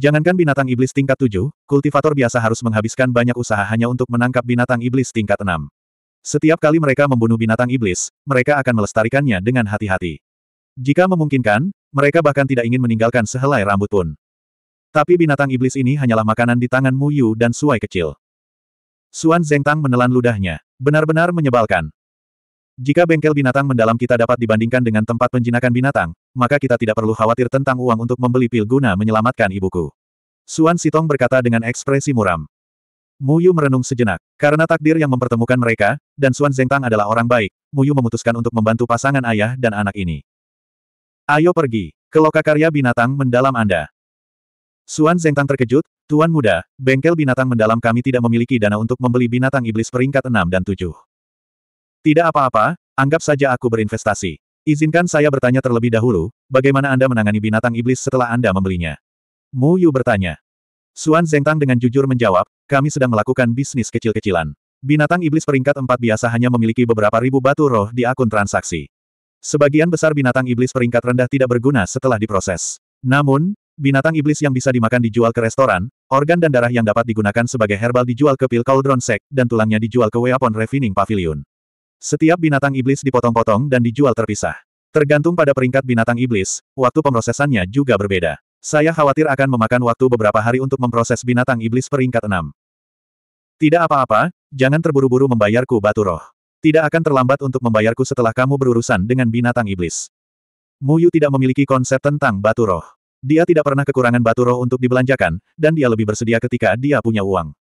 Jangankan binatang iblis tingkat 7, kultivator biasa harus menghabiskan banyak usaha hanya untuk menangkap binatang iblis tingkat 6. Setiap kali mereka membunuh binatang iblis, mereka akan melestarikannya dengan hati-hati. Jika memungkinkan, mereka bahkan tidak ingin meninggalkan sehelai rambut pun. Tapi binatang iblis ini hanyalah makanan di tangan Mu Yu dan Suai kecil. Suan Zengtang menelan ludahnya. Benar-benar menyebalkan. Jika bengkel binatang mendalam kita dapat dibandingkan dengan tempat penjinakan binatang, maka kita tidak perlu khawatir tentang uang untuk membeli pil guna menyelamatkan ibuku. Suan Sitong berkata dengan ekspresi muram. Muyu merenung sejenak. Karena takdir yang mempertemukan mereka, dan Suan Zengtang adalah orang baik, Muyu memutuskan untuk membantu pasangan ayah dan anak ini. Ayo pergi, ke lokakarya binatang mendalam Anda. Suan Zengtang terkejut, Tuan Muda, bengkel binatang mendalam kami tidak memiliki dana untuk membeli binatang iblis peringkat 6 dan 7. Tidak apa-apa, anggap saja aku berinvestasi. Izinkan saya bertanya terlebih dahulu, bagaimana Anda menangani binatang iblis setelah Anda membelinya? Mu Yu bertanya. Xuan Zengtang dengan jujur menjawab, kami sedang melakukan bisnis kecil-kecilan. Binatang iblis peringkat 4 biasa hanya memiliki beberapa ribu batu roh di akun transaksi. Sebagian besar binatang iblis peringkat rendah tidak berguna setelah diproses. Namun, binatang iblis yang bisa dimakan dijual ke restoran, organ dan darah yang dapat digunakan sebagai herbal dijual ke pil cauldron sek, dan tulangnya dijual ke weapon refining pavilion. Setiap binatang iblis dipotong-potong dan dijual terpisah. Tergantung pada peringkat binatang iblis, waktu pemrosesannya juga berbeda. Saya khawatir akan memakan waktu beberapa hari untuk memproses binatang iblis peringkat 6. Tidak apa-apa, jangan terburu-buru membayarku batu roh. Tidak akan terlambat untuk membayarku setelah kamu berurusan dengan binatang iblis. Muyu tidak memiliki konsep tentang batu roh. Dia tidak pernah kekurangan batu roh untuk dibelanjakan, dan dia lebih bersedia ketika dia punya uang.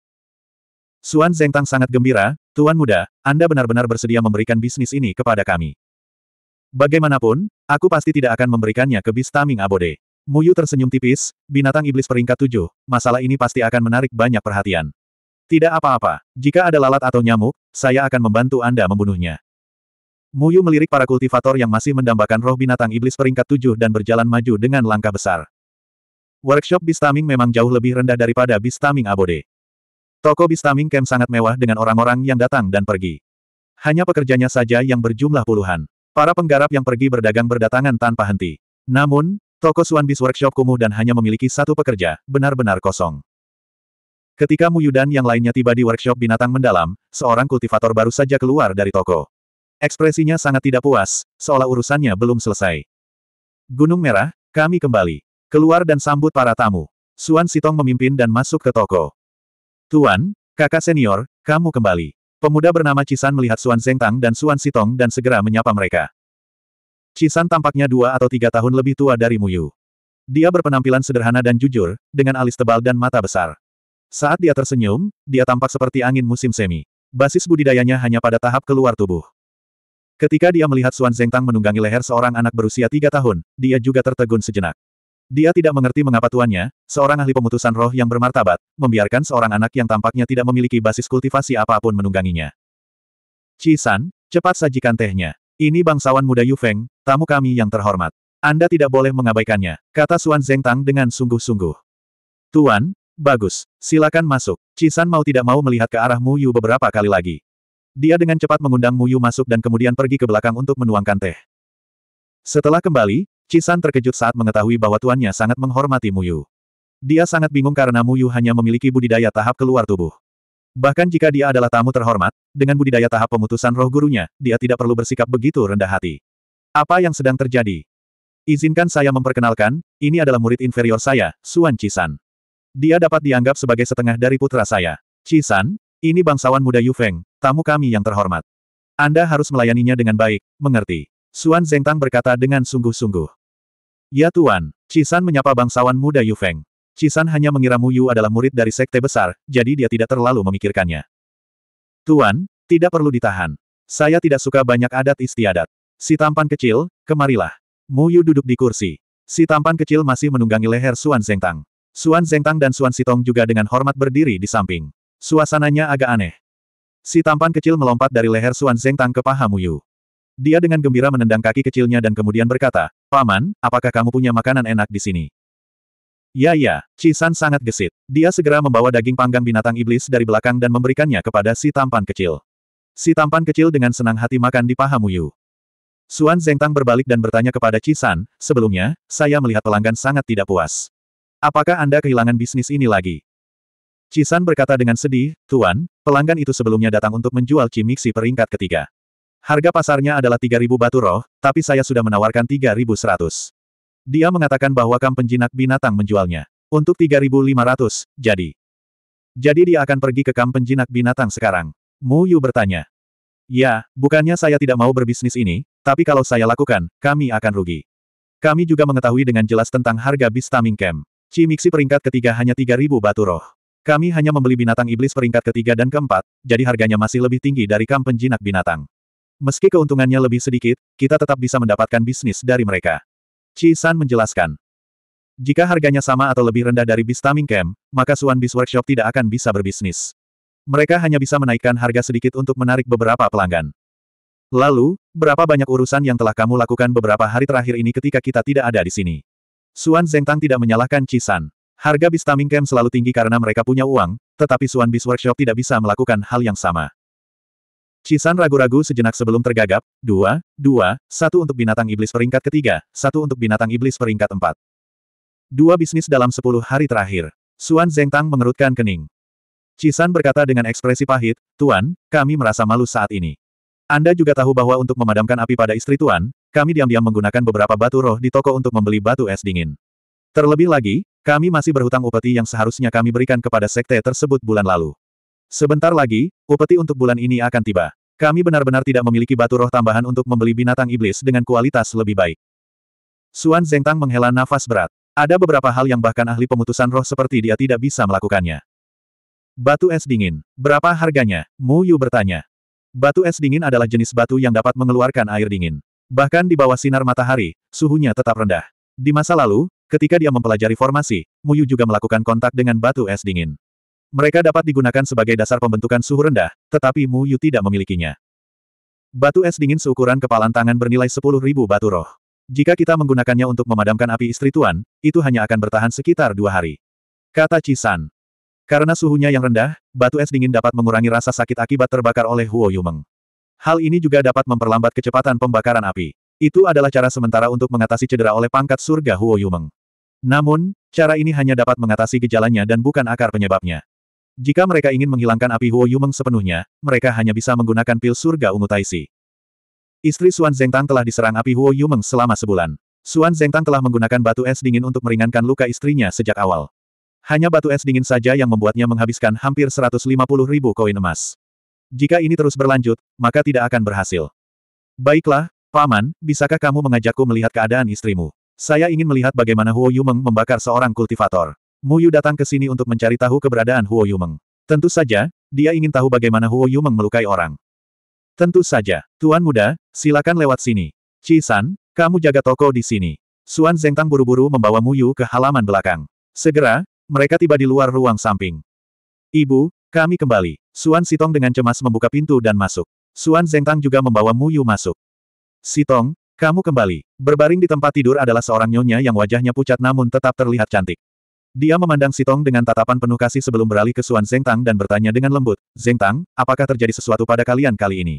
Xuan Tang sangat gembira, Tuan muda, Anda benar-benar bersedia memberikan bisnis ini kepada kami. Bagaimanapun, aku pasti tidak akan memberikannya ke Bistaming Taming Abode. Muyu tersenyum tipis, binatang iblis peringkat tujuh, masalah ini pasti akan menarik banyak perhatian. Tidak apa-apa, jika ada lalat atau nyamuk, saya akan membantu Anda membunuhnya. Muyu melirik para kultivator yang masih mendambakan roh binatang iblis peringkat tujuh dan berjalan maju dengan langkah besar. Workshop Bistaming memang jauh lebih rendah daripada Bistaming Abode. Toko Bistaming Camp sangat mewah dengan orang-orang yang datang dan pergi. Hanya pekerjanya saja yang berjumlah puluhan. Para penggarap yang pergi berdagang berdatangan tanpa henti. Namun, toko Suan Bis Workshop kumuh dan hanya memiliki satu pekerja, benar-benar kosong. Ketika Muyu dan yang lainnya tiba di workshop binatang mendalam, seorang kultivator baru saja keluar dari toko. Ekspresinya sangat tidak puas, seolah urusannya belum selesai. Gunung Merah, kami kembali. Keluar dan sambut para tamu. Suan Sitong memimpin dan masuk ke toko. Tuan, kakak senior, kamu kembali. Pemuda bernama Cisan melihat Suan Zengtang dan Suan Sitong dan segera menyapa mereka. Cisan tampaknya dua atau tiga tahun lebih tua dari Muyu. Dia berpenampilan sederhana dan jujur, dengan alis tebal dan mata besar. Saat dia tersenyum, dia tampak seperti angin musim semi. Basis budidayanya hanya pada tahap keluar tubuh. Ketika dia melihat Suan Zengtang menunggangi leher seorang anak berusia tiga tahun, dia juga tertegun sejenak. Dia tidak mengerti mengapa tuannya, seorang ahli pemutusan roh yang bermartabat, membiarkan seorang anak yang tampaknya tidak memiliki basis kultivasi apapun menungganginya. Cisan, cepat sajikan tehnya. Ini bangsawan muda Yu Feng, tamu kami yang terhormat. Anda tidak boleh mengabaikannya, kata Suan Tang dengan sungguh-sungguh. Tuan, bagus, silakan masuk. Cisan mau tidak mau melihat ke arah Mu Yu beberapa kali lagi. Dia dengan cepat mengundang Mu Yu masuk dan kemudian pergi ke belakang untuk menuangkan teh. Setelah kembali, Cisan terkejut saat mengetahui bahwa tuannya sangat menghormati Muyu. Dia sangat bingung karena Muyu hanya memiliki budidaya tahap keluar tubuh. Bahkan jika dia adalah tamu terhormat, dengan budidaya tahap pemutusan roh gurunya, dia tidak perlu bersikap begitu rendah hati. Apa yang sedang terjadi? Izinkan saya memperkenalkan, ini adalah murid inferior saya, Suan Cisan. Dia dapat dianggap sebagai setengah dari putra saya. Cisan, ini bangsawan muda Yu Feng, tamu kami yang terhormat. Anda harus melayaninya dengan baik, mengerti? Suan Zengtang berkata dengan sungguh-sungguh. Ya Tuan, Cisan menyapa bangsawan muda Yu Feng. Cisan hanya mengira Mu Yu adalah murid dari sekte besar, jadi dia tidak terlalu memikirkannya. Tuan, tidak perlu ditahan. Saya tidak suka banyak adat istiadat. Si tampan kecil, kemarilah. Mu Yu duduk di kursi. Si tampan kecil masih menunggangi leher Suan Zengtang. Suan Zengtang dan Suan Sitong juga dengan hormat berdiri di samping. Suasananya agak aneh. Si tampan kecil melompat dari leher Suan Zengtang ke paha Mu Yu. Dia dengan gembira menendang kaki kecilnya dan kemudian berkata, Paman, apakah kamu punya makanan enak di sini? Ya ya, Cisan sangat gesit. Dia segera membawa daging panggang binatang iblis dari belakang dan memberikannya kepada si tampan kecil. Si tampan kecil dengan senang hati makan di paha Muyu. Suan Zengtang berbalik dan bertanya kepada Cisan, sebelumnya, saya melihat pelanggan sangat tidak puas. Apakah Anda kehilangan bisnis ini lagi? Cisan berkata dengan sedih, Tuan, pelanggan itu sebelumnya datang untuk menjual cimiksi peringkat ketiga. Harga pasarnya adalah 3.000 batu roh, tapi saya sudah menawarkan 3.100. Dia mengatakan bahwa kamp penjinak binatang menjualnya. Untuk 3.500, jadi. Jadi dia akan pergi ke kamp penjinak binatang sekarang. Mu Yu bertanya. Ya, bukannya saya tidak mau berbisnis ini, tapi kalau saya lakukan, kami akan rugi. Kami juga mengetahui dengan jelas tentang harga Bistaming Camp. Cimixi peringkat ketiga hanya 3.000 batu roh. Kami hanya membeli binatang iblis peringkat ketiga dan keempat, jadi harganya masih lebih tinggi dari kamp penjinak binatang. Meski keuntungannya lebih sedikit, kita tetap bisa mendapatkan bisnis dari mereka. Chi San menjelaskan. Jika harganya sama atau lebih rendah dari Bistaming Camp, maka Suan Bis Workshop tidak akan bisa berbisnis. Mereka hanya bisa menaikkan harga sedikit untuk menarik beberapa pelanggan. Lalu, berapa banyak urusan yang telah kamu lakukan beberapa hari terakhir ini ketika kita tidak ada di sini? Suan Zengtang tidak menyalahkan Chi San. Harga Bistaming Camp selalu tinggi karena mereka punya uang, tetapi Suan Bis Workshop tidak bisa melakukan hal yang sama. Cisan ragu-ragu sejenak sebelum tergagap, dua, dua, satu untuk binatang iblis peringkat ketiga, satu untuk binatang iblis peringkat empat. Dua bisnis dalam sepuluh hari terakhir. Suan Zengtang mengerutkan kening. Cisan berkata dengan ekspresi pahit, Tuan, kami merasa malu saat ini. Anda juga tahu bahwa untuk memadamkan api pada istri Tuan, kami diam-diam menggunakan beberapa batu roh di toko untuk membeli batu es dingin. Terlebih lagi, kami masih berhutang upeti yang seharusnya kami berikan kepada sekte tersebut bulan lalu. Sebentar lagi, upeti untuk bulan ini akan tiba. Kami benar-benar tidak memiliki batu roh tambahan untuk membeli binatang iblis dengan kualitas lebih baik. Suan Zengtang menghela nafas berat. Ada beberapa hal yang bahkan ahli pemutusan roh seperti dia tidak bisa melakukannya. Batu es dingin. Berapa harganya? Mu Yu bertanya. Batu es dingin adalah jenis batu yang dapat mengeluarkan air dingin. Bahkan di bawah sinar matahari, suhunya tetap rendah. Di masa lalu, ketika dia mempelajari formasi, Mu Yu juga melakukan kontak dengan batu es dingin. Mereka dapat digunakan sebagai dasar pembentukan suhu rendah, tetapi Mu Yu tidak memilikinya. Batu es dingin seukuran kepalan tangan bernilai 10.000 batu roh. Jika kita menggunakannya untuk memadamkan api istri tuan, itu hanya akan bertahan sekitar dua hari. Kata Cisan. Karena suhunya yang rendah, batu es dingin dapat mengurangi rasa sakit akibat terbakar oleh Huo Yumeng. Hal ini juga dapat memperlambat kecepatan pembakaran api. Itu adalah cara sementara untuk mengatasi cedera oleh pangkat surga Huo Yumeng. Namun, cara ini hanya dapat mengatasi gejalanya dan bukan akar penyebabnya. Jika mereka ingin menghilangkan api Huo Yumeng sepenuhnya, mereka hanya bisa menggunakan pil surga ungu Taisi. Istri Xuan Zhengtang telah diserang api Huo Yumeng selama sebulan. Xuan Zhengtang telah menggunakan batu es dingin untuk meringankan luka istrinya sejak awal. Hanya batu es dingin saja yang membuatnya menghabiskan hampir 150 ribu koin emas. Jika ini terus berlanjut, maka tidak akan berhasil. Baiklah, Paman, bisakah kamu mengajakku melihat keadaan istrimu? Saya ingin melihat bagaimana Huo Yumeng membakar seorang kultivator. Mu Yu datang ke sini untuk mencari tahu keberadaan Huo Yumeng. Tentu saja, dia ingin tahu bagaimana Huo Yumeng melukai orang. Tentu saja, Tuan Muda, silakan lewat sini. Chi San, kamu jaga toko di sini. Suan Zengtang buru-buru membawa Mu Yu ke halaman belakang. Segera, mereka tiba di luar ruang samping. Ibu, kami kembali. Suan Sitong dengan cemas membuka pintu dan masuk. Suan Zengtang juga membawa Mu Yu masuk. Sitong, kamu kembali. Berbaring di tempat tidur adalah seorang nyonya yang wajahnya pucat namun tetap terlihat cantik. Dia memandang Sitong dengan tatapan penuh kasih sebelum beralih ke Suan Zengtang dan bertanya dengan lembut, Zengtang, apakah terjadi sesuatu pada kalian kali ini?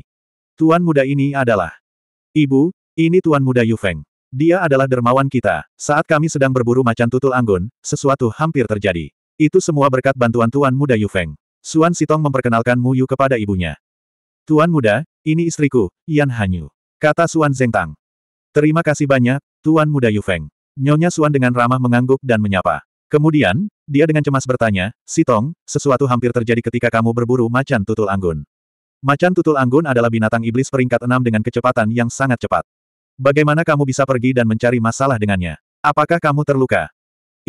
Tuan muda ini adalah... Ibu, ini Tuan muda Yufeng. Dia adalah dermawan kita. Saat kami sedang berburu macan tutul anggun, sesuatu hampir terjadi. Itu semua berkat bantuan Tuan muda Yufeng. Suan Sitong memperkenalkan Mu Yu kepada ibunya. Tuan muda, ini istriku, Yan Hanyu. Kata Suan Zengtang. Terima kasih banyak, Tuan muda Yufeng. Nyonya Suan dengan ramah mengangguk dan menyapa. Kemudian, dia dengan cemas bertanya, Sitong, sesuatu hampir terjadi ketika kamu berburu macan tutul anggun. Macan tutul anggun adalah binatang iblis peringkat enam dengan kecepatan yang sangat cepat. Bagaimana kamu bisa pergi dan mencari masalah dengannya? Apakah kamu terluka?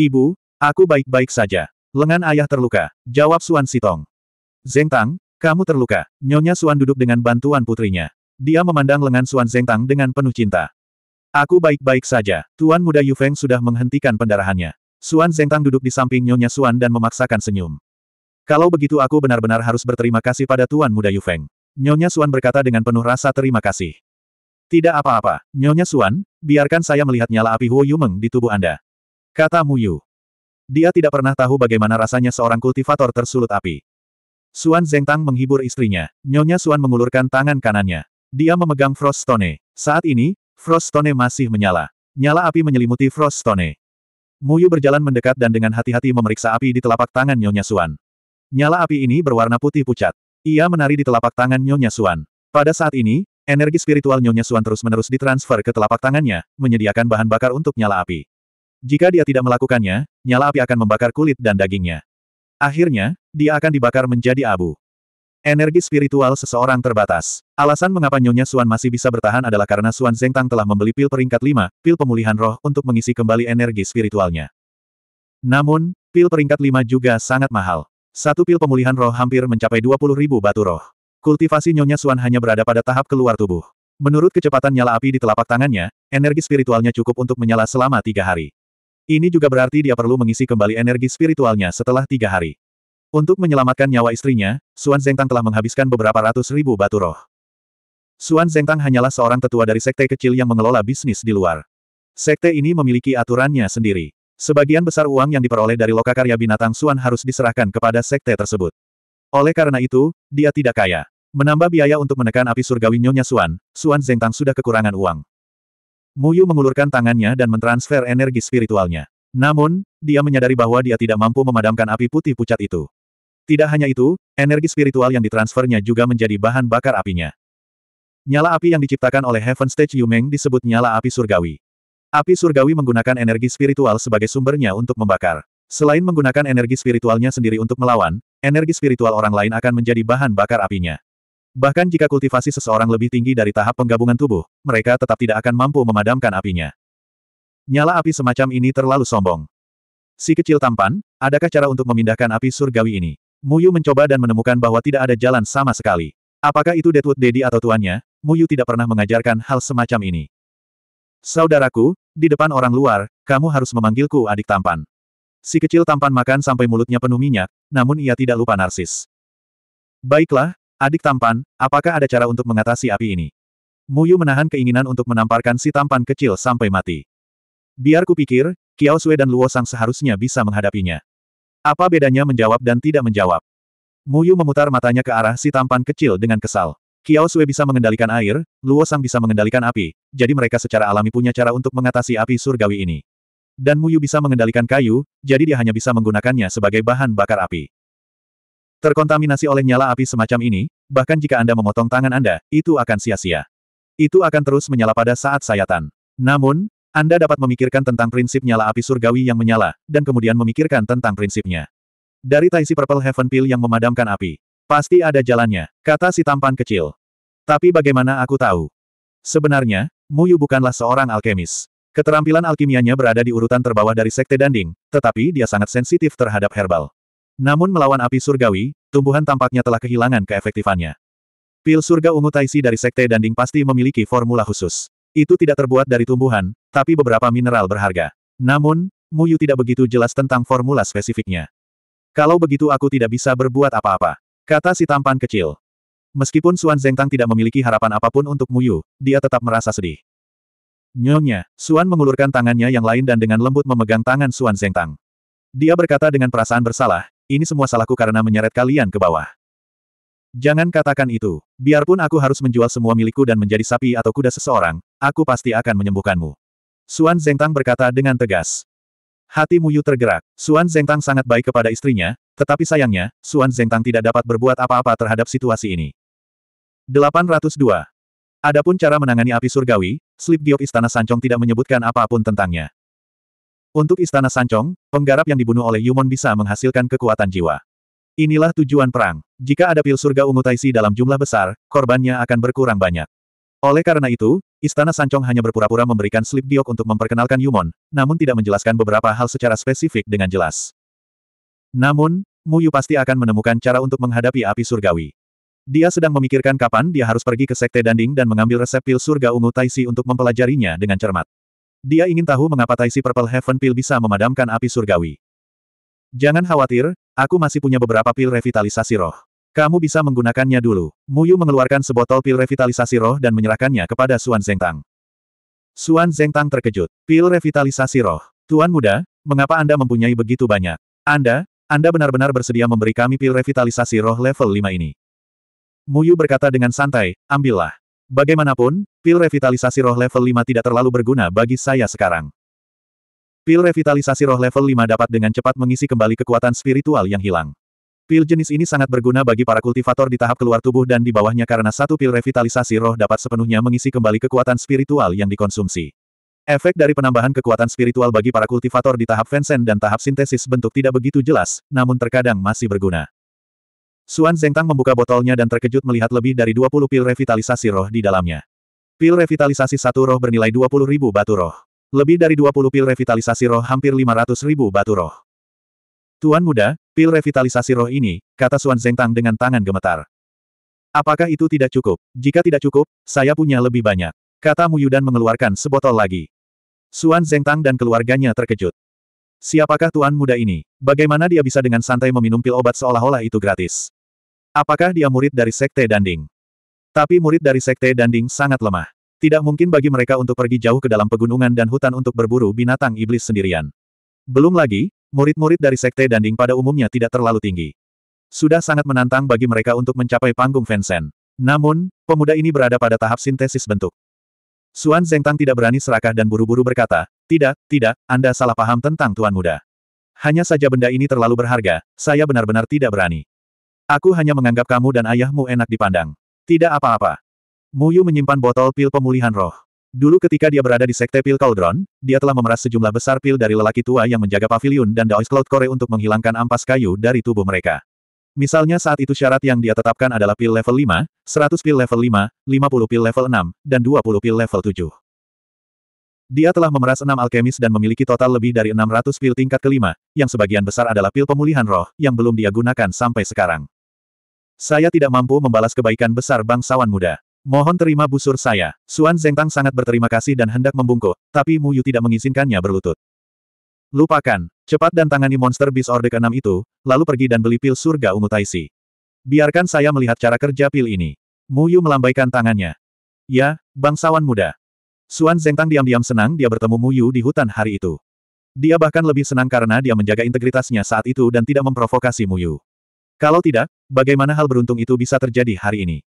Ibu, aku baik-baik saja. Lengan ayah terluka, jawab Suan Sitong. Zeng Tang, kamu terluka. Nyonya Suan duduk dengan bantuan putrinya. Dia memandang lengan Suan Zeng Tang dengan penuh cinta. Aku baik-baik saja. Tuan muda Yufeng sudah menghentikan pendarahannya. Suan Zengtang duduk di samping Nyonya Suan dan memaksakan senyum. Kalau begitu aku benar-benar harus berterima kasih pada Tuan Muda Yufeng. Nyonya Suan berkata dengan penuh rasa terima kasih. Tidak apa-apa, Nyonya Suan, biarkan saya melihat nyala api Huo Yumeng di tubuh Anda. Kata Mu Yu. Dia tidak pernah tahu bagaimana rasanya seorang kultivator tersulut api. Suan Zengtang menghibur istrinya. Nyonya Suan mengulurkan tangan kanannya. Dia memegang Frost Stone. Saat ini, Frost Stone masih menyala. Nyala api menyelimuti Frost Stone. Muyu berjalan mendekat dan dengan hati-hati memeriksa api di telapak tangan Nyonya Suan. Nyala api ini berwarna putih pucat. Ia menari di telapak tangan Nyonya Suan. Pada saat ini, energi spiritual Nyonya Suan terus-menerus ditransfer ke telapak tangannya, menyediakan bahan bakar untuk nyala api. Jika dia tidak melakukannya, nyala api akan membakar kulit dan dagingnya. Akhirnya, dia akan dibakar menjadi abu. Energi spiritual seseorang terbatas. Alasan mengapa Nyonya Suan masih bisa bertahan adalah karena Suan Zengtang telah membeli pil peringkat 5, pil pemulihan roh untuk mengisi kembali energi spiritualnya. Namun, pil peringkat 5 juga sangat mahal. Satu pil pemulihan roh hampir mencapai 20 ribu batu roh. Kultivasi Nyonya Suan hanya berada pada tahap keluar tubuh. Menurut kecepatan nyala api di telapak tangannya, energi spiritualnya cukup untuk menyala selama tiga hari. Ini juga berarti dia perlu mengisi kembali energi spiritualnya setelah tiga hari. Untuk menyelamatkan nyawa istrinya, Suan Zengtang telah menghabiskan beberapa ratus ribu batu roh. Suan Zengtang hanyalah seorang tetua dari sekte kecil yang mengelola bisnis di luar. Sekte ini memiliki aturannya sendiri. Sebagian besar uang yang diperoleh dari lokakarya binatang Suan harus diserahkan kepada sekte tersebut. Oleh karena itu, dia tidak kaya. Menambah biaya untuk menekan api surgawi Nyonya Suan, Suan Zengtang sudah kekurangan uang. Muyu mengulurkan tangannya dan mentransfer energi spiritualnya. Namun, dia menyadari bahwa dia tidak mampu memadamkan api putih pucat itu. Tidak hanya itu, energi spiritual yang ditransfernya juga menjadi bahan bakar apinya. Nyala api yang diciptakan oleh Heaven Stage Yumeng disebut nyala api surgawi. Api surgawi menggunakan energi spiritual sebagai sumbernya untuk membakar. Selain menggunakan energi spiritualnya sendiri untuk melawan, energi spiritual orang lain akan menjadi bahan bakar apinya. Bahkan jika kultivasi seseorang lebih tinggi dari tahap penggabungan tubuh, mereka tetap tidak akan mampu memadamkan apinya. Nyala api semacam ini terlalu sombong. Si kecil tampan, adakah cara untuk memindahkan api surgawi ini? Muyu mencoba dan menemukan bahwa tidak ada jalan sama sekali. Apakah itu Deadwood Dedi atau tuannya, Muyu tidak pernah mengajarkan hal semacam ini. Saudaraku, di depan orang luar, kamu harus memanggilku adik tampan. Si kecil tampan makan sampai mulutnya penuh minyak, namun ia tidak lupa narsis. Baiklah, adik tampan, apakah ada cara untuk mengatasi api ini? Muyu menahan keinginan untuk menamparkan si tampan kecil sampai mati. Biar kupikir, Kiao Sui dan Luo Sang seharusnya bisa menghadapinya. Apa bedanya menjawab dan tidak menjawab? Muyu memutar matanya ke arah si tampan kecil dengan kesal. Kiao Sui bisa mengendalikan air, Luo Sang bisa mengendalikan api, jadi mereka secara alami punya cara untuk mengatasi api surgawi ini. Dan Muyu bisa mengendalikan kayu, jadi dia hanya bisa menggunakannya sebagai bahan bakar api. Terkontaminasi oleh nyala api semacam ini, bahkan jika Anda memotong tangan Anda, itu akan sia-sia. Itu akan terus menyala pada saat sayatan. Namun, anda dapat memikirkan tentang prinsip nyala api surgawi yang menyala, dan kemudian memikirkan tentang prinsipnya. Dari Taisi Purple Heaven Pill yang memadamkan api. Pasti ada jalannya, kata si tampan kecil. Tapi bagaimana aku tahu? Sebenarnya, Muyu bukanlah seorang alkemis. Keterampilan alkimianya berada di urutan terbawah dari Sekte Danding, tetapi dia sangat sensitif terhadap herbal. Namun melawan api surgawi, tumbuhan tampaknya telah kehilangan keefektifannya. Pil surga ungu Taisi dari Sekte Danding pasti memiliki formula khusus. Itu tidak terbuat dari tumbuhan, tapi beberapa mineral berharga. Namun, Muyu tidak begitu jelas tentang formula spesifiknya. Kalau begitu aku tidak bisa berbuat apa-apa. Kata si tampan kecil. Meskipun Suan Zengtang tidak memiliki harapan apapun untuk Muyu, dia tetap merasa sedih. Nyonya, Suan mengulurkan tangannya yang lain dan dengan lembut memegang tangan Suan Zengtang. Dia berkata dengan perasaan bersalah, ini semua salahku karena menyeret kalian ke bawah. Jangan katakan itu. Biarpun aku harus menjual semua milikku dan menjadi sapi atau kuda seseorang, Aku pasti akan menyembuhkanmu. Suan Zengtang berkata dengan tegas. Hati Muyu tergerak. Suan Zengtang sangat baik kepada istrinya, tetapi sayangnya, Suan Zengtang tidak dapat berbuat apa-apa terhadap situasi ini. 802. Adapun cara menangani api surgawi, Slip Giok Istana Sancong tidak menyebutkan apapun tentangnya. Untuk Istana Sancong, penggarap yang dibunuh oleh Yumon bisa menghasilkan kekuatan jiwa. Inilah tujuan perang. Jika ada pil surga ungu Taisi dalam jumlah besar, korbannya akan berkurang banyak. Oleh karena itu, Istana Sancong hanya berpura-pura memberikan slip diok untuk memperkenalkan Yumon, namun tidak menjelaskan beberapa hal secara spesifik dengan jelas. Namun, Muyu pasti akan menemukan cara untuk menghadapi api surgawi. Dia sedang memikirkan kapan dia harus pergi ke Sekte Danding dan mengambil resep pil surga ungu Taisi untuk mempelajarinya dengan cermat. Dia ingin tahu mengapa Taisi Purple Heaven Pill bisa memadamkan api surgawi. Jangan khawatir, aku masih punya beberapa pil revitalisasi roh. Kamu bisa menggunakannya dulu. Muyu mengeluarkan sebotol pil revitalisasi roh dan menyerahkannya kepada Suan Zengtang. Suan Zengtang terkejut. Pil revitalisasi roh. Tuan muda, mengapa Anda mempunyai begitu banyak? Anda, Anda benar-benar bersedia memberi kami pil revitalisasi roh level 5 ini. Muyu berkata dengan santai, ambillah. Bagaimanapun, pil revitalisasi roh level 5 tidak terlalu berguna bagi saya sekarang. Pil revitalisasi roh level 5 dapat dengan cepat mengisi kembali kekuatan spiritual yang hilang. Pil jenis ini sangat berguna bagi para kultivator di tahap keluar tubuh dan di bawahnya karena satu pil revitalisasi roh dapat sepenuhnya mengisi kembali kekuatan spiritual yang dikonsumsi. Efek dari penambahan kekuatan spiritual bagi para kultivator di tahap Vensen dan tahap sintesis bentuk tidak begitu jelas, namun terkadang masih berguna. Suan Zengtang membuka botolnya dan terkejut melihat lebih dari 20 pil revitalisasi roh di dalamnya. Pil revitalisasi satu roh bernilai ribu batu roh. Lebih dari 20 pil revitalisasi roh hampir ribu batu roh. Tuan muda, pil revitalisasi roh ini, kata Suan Zengtang dengan tangan gemetar. Apakah itu tidak cukup? Jika tidak cukup, saya punya lebih banyak. Kata Muyudan mengeluarkan sebotol lagi. Suan Zengtang dan keluarganya terkejut. Siapakah tuan muda ini? Bagaimana dia bisa dengan santai meminum pil obat seolah-olah itu gratis? Apakah dia murid dari Sekte Danding? Tapi murid dari Sekte Danding sangat lemah. Tidak mungkin bagi mereka untuk pergi jauh ke dalam pegunungan dan hutan untuk berburu binatang iblis sendirian. Belum lagi, murid-murid dari Sekte Danding pada umumnya tidak terlalu tinggi. Sudah sangat menantang bagi mereka untuk mencapai panggung Vensen. Namun, pemuda ini berada pada tahap sintesis bentuk. Suan Zengtang tidak berani serakah dan buru-buru berkata, tidak, tidak, Anda salah paham tentang Tuan Muda. Hanya saja benda ini terlalu berharga, saya benar-benar tidak berani. Aku hanya menganggap kamu dan ayahmu enak dipandang. Tidak apa-apa. Muyu menyimpan botol pil pemulihan roh. Dulu ketika dia berada di Sekte Pil Cauldron, dia telah memeras sejumlah besar pil dari lelaki tua yang menjaga pavilion dan Daoist Cloud Core untuk menghilangkan ampas kayu dari tubuh mereka. Misalnya saat itu syarat yang dia tetapkan adalah pil level 5, 100 pil level 5, 50 pil level 6, dan 20 pil level 7. Dia telah memeras enam alkemis dan memiliki total lebih dari 600 pil tingkat kelima, yang sebagian besar adalah pil pemulihan roh, yang belum dia gunakan sampai sekarang. Saya tidak mampu membalas kebaikan besar bangsawan muda. Mohon terima busur saya. Suan Zengtang sangat berterima kasih dan hendak membungkuk, tapi Mu Yu tidak mengizinkannya berlutut. Lupakan, cepat dan tangani monster bis orde ke-6 itu, lalu pergi dan beli pil surga ungu Taisi. Biarkan saya melihat cara kerja pil ini. Mu Yu melambaikan tangannya. Ya, bangsawan muda. Suan Zengtang diam-diam senang dia bertemu Mu Yu di hutan hari itu. Dia bahkan lebih senang karena dia menjaga integritasnya saat itu dan tidak memprovokasi Mu Yu. Kalau tidak, bagaimana hal beruntung itu bisa terjadi hari ini?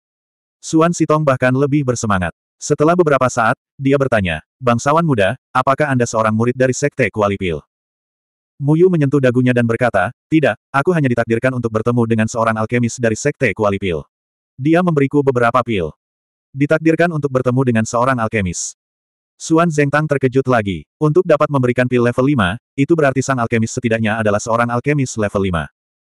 Suan Sitong bahkan lebih bersemangat. Setelah beberapa saat, dia bertanya, Bangsawan muda, apakah Anda seorang murid dari Sekte Kualipil? Muyu menyentuh dagunya dan berkata, Tidak, aku hanya ditakdirkan untuk bertemu dengan seorang alkemis dari Sekte Kualipil. Dia memberiku beberapa pil. Ditakdirkan untuk bertemu dengan seorang alkemis. Suan Zengtang terkejut lagi. Untuk dapat memberikan pil level 5, itu berarti sang alkemis setidaknya adalah seorang alkemis level 5.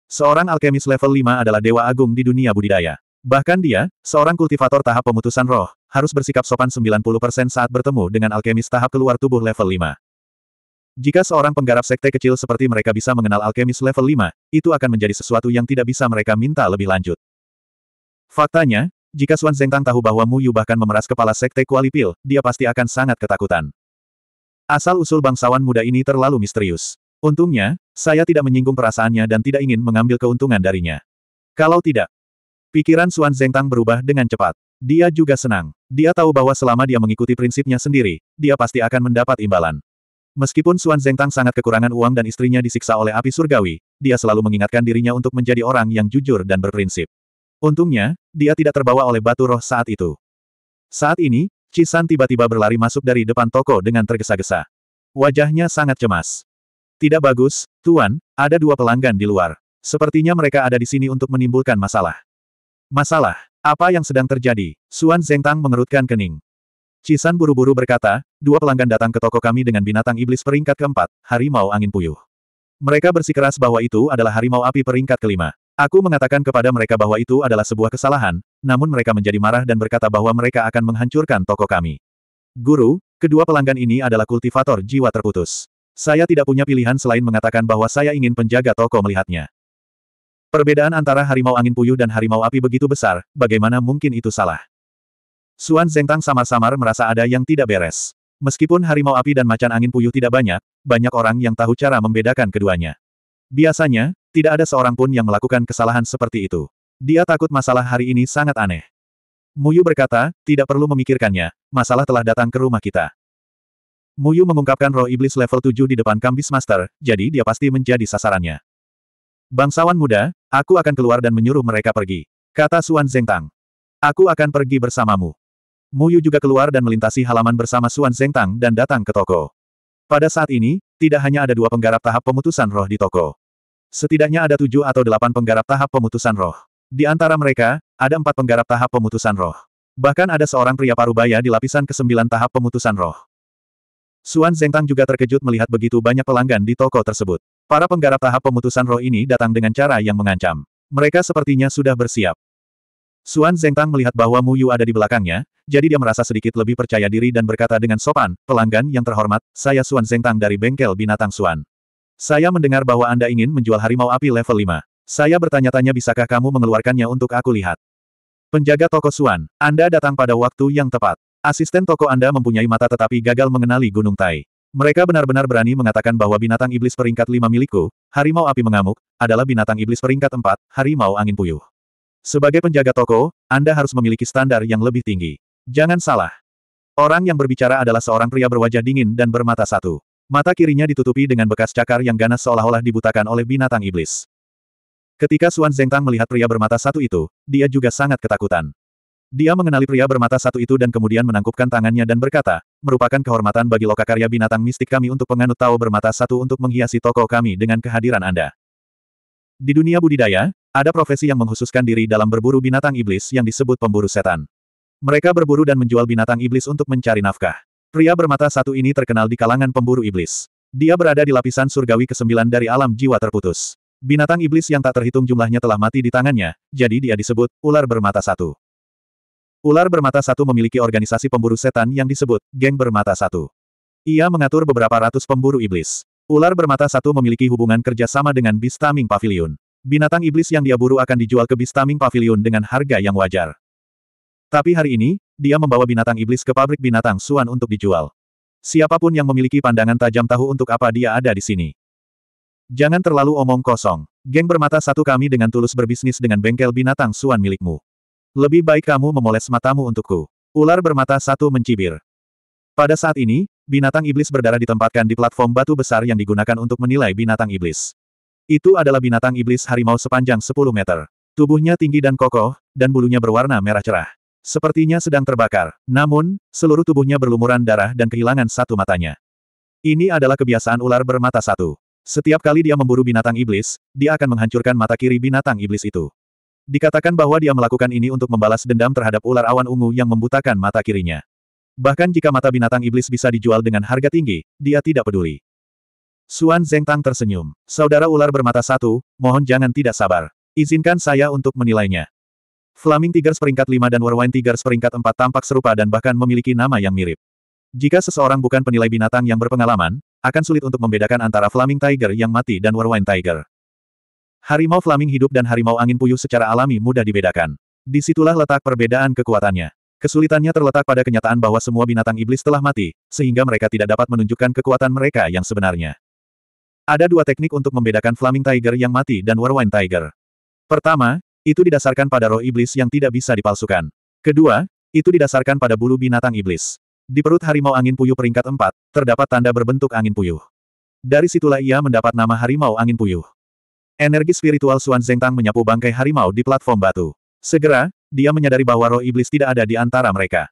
Seorang alkemis level 5 adalah dewa agung di dunia budidaya. Bahkan dia, seorang kultivator tahap pemutusan roh, harus bersikap sopan 90% saat bertemu dengan alkemis tahap keluar tubuh level 5. Jika seorang penggarap sekte kecil seperti mereka bisa mengenal alkemis level 5, itu akan menjadi sesuatu yang tidak bisa mereka minta lebih lanjut. Faktanya, jika Xuan Zengtang tahu bahwa Mu Yu bahkan memeras kepala sekte Kualipil, dia pasti akan sangat ketakutan. Asal-usul bangsawan muda ini terlalu misterius. Untungnya, saya tidak menyinggung perasaannya dan tidak ingin mengambil keuntungan darinya. Kalau tidak, Pikiran Xuan Tang berubah dengan cepat. Dia juga senang. Dia tahu bahwa selama dia mengikuti prinsipnya sendiri, dia pasti akan mendapat imbalan. Meskipun Xuan Tang sangat kekurangan uang dan istrinya disiksa oleh api surgawi, dia selalu mengingatkan dirinya untuk menjadi orang yang jujur dan berprinsip. Untungnya, dia tidak terbawa oleh batu roh saat itu. Saat ini, Cisan tiba-tiba berlari masuk dari depan toko dengan tergesa-gesa. Wajahnya sangat cemas. Tidak bagus, Tuan, ada dua pelanggan di luar. Sepertinya mereka ada di sini untuk menimbulkan masalah. Masalah, apa yang sedang terjadi? Suan Zengtang mengerutkan kening. Cisan buru-buru berkata, dua pelanggan datang ke toko kami dengan binatang iblis peringkat keempat, harimau angin puyuh. Mereka bersikeras bahwa itu adalah harimau api peringkat kelima. Aku mengatakan kepada mereka bahwa itu adalah sebuah kesalahan, namun mereka menjadi marah dan berkata bahwa mereka akan menghancurkan toko kami. Guru, kedua pelanggan ini adalah kultivator jiwa terputus. Saya tidak punya pilihan selain mengatakan bahwa saya ingin penjaga toko melihatnya. Perbedaan antara harimau angin puyuh dan harimau api begitu besar, bagaimana mungkin itu salah? Suan Zengtang samar-samar merasa ada yang tidak beres. Meskipun harimau api dan macan angin puyuh tidak banyak, banyak orang yang tahu cara membedakan keduanya. Biasanya, tidak ada seorang pun yang melakukan kesalahan seperti itu. Dia takut masalah hari ini sangat aneh. Muyu berkata, tidak perlu memikirkannya, masalah telah datang ke rumah kita. Muyu mengungkapkan roh iblis level 7 di depan Kambis Master, jadi dia pasti menjadi sasarannya. Bangsawan muda, aku akan keluar dan menyuruh mereka pergi. Kata Suan Tang. Aku akan pergi bersamamu. Mu Yu juga keluar dan melintasi halaman bersama Suan Tang dan datang ke toko. Pada saat ini, tidak hanya ada dua penggarap tahap pemutusan roh di toko. Setidaknya ada tujuh atau delapan penggarap tahap pemutusan roh. Di antara mereka, ada empat penggarap tahap pemutusan roh. Bahkan ada seorang pria parubaya di lapisan kesembilan tahap pemutusan roh. Suan Tang juga terkejut melihat begitu banyak pelanggan di toko tersebut. Para penggarap tahap pemutusan roh ini datang dengan cara yang mengancam. Mereka sepertinya sudah bersiap. Suan Zengtang melihat bahwa Mu Yu ada di belakangnya, jadi dia merasa sedikit lebih percaya diri dan berkata dengan sopan, pelanggan yang terhormat, saya Suan Zengtang dari bengkel binatang Suan. Saya mendengar bahwa Anda ingin menjual harimau api level 5. Saya bertanya-tanya bisakah kamu mengeluarkannya untuk aku lihat. Penjaga toko Suan, Anda datang pada waktu yang tepat. Asisten toko Anda mempunyai mata tetapi gagal mengenali Gunung Tai. Mereka benar-benar berani mengatakan bahwa binatang iblis peringkat lima milikku, harimau api mengamuk, adalah binatang iblis peringkat empat, harimau angin puyuh. Sebagai penjaga toko, Anda harus memiliki standar yang lebih tinggi. Jangan salah. Orang yang berbicara adalah seorang pria berwajah dingin dan bermata satu. Mata kirinya ditutupi dengan bekas cakar yang ganas seolah-olah dibutakan oleh binatang iblis. Ketika Suan Zengtang melihat pria bermata satu itu, dia juga sangat ketakutan. Dia mengenali pria bermata satu itu dan kemudian menangkupkan tangannya dan berkata, merupakan kehormatan bagi lokakarya binatang mistik kami untuk penganut Tao bermata satu untuk menghiasi toko kami dengan kehadiran Anda. Di dunia budidaya, ada profesi yang menghususkan diri dalam berburu binatang iblis yang disebut pemburu setan. Mereka berburu dan menjual binatang iblis untuk mencari nafkah. Pria bermata satu ini terkenal di kalangan pemburu iblis. Dia berada di lapisan surgawi ke-9 dari alam jiwa terputus. Binatang iblis yang tak terhitung jumlahnya telah mati di tangannya, jadi dia disebut ular bermata satu. Ular bermata satu memiliki organisasi pemburu setan yang disebut Geng Bermata Satu. Ia mengatur beberapa ratus pemburu iblis. Ular bermata satu memiliki hubungan kerja sama dengan Bistaming Pavilion. Binatang iblis yang dia buru akan dijual ke Bistaming Pavilion dengan harga yang wajar. Tapi hari ini, dia membawa binatang iblis ke pabrik binatang Suan untuk dijual. Siapapun yang memiliki pandangan tajam tahu untuk apa dia ada di sini. Jangan terlalu omong kosong. Geng bermata satu kami dengan tulus berbisnis dengan bengkel binatang Suan milikmu. Lebih baik kamu memoles matamu untukku. Ular bermata satu mencibir. Pada saat ini, binatang iblis berdarah ditempatkan di platform batu besar yang digunakan untuk menilai binatang iblis. Itu adalah binatang iblis harimau sepanjang 10 meter. Tubuhnya tinggi dan kokoh, dan bulunya berwarna merah cerah. Sepertinya sedang terbakar, namun, seluruh tubuhnya berlumuran darah dan kehilangan satu matanya. Ini adalah kebiasaan ular bermata satu. Setiap kali dia memburu binatang iblis, dia akan menghancurkan mata kiri binatang iblis itu. Dikatakan bahwa dia melakukan ini untuk membalas dendam terhadap ular awan ungu yang membutakan mata kirinya. Bahkan jika mata binatang iblis bisa dijual dengan harga tinggi, dia tidak peduli. Suan Zeng Tang tersenyum. Saudara ular bermata satu, mohon jangan tidak sabar. Izinkan saya untuk menilainya. Flaming Tiger peringkat 5 dan Warwine Tigers peringkat 4 tampak serupa dan bahkan memiliki nama yang mirip. Jika seseorang bukan penilai binatang yang berpengalaman, akan sulit untuk membedakan antara Flaming Tiger yang mati dan Warwine Tiger. Harimau flaming hidup dan harimau angin puyuh secara alami mudah dibedakan. Disitulah letak perbedaan kekuatannya. Kesulitannya terletak pada kenyataan bahwa semua binatang iblis telah mati, sehingga mereka tidak dapat menunjukkan kekuatan mereka yang sebenarnya. Ada dua teknik untuk membedakan flaming tiger yang mati dan warwine tiger. Pertama, itu didasarkan pada roh iblis yang tidak bisa dipalsukan. Kedua, itu didasarkan pada bulu binatang iblis. Di perut harimau angin puyuh peringkat 4, terdapat tanda berbentuk angin puyuh. Dari situlah ia mendapat nama harimau angin puyuh. Energi spiritual Xuan Tang menyapu bangkai harimau di platform batu. Segera, dia menyadari bahwa roh iblis tidak ada di antara mereka.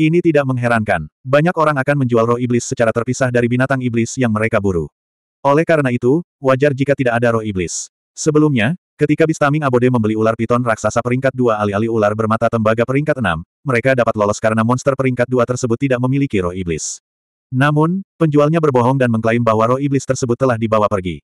Ini tidak mengherankan. Banyak orang akan menjual roh iblis secara terpisah dari binatang iblis yang mereka buru. Oleh karena itu, wajar jika tidak ada roh iblis. Sebelumnya, ketika Bistaming Abode membeli ular piton raksasa peringkat 2 alih-alih ular bermata tembaga peringkat 6, mereka dapat lolos karena monster peringkat 2 tersebut tidak memiliki roh iblis. Namun, penjualnya berbohong dan mengklaim bahwa roh iblis tersebut telah dibawa pergi.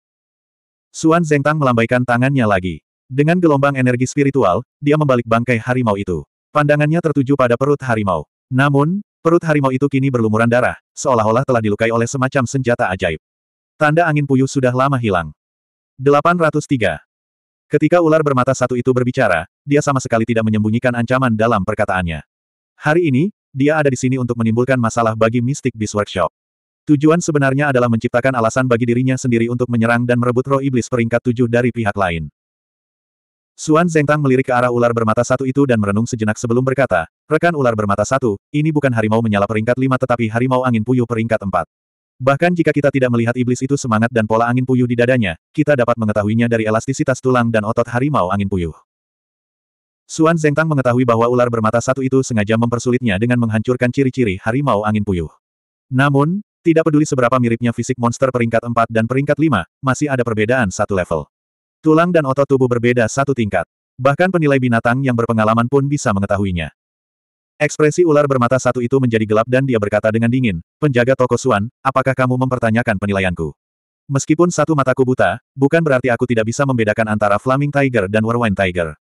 Suan Zengtang melambaikan tangannya lagi. Dengan gelombang energi spiritual, dia membalik bangkai harimau itu. Pandangannya tertuju pada perut harimau. Namun, perut harimau itu kini berlumuran darah, seolah-olah telah dilukai oleh semacam senjata ajaib. Tanda angin puyuh sudah lama hilang. 803. Ketika ular bermata satu itu berbicara, dia sama sekali tidak menyembunyikan ancaman dalam perkataannya. Hari ini, dia ada di sini untuk menimbulkan masalah bagi Mystic Beast Workshop. Tujuan sebenarnya adalah menciptakan alasan bagi dirinya sendiri untuk menyerang dan merebut roh iblis peringkat tujuh dari pihak lain. Suan Zengtang melirik ke arah ular bermata satu itu dan merenung sejenak sebelum berkata, Rekan ular bermata satu, ini bukan harimau menyala peringkat lima tetapi harimau angin puyuh peringkat empat. Bahkan jika kita tidak melihat iblis itu semangat dan pola angin puyuh di dadanya, kita dapat mengetahuinya dari elastisitas tulang dan otot harimau angin puyuh. Suan Zengtang mengetahui bahwa ular bermata satu itu sengaja mempersulitnya dengan menghancurkan ciri-ciri harimau angin puyuh. Namun, tidak peduli seberapa miripnya fisik monster peringkat 4 dan peringkat 5, masih ada perbedaan satu level. Tulang dan otot tubuh berbeda satu tingkat. Bahkan penilai binatang yang berpengalaman pun bisa mengetahuinya. Ekspresi ular bermata satu itu menjadi gelap dan dia berkata dengan dingin, penjaga toko Suan, apakah kamu mempertanyakan penilaianku? Meskipun satu mataku buta, bukan berarti aku tidak bisa membedakan antara Flaming Tiger dan Werewolf Tiger.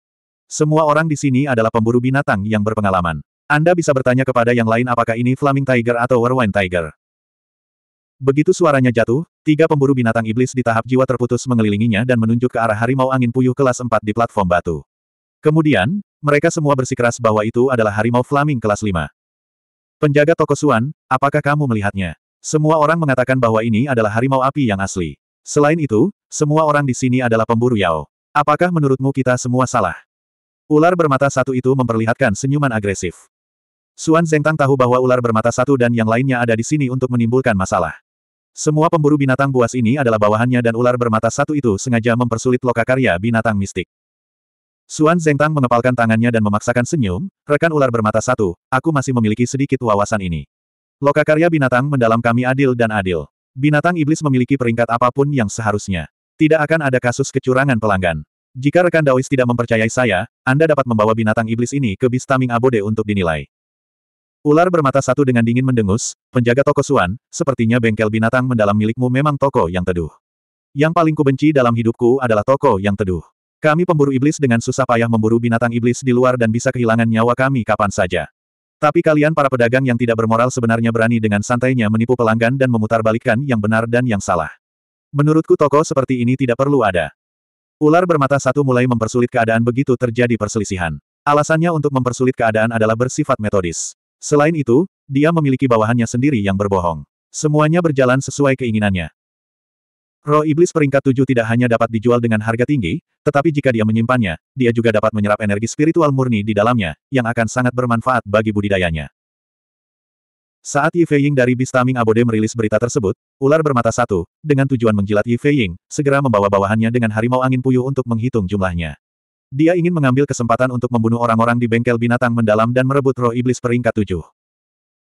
Semua orang di sini adalah pemburu binatang yang berpengalaman. Anda bisa bertanya kepada yang lain apakah ini Flaming Tiger atau Werewolf Tiger. Begitu suaranya jatuh, tiga pemburu binatang iblis di tahap jiwa terputus mengelilinginya dan menunjuk ke arah harimau angin puyuh kelas 4 di platform batu. Kemudian, mereka semua bersikeras bahwa itu adalah harimau flaming kelas 5. Penjaga toko Suan, apakah kamu melihatnya? Semua orang mengatakan bahwa ini adalah harimau api yang asli. Selain itu, semua orang di sini adalah pemburu Yao. Apakah menurutmu kita semua salah? Ular bermata satu itu memperlihatkan senyuman agresif. Suan Zengtang tahu bahwa ular bermata satu dan yang lainnya ada di sini untuk menimbulkan masalah. Semua pemburu binatang buas ini adalah bawahannya dan ular bermata satu itu sengaja mempersulit lokakarya binatang mistik. Suan Zengtang mengepalkan tangannya dan memaksakan senyum, rekan ular bermata satu, aku masih memiliki sedikit wawasan ini. Lokakarya binatang mendalam kami adil dan adil. Binatang iblis memiliki peringkat apapun yang seharusnya. Tidak akan ada kasus kecurangan pelanggan. Jika rekan Daois tidak mempercayai saya, Anda dapat membawa binatang iblis ini ke Bistaming Abode untuk dinilai. Ular bermata satu dengan dingin mendengus, penjaga toko Suan, sepertinya bengkel binatang mendalam milikmu memang toko yang teduh. Yang paling kubenci dalam hidupku adalah toko yang teduh. Kami pemburu iblis dengan susah payah memburu binatang iblis di luar dan bisa kehilangan nyawa kami kapan saja. Tapi kalian para pedagang yang tidak bermoral sebenarnya berani dengan santainya menipu pelanggan dan memutarbalikkan yang benar dan yang salah. Menurutku toko seperti ini tidak perlu ada. Ular bermata satu mulai mempersulit keadaan begitu terjadi perselisihan. Alasannya untuk mempersulit keadaan adalah bersifat metodis. Selain itu, dia memiliki bawahannya sendiri yang berbohong. Semuanya berjalan sesuai keinginannya. Roh iblis peringkat tujuh tidak hanya dapat dijual dengan harga tinggi, tetapi jika dia menyimpannya, dia juga dapat menyerap energi spiritual murni di dalamnya, yang akan sangat bermanfaat bagi budidayanya. Saat Yi Ying dari Bistaming Abode merilis berita tersebut, ular bermata satu, dengan tujuan menjilat Yi Ying, segera membawa bawahannya dengan harimau angin puyuh untuk menghitung jumlahnya. Dia ingin mengambil kesempatan untuk membunuh orang-orang di bengkel binatang mendalam dan merebut roh iblis peringkat tujuh.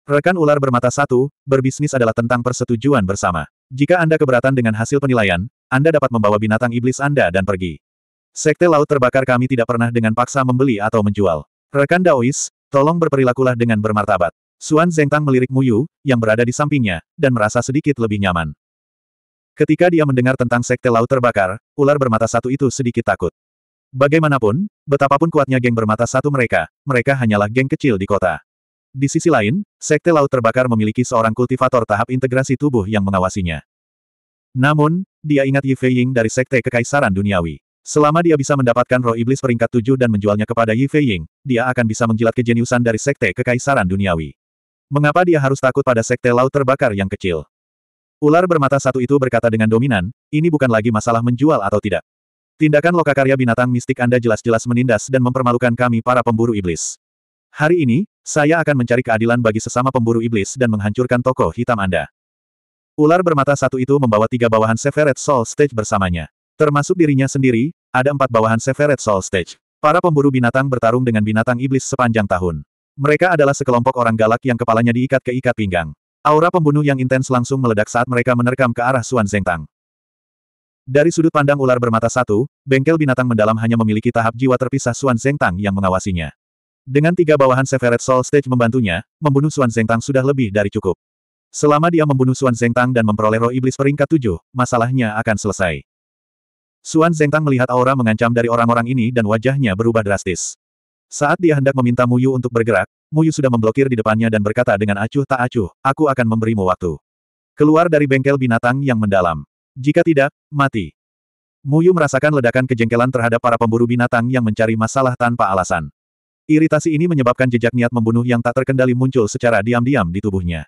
Rekan ular bermata satu, berbisnis adalah tentang persetujuan bersama. Jika Anda keberatan dengan hasil penilaian, Anda dapat membawa binatang iblis Anda dan pergi. Sekte laut terbakar kami tidak pernah dengan paksa membeli atau menjual. Rekan Daois, tolong berperilakulah dengan bermartabat. Suan Zengtang melirik Muyu, yang berada di sampingnya, dan merasa sedikit lebih nyaman. Ketika dia mendengar tentang sekte laut terbakar, ular bermata satu itu sedikit takut. Bagaimanapun, betapapun kuatnya geng bermata satu mereka, mereka hanyalah geng kecil di kota. Di sisi lain, Sekte Laut Terbakar memiliki seorang kultivator tahap integrasi tubuh yang mengawasinya. Namun, dia ingat Yi Fei Ying dari Sekte Kekaisaran Duniawi. Selama dia bisa mendapatkan roh iblis peringkat tujuh dan menjualnya kepada Yi Fei Ying, dia akan bisa menjilat kejeniusan dari Sekte Kekaisaran Duniawi. Mengapa dia harus takut pada Sekte Laut Terbakar yang kecil? Ular bermata satu itu berkata dengan dominan, ini bukan lagi masalah menjual atau tidak. Tindakan lokakarya binatang mistik Anda jelas-jelas menindas dan mempermalukan kami para pemburu iblis. Hari ini, saya akan mencari keadilan bagi sesama pemburu iblis dan menghancurkan toko hitam Anda. Ular bermata satu itu membawa tiga bawahan Severed Soul Stage bersamanya. Termasuk dirinya sendiri, ada empat bawahan Severed Soul Stage. Para pemburu binatang bertarung dengan binatang iblis sepanjang tahun. Mereka adalah sekelompok orang galak yang kepalanya diikat ke ikat pinggang. Aura pembunuh yang intens langsung meledak saat mereka menerkam ke arah Suan Tang. Dari sudut pandang ular bermata satu, bengkel binatang mendalam hanya memiliki tahap jiwa terpisah Xuan Tang yang mengawasinya. Dengan tiga bawahan Severed Soul Stage membantunya, membunuh Xuan Tang sudah lebih dari cukup. Selama dia membunuh Xuan Tang dan memperoleh roh iblis peringkat tujuh, masalahnya akan selesai. Xuan Tang melihat aura mengancam dari orang-orang ini dan wajahnya berubah drastis. Saat dia hendak meminta Muyu untuk bergerak, Muyu sudah memblokir di depannya dan berkata dengan acuh tak acuh, aku akan memberimu waktu. Keluar dari bengkel binatang yang mendalam. Jika tidak, mati. Muyu merasakan ledakan kejengkelan terhadap para pemburu binatang yang mencari masalah tanpa alasan. Iritasi ini menyebabkan jejak niat membunuh yang tak terkendali muncul secara diam-diam di tubuhnya.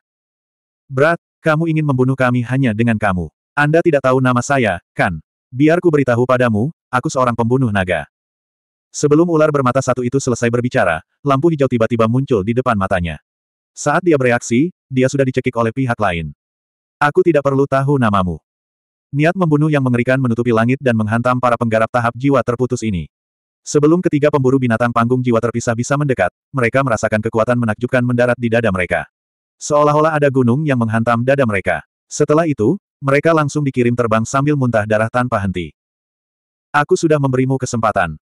Berat, kamu ingin membunuh kami hanya dengan kamu. Anda tidak tahu nama saya, kan? Biar ku beritahu padamu, aku seorang pembunuh naga. Sebelum ular bermata satu itu selesai berbicara, lampu hijau tiba-tiba muncul di depan matanya. Saat dia bereaksi, dia sudah dicekik oleh pihak lain. Aku tidak perlu tahu namamu. Niat membunuh yang mengerikan menutupi langit dan menghantam para penggarap tahap jiwa terputus ini. Sebelum ketiga pemburu binatang panggung jiwa terpisah bisa mendekat, mereka merasakan kekuatan menakjubkan mendarat di dada mereka. Seolah-olah ada gunung yang menghantam dada mereka. Setelah itu, mereka langsung dikirim terbang sambil muntah darah tanpa henti. Aku sudah memberimu kesempatan.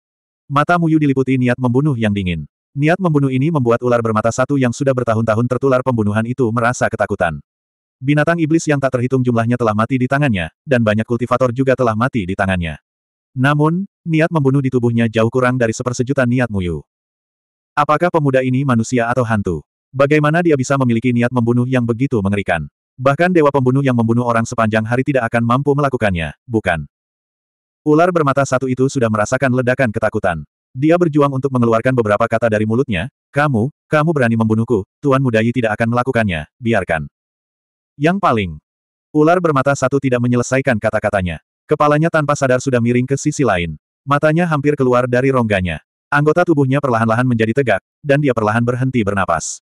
Mata Muyu diliputi niat membunuh yang dingin. Niat membunuh ini membuat ular bermata satu yang sudah bertahun-tahun tertular pembunuhan itu merasa ketakutan. Binatang iblis yang tak terhitung jumlahnya telah mati di tangannya, dan banyak kultivator juga telah mati di tangannya. Namun, niat membunuh di tubuhnya jauh kurang dari sepersejuta niat Muyu. Apakah pemuda ini manusia atau hantu? Bagaimana dia bisa memiliki niat membunuh yang begitu mengerikan? Bahkan dewa pembunuh yang membunuh orang sepanjang hari tidak akan mampu melakukannya, bukan? Ular bermata satu itu sudah merasakan ledakan ketakutan. Dia berjuang untuk mengeluarkan beberapa kata dari mulutnya, kamu, kamu berani membunuhku, Tuan Mudayi tidak akan melakukannya, biarkan. Yang paling. Ular bermata satu tidak menyelesaikan kata-katanya. Kepalanya tanpa sadar sudah miring ke sisi lain. Matanya hampir keluar dari rongganya. Anggota tubuhnya perlahan-lahan menjadi tegak, dan dia perlahan berhenti bernapas.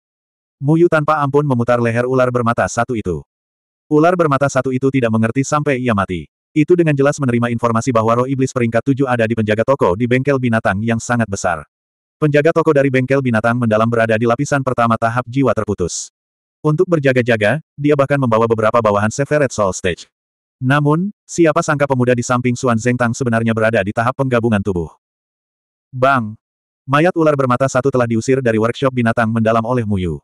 Muyu tanpa ampun memutar leher ular bermata satu itu. Ular bermata satu itu tidak mengerti sampai ia mati. Itu dengan jelas menerima informasi bahwa roh iblis peringkat tujuh ada di penjaga toko di bengkel binatang yang sangat besar. Penjaga toko dari bengkel binatang mendalam berada di lapisan pertama tahap jiwa terputus. Untuk berjaga-jaga, dia bahkan membawa beberapa bawahan Severed Soul Stage. Namun, siapa sangka pemuda di samping Xuan Tang sebenarnya berada di tahap penggabungan tubuh. Bang! Mayat ular bermata satu telah diusir dari workshop binatang mendalam oleh Muyu.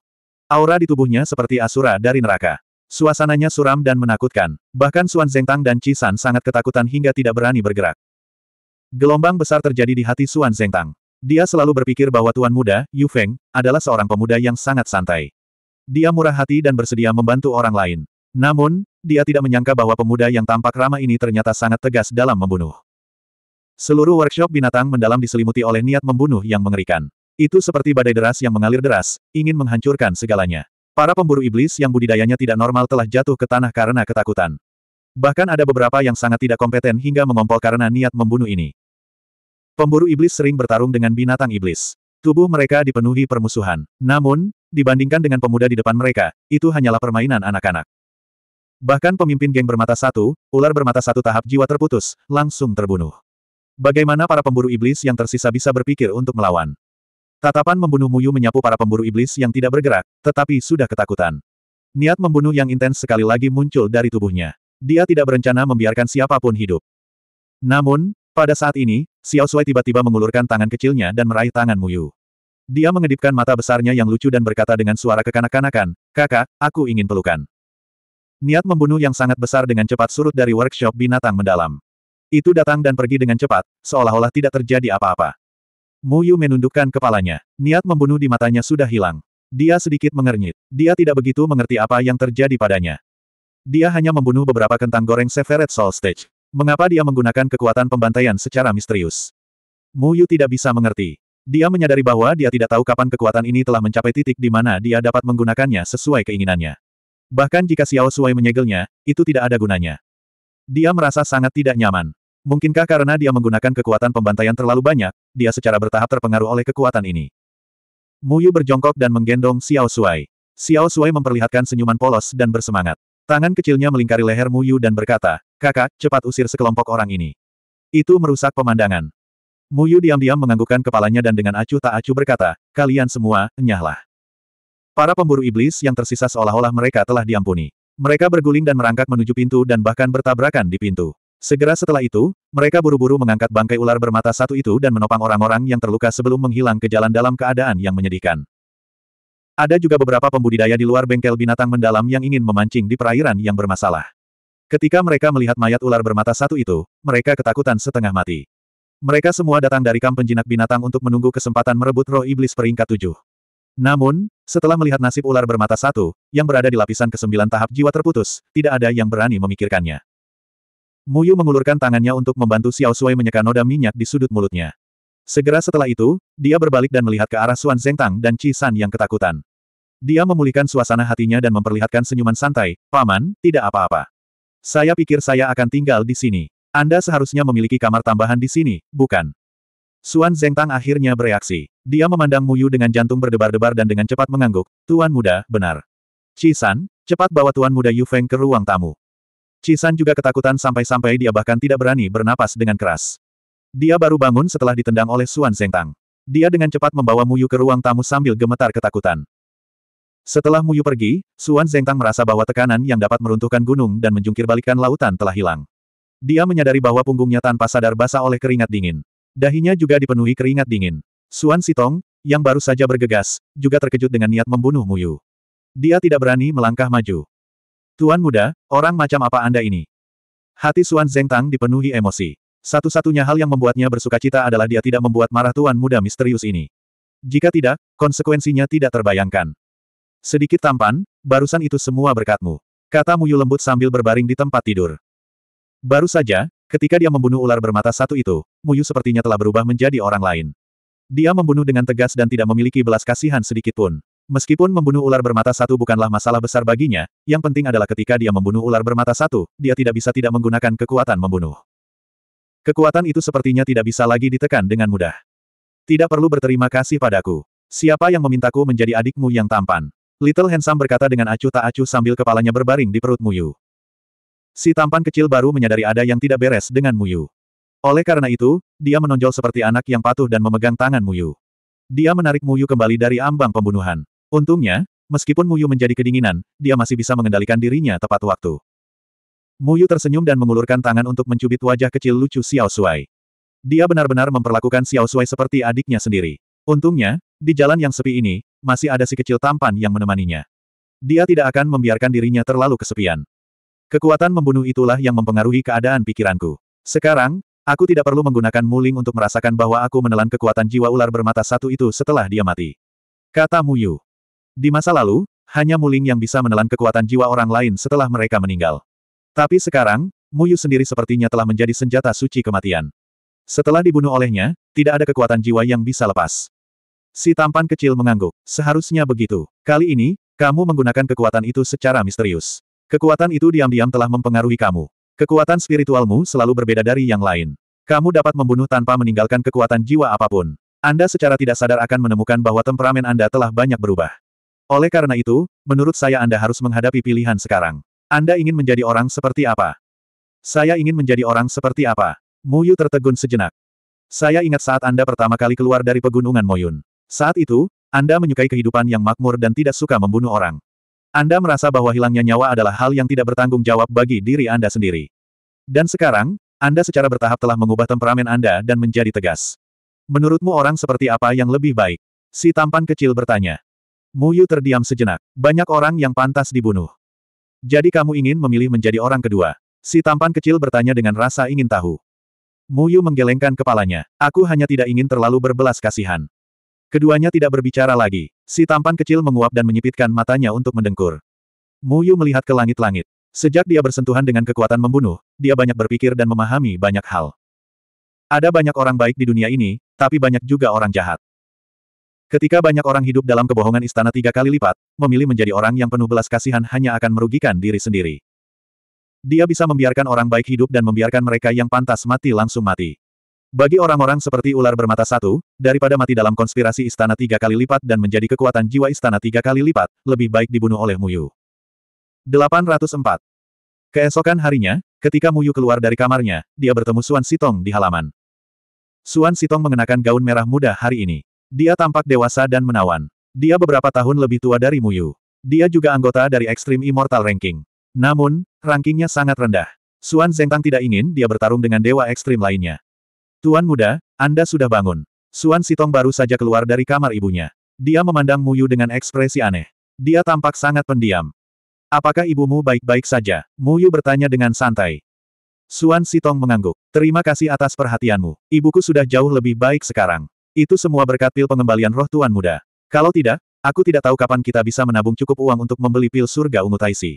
Aura di tubuhnya seperti asura dari neraka. Suasananya suram dan menakutkan. Bahkan Xuan Tang dan Cisan sangat ketakutan hingga tidak berani bergerak. Gelombang besar terjadi di hati Xuan Tang. Dia selalu berpikir bahwa Tuan Muda, Yu Feng, adalah seorang pemuda yang sangat santai. Dia murah hati dan bersedia membantu orang lain. Namun, dia tidak menyangka bahwa pemuda yang tampak ramah ini ternyata sangat tegas dalam membunuh. Seluruh workshop binatang mendalam diselimuti oleh niat membunuh yang mengerikan. Itu seperti badai deras yang mengalir deras, ingin menghancurkan segalanya. Para pemburu iblis yang budidayanya tidak normal telah jatuh ke tanah karena ketakutan. Bahkan ada beberapa yang sangat tidak kompeten hingga mengompol karena niat membunuh ini. Pemburu iblis sering bertarung dengan binatang iblis. Tubuh mereka dipenuhi permusuhan. Namun, dibandingkan dengan pemuda di depan mereka, itu hanyalah permainan anak-anak. Bahkan pemimpin geng bermata satu, ular bermata satu tahap jiwa terputus, langsung terbunuh. Bagaimana para pemburu iblis yang tersisa bisa berpikir untuk melawan? Tatapan membunuh Muyu menyapu para pemburu iblis yang tidak bergerak, tetapi sudah ketakutan. Niat membunuh yang intens sekali lagi muncul dari tubuhnya. Dia tidak berencana membiarkan siapapun hidup. Namun, pada saat ini, Xiao Sui tiba-tiba mengulurkan tangan kecilnya dan meraih tangan Muyu. Dia mengedipkan mata besarnya yang lucu dan berkata dengan suara kekanak-kanakan, kakak, aku ingin pelukan. Niat membunuh yang sangat besar dengan cepat surut dari workshop binatang mendalam. Itu datang dan pergi dengan cepat, seolah-olah tidak terjadi apa-apa. Mu Yu menundukkan kepalanya. Niat membunuh di matanya sudah hilang. Dia sedikit mengernyit. Dia tidak begitu mengerti apa yang terjadi padanya. Dia hanya membunuh beberapa kentang goreng Severed Soul Stage. Mengapa dia menggunakan kekuatan pembantaian secara misterius? Mu Yu tidak bisa mengerti. Dia menyadari bahwa dia tidak tahu kapan kekuatan ini telah mencapai titik di mana dia dapat menggunakannya sesuai keinginannya. Bahkan jika Xiao Sui menyegelnya, itu tidak ada gunanya. Dia merasa sangat tidak nyaman. Mungkinkah karena dia menggunakan kekuatan pembantaian terlalu banyak, dia secara bertahap terpengaruh oleh kekuatan ini. Muyu berjongkok dan menggendong Xiao Sui. Xiao Sui memperlihatkan senyuman polos dan bersemangat. Tangan kecilnya melingkari leher Muyu dan berkata, kakak, cepat usir sekelompok orang ini. Itu merusak pemandangan. Muyu diam-diam menganggukkan kepalanya dan dengan acuh tak acuh berkata, kalian semua, nyahlah. Para pemburu iblis yang tersisa seolah-olah mereka telah diampuni. Mereka berguling dan merangkak menuju pintu dan bahkan bertabrakan di pintu. Segera setelah itu, mereka buru-buru mengangkat bangkai ular bermata satu itu dan menopang orang-orang yang terluka sebelum menghilang ke jalan dalam keadaan yang menyedihkan. Ada juga beberapa pembudidaya di luar bengkel binatang mendalam yang ingin memancing di perairan yang bermasalah. Ketika mereka melihat mayat ular bermata satu itu, mereka ketakutan setengah mati. Mereka semua datang dari kamp penjinak binatang untuk menunggu kesempatan merebut roh iblis peringkat tujuh. Namun, setelah melihat nasib ular bermata satu, yang berada di lapisan kesembilan tahap jiwa terputus, tidak ada yang berani memikirkannya. Muyu mengulurkan tangannya untuk membantu Xiao Sui menyeka noda minyak di sudut mulutnya. Segera setelah itu, dia berbalik dan melihat ke arah Xuan Tang dan Qi San yang ketakutan. Dia memulihkan suasana hatinya dan memperlihatkan senyuman santai, Paman, tidak apa-apa. Saya pikir saya akan tinggal di sini. Anda seharusnya memiliki kamar tambahan di sini, bukan? Suan Tang akhirnya bereaksi. Dia memandang Muyu dengan jantung berdebar-debar dan dengan cepat mengangguk, Tuan Muda, benar. Cisan, cepat bawa Tuan Muda Yu Feng ke ruang tamu. Cisan juga ketakutan sampai-sampai dia bahkan tidak berani bernapas dengan keras. Dia baru bangun setelah ditendang oleh Suan Tang. Dia dengan cepat membawa Muyu ke ruang tamu sambil gemetar ketakutan. Setelah Muyu pergi, Suan Tang merasa bahwa tekanan yang dapat meruntuhkan gunung dan menjungkirbalikkan lautan telah hilang. Dia menyadari bahwa punggungnya tanpa sadar basah oleh keringat dingin. Dahinya juga dipenuhi keringat dingin. Suan Sitong, yang baru saja bergegas, juga terkejut dengan niat membunuh Muyu. Dia tidak berani melangkah maju. Tuan muda, orang macam apa Anda ini? Hati Suan Zengtang dipenuhi emosi. Satu-satunya hal yang membuatnya bersuka cita adalah dia tidak membuat marah tuan muda misterius ini. Jika tidak, konsekuensinya tidak terbayangkan. Sedikit tampan, barusan itu semua berkatmu. Kata Muyu lembut sambil berbaring di tempat tidur. Baru saja, ketika dia membunuh ular bermata satu itu, Muyu sepertinya telah berubah menjadi orang lain. Dia membunuh dengan tegas dan tidak memiliki belas kasihan sedikitpun. Meskipun membunuh ular bermata satu bukanlah masalah besar baginya, yang penting adalah ketika dia membunuh ular bermata satu, dia tidak bisa tidak menggunakan kekuatan membunuh. Kekuatan itu sepertinya tidak bisa lagi ditekan dengan mudah. Tidak perlu berterima kasih padaku. Siapa yang memintaku menjadi adikmu yang tampan? Little Handsome berkata dengan acuh tak acuh sambil kepalanya berbaring di perut Muyu. Si tampan kecil baru menyadari ada yang tidak beres dengan Muyu. Oleh karena itu, dia menonjol seperti anak yang patuh dan memegang tangan Muyu. Dia menarik Muyu kembali dari ambang pembunuhan. Untungnya, meskipun Muyu menjadi kedinginan, dia masih bisa mengendalikan dirinya tepat waktu. Muyu tersenyum dan mengulurkan tangan untuk mencubit wajah kecil lucu Xiao Suai. Dia benar-benar memperlakukan Xiao Suai seperti adiknya sendiri. Untungnya, di jalan yang sepi ini, masih ada si kecil tampan yang menemaninya. Dia tidak akan membiarkan dirinya terlalu kesepian. Kekuatan membunuh itulah yang mempengaruhi keadaan pikiranku. Sekarang, aku tidak perlu menggunakan muling untuk merasakan bahwa aku menelan kekuatan jiwa ular bermata satu itu setelah dia mati. Kata Muyu. Di masa lalu, hanya muling yang bisa menelan kekuatan jiwa orang lain setelah mereka meninggal. Tapi sekarang, Muyu sendiri sepertinya telah menjadi senjata suci kematian. Setelah dibunuh olehnya, tidak ada kekuatan jiwa yang bisa lepas. Si tampan kecil mengangguk. Seharusnya begitu. Kali ini, kamu menggunakan kekuatan itu secara misterius. Kekuatan itu diam-diam telah mempengaruhi kamu. Kekuatan spiritualmu selalu berbeda dari yang lain. Kamu dapat membunuh tanpa meninggalkan kekuatan jiwa apapun. Anda secara tidak sadar akan menemukan bahwa temperamen Anda telah banyak berubah. Oleh karena itu, menurut saya Anda harus menghadapi pilihan sekarang. Anda ingin menjadi orang seperti apa? Saya ingin menjadi orang seperti apa? Muyu tertegun sejenak. Saya ingat saat Anda pertama kali keluar dari pegunungan Moyun. Saat itu, Anda menyukai kehidupan yang makmur dan tidak suka membunuh orang. Anda merasa bahwa hilangnya nyawa adalah hal yang tidak bertanggung jawab bagi diri Anda sendiri. Dan sekarang, Anda secara bertahap telah mengubah temperamen Anda dan menjadi tegas. Menurutmu orang seperti apa yang lebih baik? Si tampan kecil bertanya. Mu Yu terdiam sejenak. Banyak orang yang pantas dibunuh. Jadi kamu ingin memilih menjadi orang kedua? Si tampan kecil bertanya dengan rasa ingin tahu. Mu Yu menggelengkan kepalanya. Aku hanya tidak ingin terlalu berbelas kasihan. Keduanya tidak berbicara lagi. Si tampan kecil menguap dan menyipitkan matanya untuk mendengkur. Mu Yu melihat ke langit-langit. Sejak dia bersentuhan dengan kekuatan membunuh, dia banyak berpikir dan memahami banyak hal. Ada banyak orang baik di dunia ini, tapi banyak juga orang jahat. Ketika banyak orang hidup dalam kebohongan istana tiga kali lipat, memilih menjadi orang yang penuh belas kasihan hanya akan merugikan diri sendiri. Dia bisa membiarkan orang baik hidup dan membiarkan mereka yang pantas mati langsung mati. Bagi orang-orang seperti ular bermata satu, daripada mati dalam konspirasi istana tiga kali lipat dan menjadi kekuatan jiwa istana tiga kali lipat, lebih baik dibunuh oleh Muyu. 804. Keesokan harinya, ketika Muyu keluar dari kamarnya, dia bertemu Suan Sitong di halaman. Suan Sitong mengenakan gaun merah muda hari ini. Dia tampak dewasa dan menawan. Dia beberapa tahun lebih tua dari Muyu. Dia juga anggota dari Extreme Immortal Ranking. Namun, rankingnya sangat rendah. Suan Zengtang tidak ingin dia bertarung dengan dewa ekstrim lainnya. Tuan muda, Anda sudah bangun. Suan Sitong baru saja keluar dari kamar ibunya. Dia memandang Muyu dengan ekspresi aneh. Dia tampak sangat pendiam. Apakah ibumu baik-baik saja? Muyu bertanya dengan santai. Suan Sitong mengangguk. Terima kasih atas perhatianmu. Ibuku sudah jauh lebih baik sekarang. Itu semua berkat pil pengembalian roh Tuan Muda. Kalau tidak, aku tidak tahu kapan kita bisa menabung cukup uang untuk membeli pil surga ungu Taisi.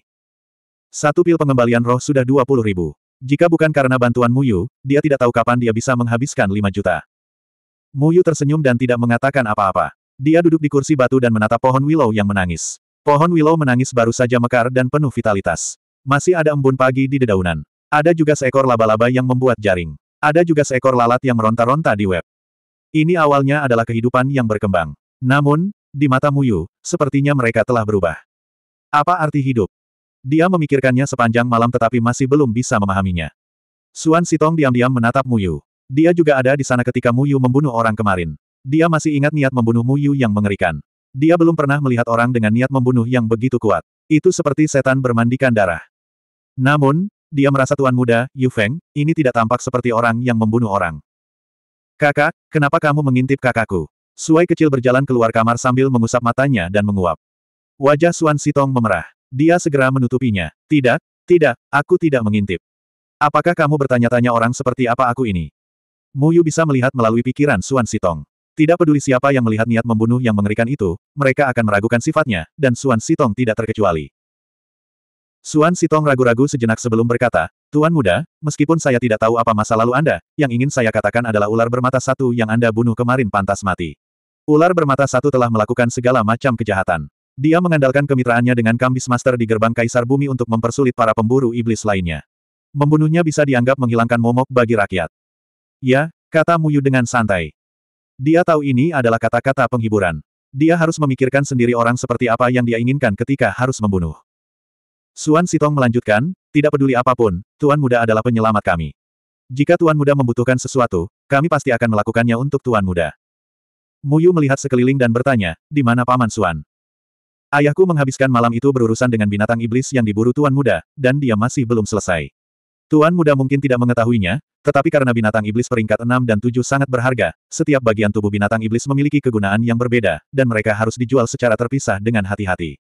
Satu pil pengembalian roh sudah 20 ribu. Jika bukan karena bantuan Muyu, dia tidak tahu kapan dia bisa menghabiskan 5 juta. Muyu tersenyum dan tidak mengatakan apa-apa. Dia duduk di kursi batu dan menatap pohon willow yang menangis. Pohon willow menangis baru saja mekar dan penuh vitalitas. Masih ada embun pagi di dedaunan. Ada juga seekor laba-laba yang membuat jaring. Ada juga seekor lalat yang meronta-ronta di web. Ini awalnya adalah kehidupan yang berkembang. Namun, di mata Muyu, sepertinya mereka telah berubah. Apa arti hidup? Dia memikirkannya sepanjang malam tetapi masih belum bisa memahaminya. Suan Sitong diam-diam menatap Muyu. Dia juga ada di sana ketika Muyu membunuh orang kemarin. Dia masih ingat niat membunuh Muyu yang mengerikan. Dia belum pernah melihat orang dengan niat membunuh yang begitu kuat. Itu seperti setan bermandikan darah. Namun, dia merasa tuan muda, Yu Feng, ini tidak tampak seperti orang yang membunuh orang. Kakak, kenapa kamu mengintip kakakku? Suai kecil berjalan keluar kamar sambil mengusap matanya dan menguap. Wajah Suan Sitong memerah. Dia segera menutupinya. Tidak, tidak, aku tidak mengintip. Apakah kamu bertanya-tanya orang seperti apa aku ini? Muyu bisa melihat melalui pikiran Suan Sitong. Tidak peduli siapa yang melihat niat membunuh yang mengerikan itu, mereka akan meragukan sifatnya, dan Suan Sitong tidak terkecuali. Suan Sitong ragu-ragu sejenak sebelum berkata, Tuan muda, meskipun saya tidak tahu apa masa lalu Anda, yang ingin saya katakan adalah ular bermata satu yang Anda bunuh kemarin pantas mati. Ular bermata satu telah melakukan segala macam kejahatan. Dia mengandalkan kemitraannya dengan Kamis Master di gerbang Kaisar Bumi untuk mempersulit para pemburu iblis lainnya. Membunuhnya bisa dianggap menghilangkan momok bagi rakyat. Ya, kata Muyu dengan santai. Dia tahu ini adalah kata-kata penghiburan. Dia harus memikirkan sendiri orang seperti apa yang dia inginkan ketika harus membunuh. Suan Sitong melanjutkan, tidak peduli apapun, Tuan Muda adalah penyelamat kami. Jika Tuan Muda membutuhkan sesuatu, kami pasti akan melakukannya untuk Tuan Muda. Muyu melihat sekeliling dan bertanya, di mana Paman Suan? Ayahku menghabiskan malam itu berurusan dengan binatang iblis yang diburu Tuan Muda, dan dia masih belum selesai. Tuan Muda mungkin tidak mengetahuinya, tetapi karena binatang iblis peringkat 6 dan 7 sangat berharga, setiap bagian tubuh binatang iblis memiliki kegunaan yang berbeda, dan mereka harus dijual secara terpisah dengan hati-hati.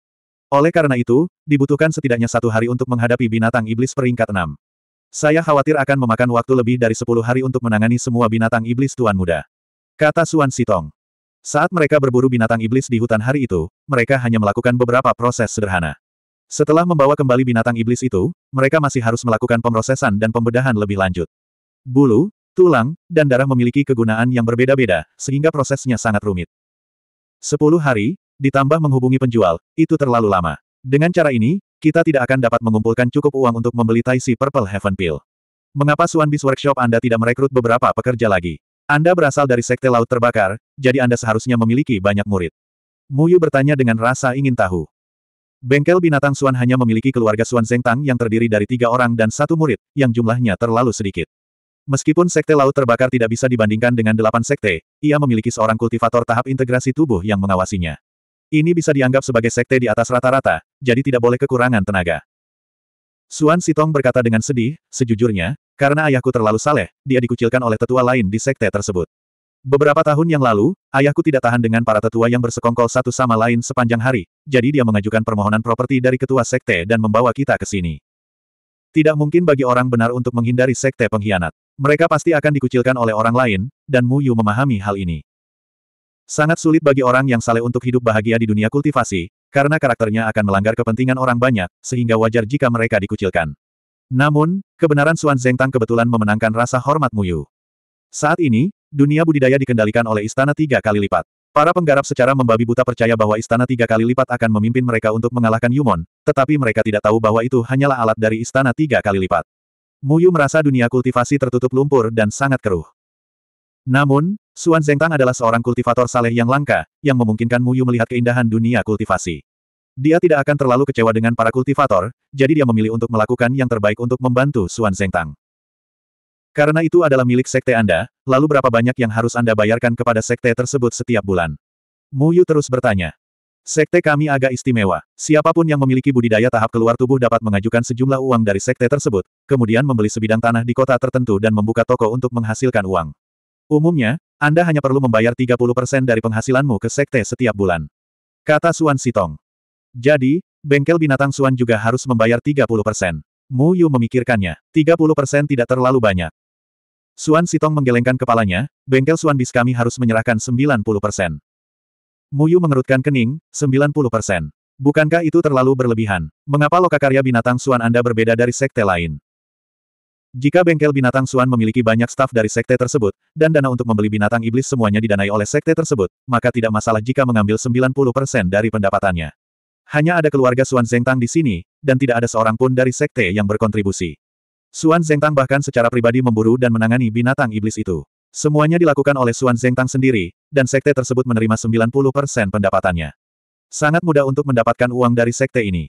Oleh karena itu, dibutuhkan setidaknya satu hari untuk menghadapi binatang iblis peringkat 6. Saya khawatir akan memakan waktu lebih dari 10 hari untuk menangani semua binatang iblis Tuan Muda. Kata Suan Sitong. Saat mereka berburu binatang iblis di hutan hari itu, mereka hanya melakukan beberapa proses sederhana. Setelah membawa kembali binatang iblis itu, mereka masih harus melakukan pemrosesan dan pembedahan lebih lanjut. Bulu, tulang, dan darah memiliki kegunaan yang berbeda-beda, sehingga prosesnya sangat rumit. Sepuluh hari, ditambah menghubungi penjual, itu terlalu lama. Dengan cara ini, kita tidak akan dapat mengumpulkan cukup uang untuk membeli Taisi Purple Heaven Pill. Mengapa Suan Bis Workshop Anda tidak merekrut beberapa pekerja lagi? Anda berasal dari sekte laut terbakar, jadi Anda seharusnya memiliki banyak murid. Muyu bertanya dengan rasa ingin tahu. Bengkel binatang Suan hanya memiliki keluarga Suan Zengtang yang terdiri dari tiga orang dan satu murid, yang jumlahnya terlalu sedikit. Meskipun sekte laut terbakar tidak bisa dibandingkan dengan delapan sekte, ia memiliki seorang kultivator tahap integrasi tubuh yang mengawasinya. Ini bisa dianggap sebagai sekte di atas rata-rata, jadi tidak boleh kekurangan tenaga. Suan Sitong berkata dengan sedih, sejujurnya, karena ayahku terlalu saleh, dia dikucilkan oleh tetua lain di sekte tersebut. Beberapa tahun yang lalu, ayahku tidak tahan dengan para tetua yang bersekongkol satu sama lain sepanjang hari, jadi dia mengajukan permohonan properti dari ketua sekte dan membawa kita ke sini. Tidak mungkin bagi orang benar untuk menghindari sekte pengkhianat. Mereka pasti akan dikucilkan oleh orang lain, dan Mu Yu memahami hal ini. Sangat sulit bagi orang yang saleh untuk hidup bahagia di dunia kultivasi, karena karakternya akan melanggar kepentingan orang banyak, sehingga wajar jika mereka dikucilkan. Namun, kebenaran Suan Zeng Tang kebetulan memenangkan rasa hormat Muyu. Saat ini, dunia budidaya dikendalikan oleh istana tiga kali lipat. Para penggarap secara membabi buta percaya bahwa istana tiga kali lipat akan memimpin mereka untuk mengalahkan Yumon, tetapi mereka tidak tahu bahwa itu hanyalah alat dari istana tiga kali lipat. Muyu merasa dunia kultivasi tertutup lumpur dan sangat keruh. Namun, Suan Zeng Tang adalah seorang kultivator saleh yang langka, yang memungkinkan Muyu melihat keindahan dunia kultivasi. Dia tidak akan terlalu kecewa dengan para kultivator, jadi dia memilih untuk melakukan yang terbaik untuk membantu Xuan Zengtang. Karena itu adalah milik sekte Anda, lalu berapa banyak yang harus Anda bayarkan kepada sekte tersebut setiap bulan? Mu Yu terus bertanya. Sekte kami agak istimewa. Siapapun yang memiliki budidaya tahap keluar tubuh dapat mengajukan sejumlah uang dari sekte tersebut, kemudian membeli sebidang tanah di kota tertentu dan membuka toko untuk menghasilkan uang. Umumnya, Anda hanya perlu membayar 30% dari penghasilanmu ke sekte setiap bulan. Kata Suan Sitong. Jadi, bengkel binatang Suan juga harus membayar 30 persen. Mu Yu memikirkannya, 30 persen tidak terlalu banyak. Suan Sitong menggelengkan kepalanya, bengkel Suan Bis kami harus menyerahkan 90 persen. Mu Yu mengerutkan kening, 90 persen. Bukankah itu terlalu berlebihan? Mengapa lokakarya binatang Suan Anda berbeda dari sekte lain? Jika bengkel binatang Suan memiliki banyak staf dari sekte tersebut, dan dana untuk membeli binatang iblis semuanya didanai oleh sekte tersebut, maka tidak masalah jika mengambil 90% dari pendapatannya. Hanya ada keluarga Xuan Zhengtang di sini, dan tidak ada seorang pun dari sekte yang berkontribusi. Xuan Zhengtang bahkan secara pribadi memburu dan menangani binatang iblis itu. Semuanya dilakukan oleh Xuan Zhengtang sendiri, dan sekte tersebut menerima 90% pendapatannya. Sangat mudah untuk mendapatkan uang dari sekte ini.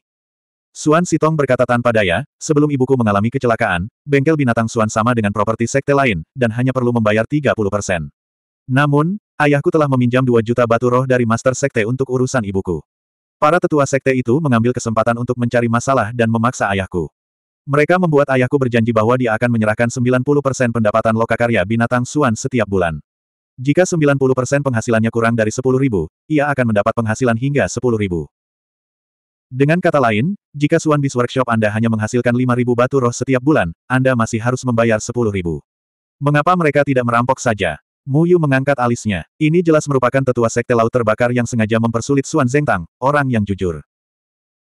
Suan Sitong berkata tanpa daya, sebelum ibuku mengalami kecelakaan, bengkel binatang Suan sama dengan properti sekte lain, dan hanya perlu membayar 30%. Namun, ayahku telah meminjam 2 juta batu roh dari master sekte untuk urusan ibuku. Para tetua sekte itu mengambil kesempatan untuk mencari masalah dan memaksa ayahku. Mereka membuat ayahku berjanji bahwa dia akan menyerahkan 90% pendapatan lokakarya binatang Suan setiap bulan. Jika 90% penghasilannya kurang dari ribu, ia akan mendapat penghasilan hingga ribu. Dengan kata lain, jika Suan Bis Workshop Anda hanya menghasilkan ribu batu roh setiap bulan, Anda masih harus membayar ribu. Mengapa mereka tidak merampok saja? Muyu mengangkat alisnya. Ini jelas merupakan tetua sekte laut terbakar yang sengaja mempersulit Xuan Zengtang, orang yang jujur.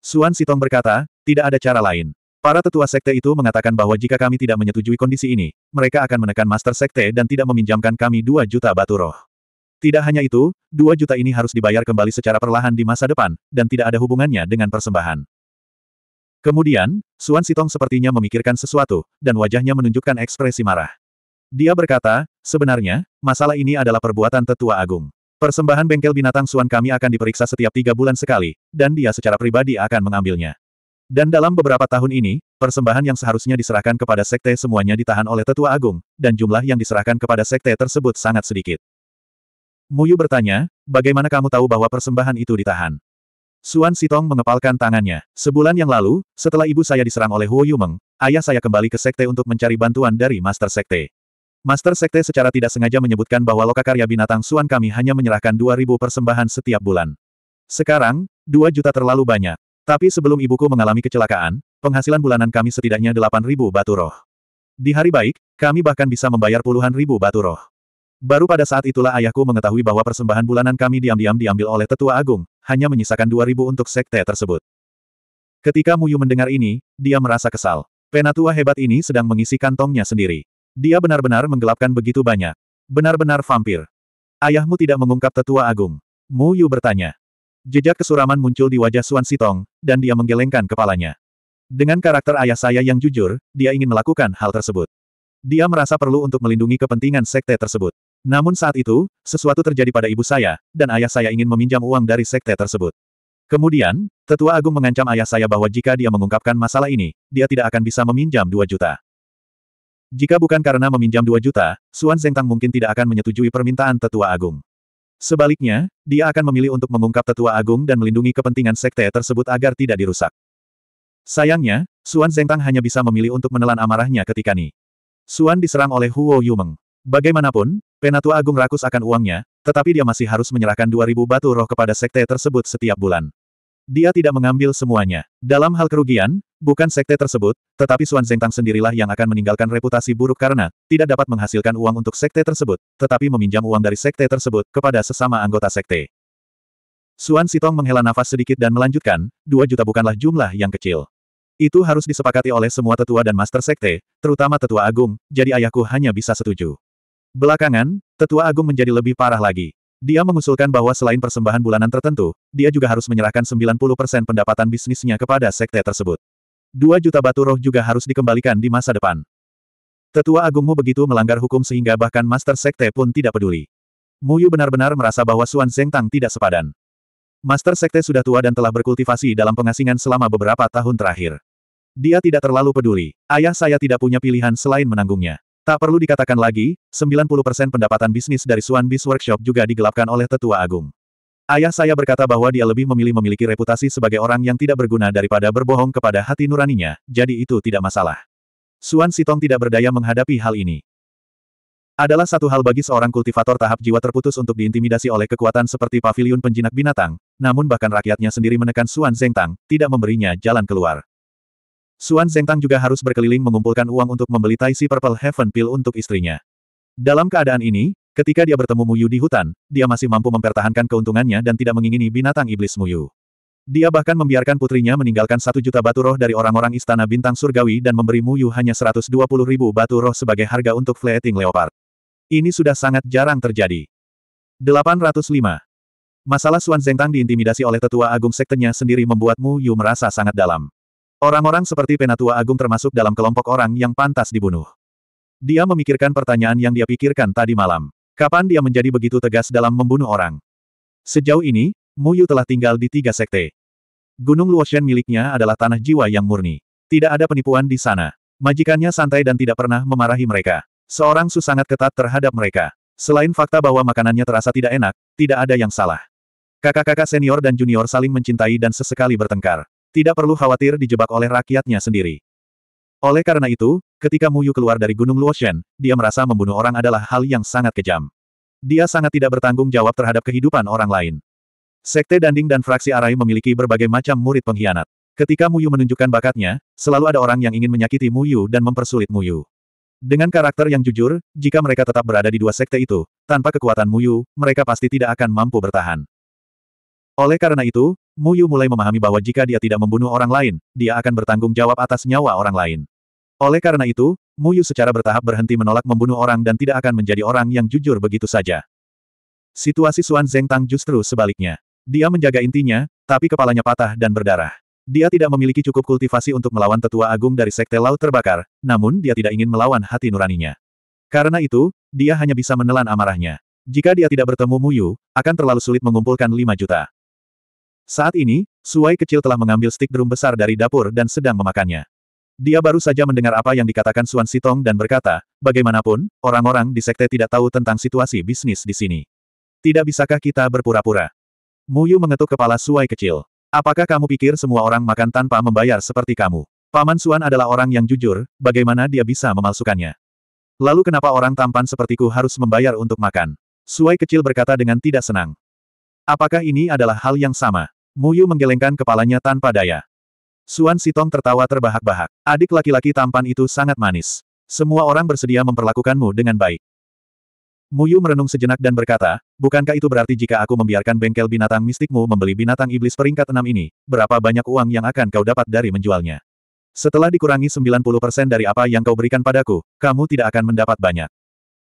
Xuan Sitong berkata, tidak ada cara lain. Para tetua sekte itu mengatakan bahwa jika kami tidak menyetujui kondisi ini, mereka akan menekan master sekte dan tidak meminjamkan kami dua juta batu roh. Tidak hanya itu, dua juta ini harus dibayar kembali secara perlahan di masa depan, dan tidak ada hubungannya dengan persembahan. Kemudian, Xuan Sitong sepertinya memikirkan sesuatu, dan wajahnya menunjukkan ekspresi marah. Dia berkata, sebenarnya, masalah ini adalah perbuatan tetua agung. Persembahan bengkel binatang suan kami akan diperiksa setiap tiga bulan sekali, dan dia secara pribadi akan mengambilnya. Dan dalam beberapa tahun ini, persembahan yang seharusnya diserahkan kepada sekte semuanya ditahan oleh tetua agung, dan jumlah yang diserahkan kepada sekte tersebut sangat sedikit. Muyu bertanya, bagaimana kamu tahu bahwa persembahan itu ditahan? Suan Sitong mengepalkan tangannya. Sebulan yang lalu, setelah ibu saya diserang oleh Huo Yumeng, ayah saya kembali ke sekte untuk mencari bantuan dari Master Sekte. Master Sekte secara tidak sengaja menyebutkan bahwa lokakarya binatang suan kami hanya menyerahkan 2.000 persembahan setiap bulan. Sekarang, 2 juta terlalu banyak. Tapi sebelum ibuku mengalami kecelakaan, penghasilan bulanan kami setidaknya 8.000 batu roh. Di hari baik, kami bahkan bisa membayar puluhan ribu batu roh. Baru pada saat itulah ayahku mengetahui bahwa persembahan bulanan kami diam-diam diambil oleh tetua agung, hanya menyisakan 2.000 untuk sekte tersebut. Ketika Muyu mendengar ini, dia merasa kesal. Penatua hebat ini sedang mengisi kantongnya sendiri. Dia benar-benar menggelapkan begitu banyak. Benar-benar vampir. Ayahmu tidak mengungkap tetua agung. Mu Yu bertanya. Jejak kesuraman muncul di wajah Suan Sitong, dan dia menggelengkan kepalanya. Dengan karakter ayah saya yang jujur, dia ingin melakukan hal tersebut. Dia merasa perlu untuk melindungi kepentingan sekte tersebut. Namun saat itu, sesuatu terjadi pada ibu saya, dan ayah saya ingin meminjam uang dari sekte tersebut. Kemudian, tetua agung mengancam ayah saya bahwa jika dia mengungkapkan masalah ini, dia tidak akan bisa meminjam 2 juta. Jika bukan karena meminjam 2 juta, Suan Zengtang mungkin tidak akan menyetujui permintaan tetua agung. Sebaliknya, dia akan memilih untuk mengungkap tetua agung dan melindungi kepentingan sekte tersebut agar tidak dirusak. Sayangnya, Suan Zengtang hanya bisa memilih untuk menelan amarahnya ketika ini. Suan diserang oleh Huo Yumeng. Bagaimanapun, penatua agung rakus akan uangnya, tetapi dia masih harus menyerahkan 2000 batu roh kepada sekte tersebut setiap bulan. Dia tidak mengambil semuanya. Dalam hal kerugian, bukan sekte tersebut, tetapi Xuan Zengtang sendirilah yang akan meninggalkan reputasi buruk karena tidak dapat menghasilkan uang untuk sekte tersebut, tetapi meminjam uang dari sekte tersebut kepada sesama anggota sekte. Suan Sitong menghela nafas sedikit dan melanjutkan, dua juta bukanlah jumlah yang kecil. Itu harus disepakati oleh semua tetua dan master sekte, terutama tetua agung, jadi ayahku hanya bisa setuju. Belakangan, tetua agung menjadi lebih parah lagi. Dia mengusulkan bahwa selain persembahan bulanan tertentu, dia juga harus menyerahkan 90% pendapatan bisnisnya kepada sekte tersebut. Dua juta batu roh juga harus dikembalikan di masa depan. Tetua agungmu begitu melanggar hukum sehingga bahkan master sekte pun tidak peduli. Muyu benar-benar merasa bahwa Suan Zeng Tang tidak sepadan. Master sekte sudah tua dan telah berkultivasi dalam pengasingan selama beberapa tahun terakhir. Dia tidak terlalu peduli. Ayah saya tidak punya pilihan selain menanggungnya. Tak perlu dikatakan lagi, 90% pendapatan bisnis dari Suan Bis Workshop juga digelapkan oleh Tetua Agung. Ayah saya berkata bahwa dia lebih memilih memiliki reputasi sebagai orang yang tidak berguna daripada berbohong kepada hati nuraninya, jadi itu tidak masalah. Suan Sitong tidak berdaya menghadapi hal ini. Adalah satu hal bagi seorang kultivator tahap jiwa terputus untuk diintimidasi oleh kekuatan seperti paviliun penjinak binatang, namun bahkan rakyatnya sendiri menekan Suan Zengtang, tidak memberinya jalan keluar. Suan Zengtang juga harus berkeliling mengumpulkan uang untuk membeli Taisi Purple Heaven Pill untuk istrinya. Dalam keadaan ini, ketika dia bertemu Muyu di hutan, dia masih mampu mempertahankan keuntungannya dan tidak mengingini binatang iblis Muyu. Dia bahkan membiarkan putrinya meninggalkan satu juta batu roh dari orang-orang istana bintang surgawi dan memberi Muyu hanya 120 ribu batu roh sebagai harga untuk fleeting leopard. Ini sudah sangat jarang terjadi. 805. Masalah Suan Zengtang diintimidasi oleh tetua agung sektenya sendiri membuat Muyu merasa sangat dalam. Orang-orang seperti Penatua Agung termasuk dalam kelompok orang yang pantas dibunuh. Dia memikirkan pertanyaan yang dia pikirkan tadi malam. Kapan dia menjadi begitu tegas dalam membunuh orang? Sejauh ini, Muyu telah tinggal di tiga sekte. Gunung Luoshen miliknya adalah tanah jiwa yang murni. Tidak ada penipuan di sana. Majikannya santai dan tidak pernah memarahi mereka. Seorang Su sangat ketat terhadap mereka. Selain fakta bahwa makanannya terasa tidak enak, tidak ada yang salah. Kakak-kakak senior dan junior saling mencintai dan sesekali bertengkar tidak perlu khawatir dijebak oleh rakyatnya sendiri. Oleh karena itu, ketika Muyu keluar dari Gunung Luoshen, dia merasa membunuh orang adalah hal yang sangat kejam. Dia sangat tidak bertanggung jawab terhadap kehidupan orang lain. Sekte Danding dan fraksi Arai memiliki berbagai macam murid pengkhianat. Ketika Muyu menunjukkan bakatnya, selalu ada orang yang ingin menyakiti Muyu dan mempersulit Muyu. Dengan karakter yang jujur, jika mereka tetap berada di dua sekte itu, tanpa kekuatan Muyu, mereka pasti tidak akan mampu bertahan. Oleh karena itu, Mu Yu mulai memahami bahwa jika dia tidak membunuh orang lain, dia akan bertanggung jawab atas nyawa orang lain. Oleh karena itu, Mu Yu secara bertahap berhenti menolak membunuh orang dan tidak akan menjadi orang yang jujur begitu saja. Situasi Suan Zeng Tang justru sebaliknya. Dia menjaga intinya, tapi kepalanya patah dan berdarah. Dia tidak memiliki cukup kultivasi untuk melawan tetua agung dari sekte laut terbakar, namun dia tidak ingin melawan hati nuraninya. Karena itu, dia hanya bisa menelan amarahnya. Jika dia tidak bertemu Mu Yu, akan terlalu sulit mengumpulkan 5 juta. Saat ini, Suai kecil telah mengambil stik drum besar dari dapur dan sedang memakannya. Dia baru saja mendengar apa yang dikatakan Suan Sitong dan berkata, bagaimanapun, orang-orang di sekte tidak tahu tentang situasi bisnis di sini. Tidak bisakah kita berpura-pura? Muyu mengetuk kepala Suai kecil. Apakah kamu pikir semua orang makan tanpa membayar seperti kamu? Paman Suan adalah orang yang jujur, bagaimana dia bisa memalsukannya? Lalu kenapa orang tampan sepertiku harus membayar untuk makan? Suai kecil berkata dengan tidak senang. Apakah ini adalah hal yang sama? Muyu menggelengkan kepalanya tanpa daya. Suan Sitong tertawa terbahak-bahak. Adik laki-laki tampan itu sangat manis. Semua orang bersedia memperlakukanmu dengan baik. Muyu merenung sejenak dan berkata, bukankah itu berarti jika aku membiarkan bengkel binatang mistikmu membeli binatang iblis peringkat enam ini, berapa banyak uang yang akan kau dapat dari menjualnya? Setelah dikurangi 90% dari apa yang kau berikan padaku, kamu tidak akan mendapat banyak.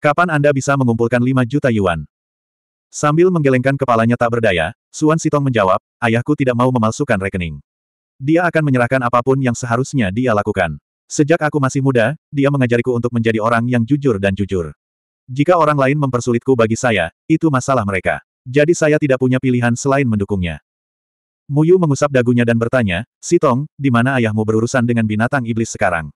Kapan Anda bisa mengumpulkan 5 juta yuan? Sambil menggelengkan kepalanya tak berdaya, Suan Sitong menjawab, ayahku tidak mau memalsukan rekening. Dia akan menyerahkan apapun yang seharusnya dia lakukan. Sejak aku masih muda, dia mengajariku untuk menjadi orang yang jujur dan jujur. Jika orang lain mempersulitku bagi saya, itu masalah mereka. Jadi saya tidak punya pilihan selain mendukungnya. Muyu mengusap dagunya dan bertanya, Sitong, di mana ayahmu berurusan dengan binatang iblis sekarang?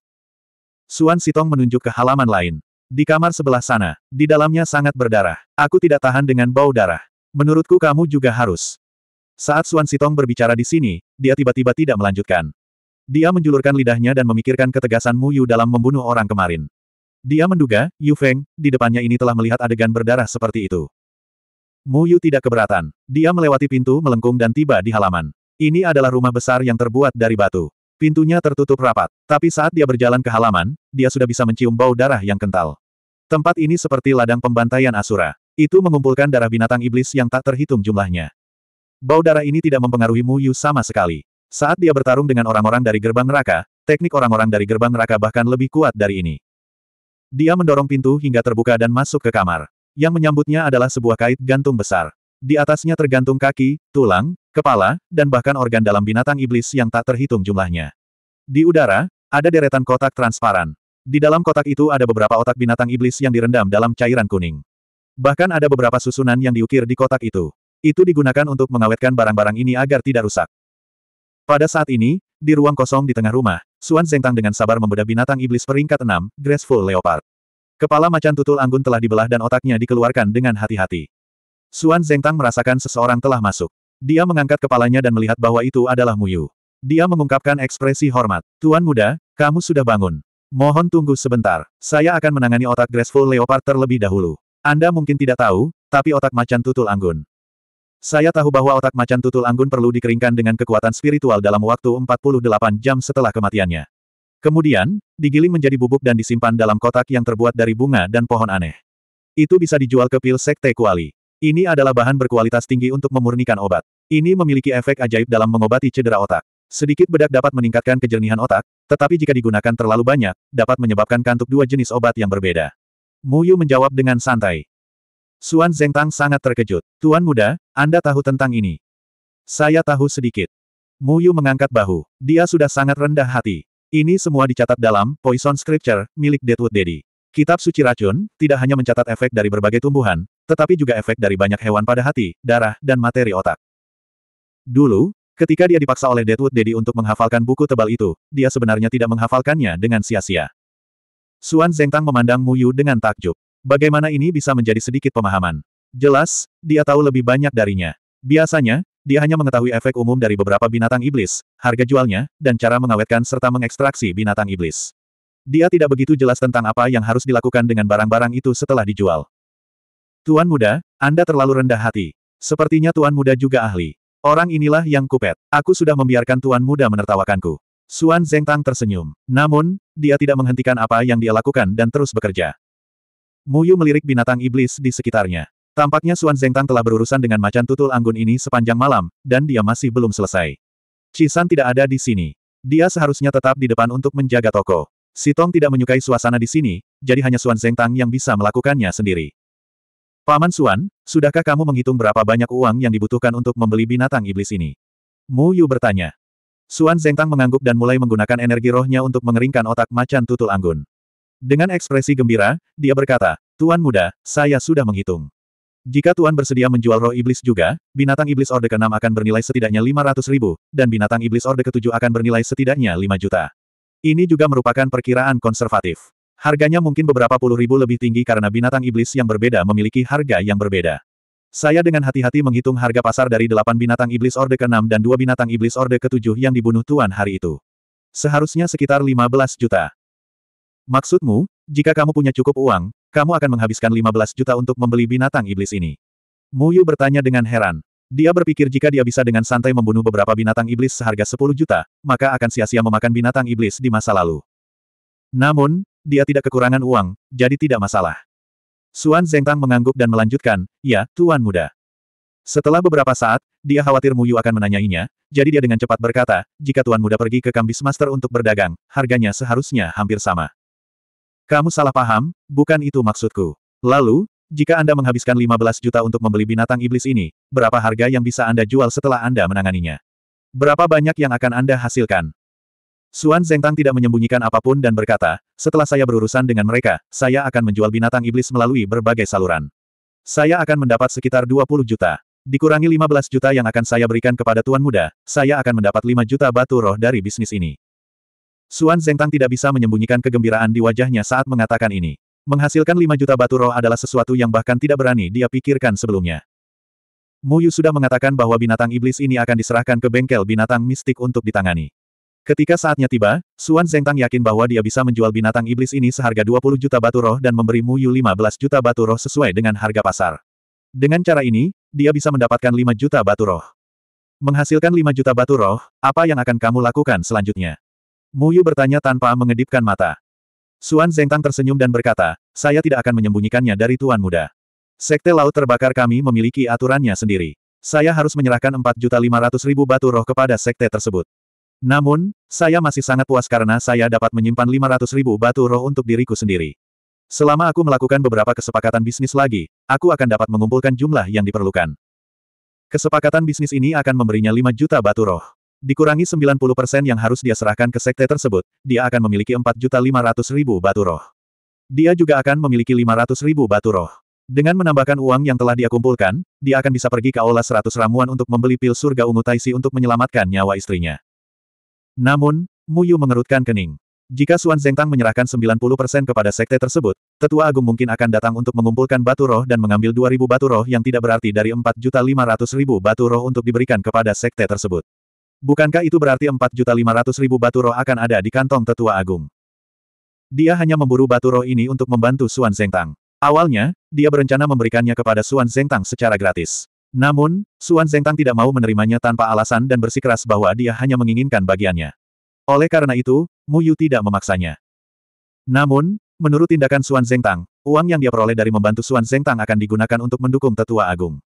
Suan Sitong menunjuk ke halaman lain. Di kamar sebelah sana, di dalamnya sangat berdarah. Aku tidak tahan dengan bau darah. Menurutku kamu juga harus. Saat Suan Sitong berbicara di sini, dia tiba-tiba tidak melanjutkan. Dia menjulurkan lidahnya dan memikirkan ketegasan Mu Yu dalam membunuh orang kemarin. Dia menduga, Yu Feng, di depannya ini telah melihat adegan berdarah seperti itu. Mu Yu tidak keberatan. Dia melewati pintu melengkung dan tiba di halaman. Ini adalah rumah besar yang terbuat dari batu. Pintunya tertutup rapat, tapi saat dia berjalan ke halaman, dia sudah bisa mencium bau darah yang kental. Tempat ini seperti ladang pembantaian Asura. Itu mengumpulkan darah binatang iblis yang tak terhitung jumlahnya. Bau darah ini tidak mempengaruhi Mu Yu sama sekali. Saat dia bertarung dengan orang-orang dari gerbang neraka, teknik orang-orang dari gerbang neraka bahkan lebih kuat dari ini. Dia mendorong pintu hingga terbuka dan masuk ke kamar. Yang menyambutnya adalah sebuah kait gantung besar. Di atasnya tergantung kaki, tulang, kepala, dan bahkan organ dalam binatang iblis yang tak terhitung jumlahnya. Di udara, ada deretan kotak transparan. Di dalam kotak itu ada beberapa otak binatang iblis yang direndam dalam cairan kuning. Bahkan ada beberapa susunan yang diukir di kotak itu. Itu digunakan untuk mengawetkan barang-barang ini agar tidak rusak. Pada saat ini, di ruang kosong di tengah rumah, Suan Zengtang dengan sabar membedah binatang iblis peringkat 6, Graceful Leopard. Kepala macan tutul anggun telah dibelah dan otaknya dikeluarkan dengan hati-hati. Xuan Zhengtang merasakan seseorang telah masuk. Dia mengangkat kepalanya dan melihat bahwa itu adalah Muyu. Dia mengungkapkan ekspresi hormat. Tuan muda, kamu sudah bangun. Mohon tunggu sebentar. Saya akan menangani otak Graceful Leopard terlebih dahulu. Anda mungkin tidak tahu, tapi otak macan tutul anggun. Saya tahu bahwa otak macan tutul anggun perlu dikeringkan dengan kekuatan spiritual dalam waktu 48 jam setelah kematiannya. Kemudian, digiling menjadi bubuk dan disimpan dalam kotak yang terbuat dari bunga dan pohon aneh. Itu bisa dijual ke pil sekte kuali. Ini adalah bahan berkualitas tinggi untuk memurnikan obat. Ini memiliki efek ajaib dalam mengobati cedera otak. Sedikit bedak dapat meningkatkan kejernihan otak, tetapi jika digunakan terlalu banyak, dapat menyebabkan kantuk dua jenis obat yang berbeda. Mu Yu menjawab dengan santai. Suan Tang sangat terkejut. Tuan muda, Anda tahu tentang ini. Saya tahu sedikit. Mu Yu mengangkat bahu. Dia sudah sangat rendah hati. Ini semua dicatat dalam Poison Scripture milik Deadwood Daddy. Kitab Suci Racun, tidak hanya mencatat efek dari berbagai tumbuhan, tetapi juga efek dari banyak hewan pada hati, darah, dan materi otak. Dulu, ketika dia dipaksa oleh Deadwood Dedi untuk menghafalkan buku tebal itu, dia sebenarnya tidak menghafalkannya dengan sia-sia. Suan Zengtang memandang Muyu dengan takjub. Bagaimana ini bisa menjadi sedikit pemahaman? Jelas, dia tahu lebih banyak darinya. Biasanya, dia hanya mengetahui efek umum dari beberapa binatang iblis, harga jualnya, dan cara mengawetkan serta mengekstraksi binatang iblis. Dia tidak begitu jelas tentang apa yang harus dilakukan dengan barang-barang itu setelah dijual. Tuan muda, Anda terlalu rendah hati. Sepertinya tuan muda juga ahli. Orang inilah yang kupet. Aku sudah membiarkan tuan muda menertawakanku. Suan Zeng Tang tersenyum. Namun, dia tidak menghentikan apa yang dia lakukan dan terus bekerja. Muyu melirik binatang iblis di sekitarnya. Tampaknya Suan Zeng Tang telah berurusan dengan macan tutul anggun ini sepanjang malam, dan dia masih belum selesai. Cisan tidak ada di sini. Dia seharusnya tetap di depan untuk menjaga toko. Si Tong tidak menyukai suasana di sini, jadi hanya Zeng Zengtang yang bisa melakukannya sendiri. Paman Suan, sudahkah kamu menghitung berapa banyak uang yang dibutuhkan untuk membeli binatang iblis ini? Mu Yu bertanya. Zeng Zengtang mengangguk dan mulai menggunakan energi rohnya untuk mengeringkan otak macan tutul anggun. Dengan ekspresi gembira, dia berkata, Tuan muda, saya sudah menghitung. Jika Tuan bersedia menjual roh iblis juga, binatang iblis Orde ke-6 akan bernilai setidaknya 500 ribu, dan binatang iblis Orde ke-7 akan bernilai setidaknya 5 juta. Ini juga merupakan perkiraan konservatif. Harganya mungkin beberapa puluh ribu lebih tinggi karena binatang iblis yang berbeda memiliki harga yang berbeda. Saya dengan hati-hati menghitung harga pasar dari delapan binatang iblis Orde ke-6 dan dua binatang iblis Orde ke-7 yang dibunuh Tuan hari itu. Seharusnya sekitar 15 juta. Maksudmu, jika kamu punya cukup uang, kamu akan menghabiskan 15 juta untuk membeli binatang iblis ini? Muyu bertanya dengan heran. Dia berpikir jika dia bisa dengan santai membunuh beberapa binatang iblis seharga 10 juta, maka akan sia-sia memakan binatang iblis di masa lalu. Namun, dia tidak kekurangan uang, jadi tidak masalah. Suan Zengtang mengangguk dan melanjutkan, ya, Tuan Muda. Setelah beberapa saat, dia khawatir Muyu akan menanyainya, jadi dia dengan cepat berkata, jika Tuan Muda pergi ke Kambis Master untuk berdagang, harganya seharusnya hampir sama. Kamu salah paham, bukan itu maksudku. Lalu, jika Anda menghabiskan 15 juta untuk membeli binatang iblis ini, berapa harga yang bisa Anda jual setelah Anda menanganinya? Berapa banyak yang akan Anda hasilkan? Suan Zhengtang tidak menyembunyikan apapun dan berkata, setelah saya berurusan dengan mereka, saya akan menjual binatang iblis melalui berbagai saluran. Saya akan mendapat sekitar 20 juta. Dikurangi 15 juta yang akan saya berikan kepada Tuan Muda, saya akan mendapat 5 juta batu roh dari bisnis ini. Suan Zhengtang tidak bisa menyembunyikan kegembiraan di wajahnya saat mengatakan ini. Menghasilkan 5 juta batu roh adalah sesuatu yang bahkan tidak berani dia pikirkan sebelumnya. Mu Yu sudah mengatakan bahwa binatang iblis ini akan diserahkan ke bengkel binatang mistik untuk ditangani. Ketika saatnya tiba, Suan Zengtang yakin bahwa dia bisa menjual binatang iblis ini seharga 20 juta batu roh dan memberi Mu Yu 15 juta batu roh sesuai dengan harga pasar. Dengan cara ini, dia bisa mendapatkan 5 juta batu roh. Menghasilkan 5 juta batu roh, apa yang akan kamu lakukan selanjutnya? Mu Yu bertanya tanpa mengedipkan mata. Suan Zengtang tersenyum dan berkata, saya tidak akan menyembunyikannya dari Tuan Muda. Sekte Laut Terbakar kami memiliki aturannya sendiri. Saya harus menyerahkan 4.500.000 batu roh kepada sekte tersebut. Namun, saya masih sangat puas karena saya dapat menyimpan 500.000 batu roh untuk diriku sendiri. Selama aku melakukan beberapa kesepakatan bisnis lagi, aku akan dapat mengumpulkan jumlah yang diperlukan. Kesepakatan bisnis ini akan memberinya 5 juta batu roh. Dikurangi 90% yang harus dia serahkan ke sekte tersebut, dia akan memiliki 4.500.000 batu roh. Dia juga akan memiliki 500.000 batu roh. Dengan menambahkan uang yang telah dia kumpulkan, dia akan bisa pergi ke aula 100 ramuan untuk membeli pil surga ungu Taisi untuk menyelamatkan nyawa istrinya. Namun, Muyu mengerutkan kening. Jika Suan Zengtang menyerahkan 90% kepada sekte tersebut, tetua agung mungkin akan datang untuk mengumpulkan batu roh dan mengambil 2000 batu roh yang tidak berarti dari 4.500.000 batu roh untuk diberikan kepada sekte tersebut. Bukankah itu berarti 4.500.000 batu roh akan ada di kantong tetua agung? Dia hanya memburu batu roh ini untuk membantu Suan Zengtang. Awalnya, dia berencana memberikannya kepada Suan Zengtang secara gratis. Namun, Suan Zengtang tidak mau menerimanya tanpa alasan dan bersikeras bahwa dia hanya menginginkan bagiannya. Oleh karena itu, Mu Yu tidak memaksanya. Namun, menurut tindakan Suan Zengtang, uang yang dia peroleh dari membantu Suan Zengtang akan digunakan untuk mendukung tetua agung.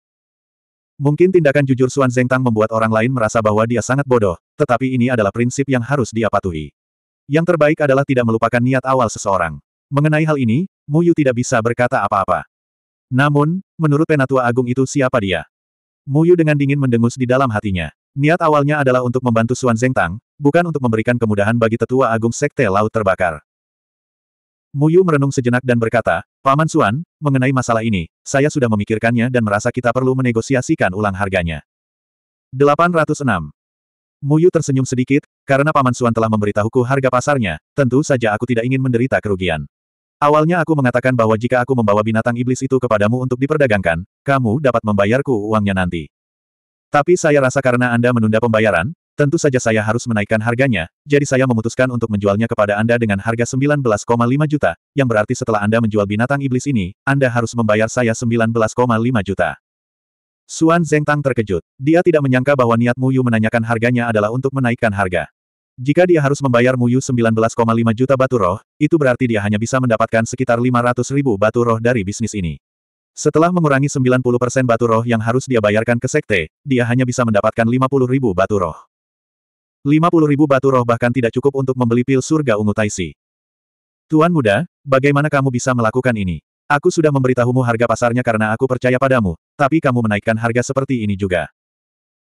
Mungkin tindakan jujur Zeng Tang membuat orang lain merasa bahwa dia sangat bodoh, tetapi ini adalah prinsip yang harus dia patuhi. Yang terbaik adalah tidak melupakan niat awal seseorang. Mengenai hal ini, Mu Yu tidak bisa berkata apa-apa. Namun, menurut Penatua Agung itu siapa dia? Mu Yu dengan dingin mendengus di dalam hatinya. Niat awalnya adalah untuk membantu Zeng Tang, bukan untuk memberikan kemudahan bagi tetua agung Sekte Laut Terbakar. Muyu merenung sejenak dan berkata, Paman Suan, mengenai masalah ini, saya sudah memikirkannya dan merasa kita perlu menegosiasikan ulang harganya. 806. Muyu tersenyum sedikit, karena Paman Suan telah memberitahuku harga pasarnya, tentu saja aku tidak ingin menderita kerugian. Awalnya aku mengatakan bahwa jika aku membawa binatang iblis itu kepadamu untuk diperdagangkan, kamu dapat membayarku uangnya nanti. Tapi saya rasa karena Anda menunda pembayaran, Tentu saja saya harus menaikkan harganya, jadi saya memutuskan untuk menjualnya kepada Anda dengan harga 19,5 juta, yang berarti setelah Anda menjual binatang iblis ini, Anda harus membayar saya 19,5 juta. Zeng Tang terkejut. Dia tidak menyangka bahwa niat Mu Yu menanyakan harganya adalah untuk menaikkan harga. Jika dia harus membayar Mu Yu 19,5 juta batu roh, itu berarti dia hanya bisa mendapatkan sekitar 500 ribu batu roh dari bisnis ini. Setelah mengurangi 90% batu roh yang harus dia bayarkan ke sekte, dia hanya bisa mendapatkan 50 ribu batu roh ribu batu roh bahkan tidak cukup untuk membeli pil surga ungu Taisi. Tuan muda, bagaimana kamu bisa melakukan ini? Aku sudah memberitahumu harga pasarnya karena aku percaya padamu, tapi kamu menaikkan harga seperti ini juga.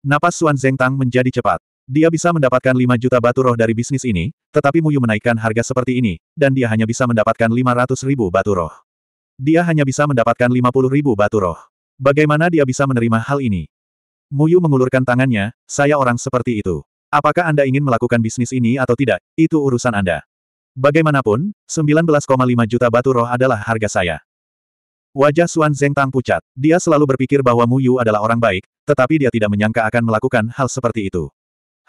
Napas Suan Tang menjadi cepat. Dia bisa mendapatkan 5 juta batu roh dari bisnis ini, tetapi Muyu menaikkan harga seperti ini, dan dia hanya bisa mendapatkan 500 ribu batu roh. Dia hanya bisa mendapatkan 50 ribu batu roh. Bagaimana dia bisa menerima hal ini? Muyu mengulurkan tangannya, saya orang seperti itu. Apakah Anda ingin melakukan bisnis ini atau tidak, itu urusan Anda. Bagaimanapun, 19,5 juta batu roh adalah harga saya. Wajah Suan Zeng Tang pucat. Dia selalu berpikir bahwa Mu Yu adalah orang baik, tetapi dia tidak menyangka akan melakukan hal seperti itu.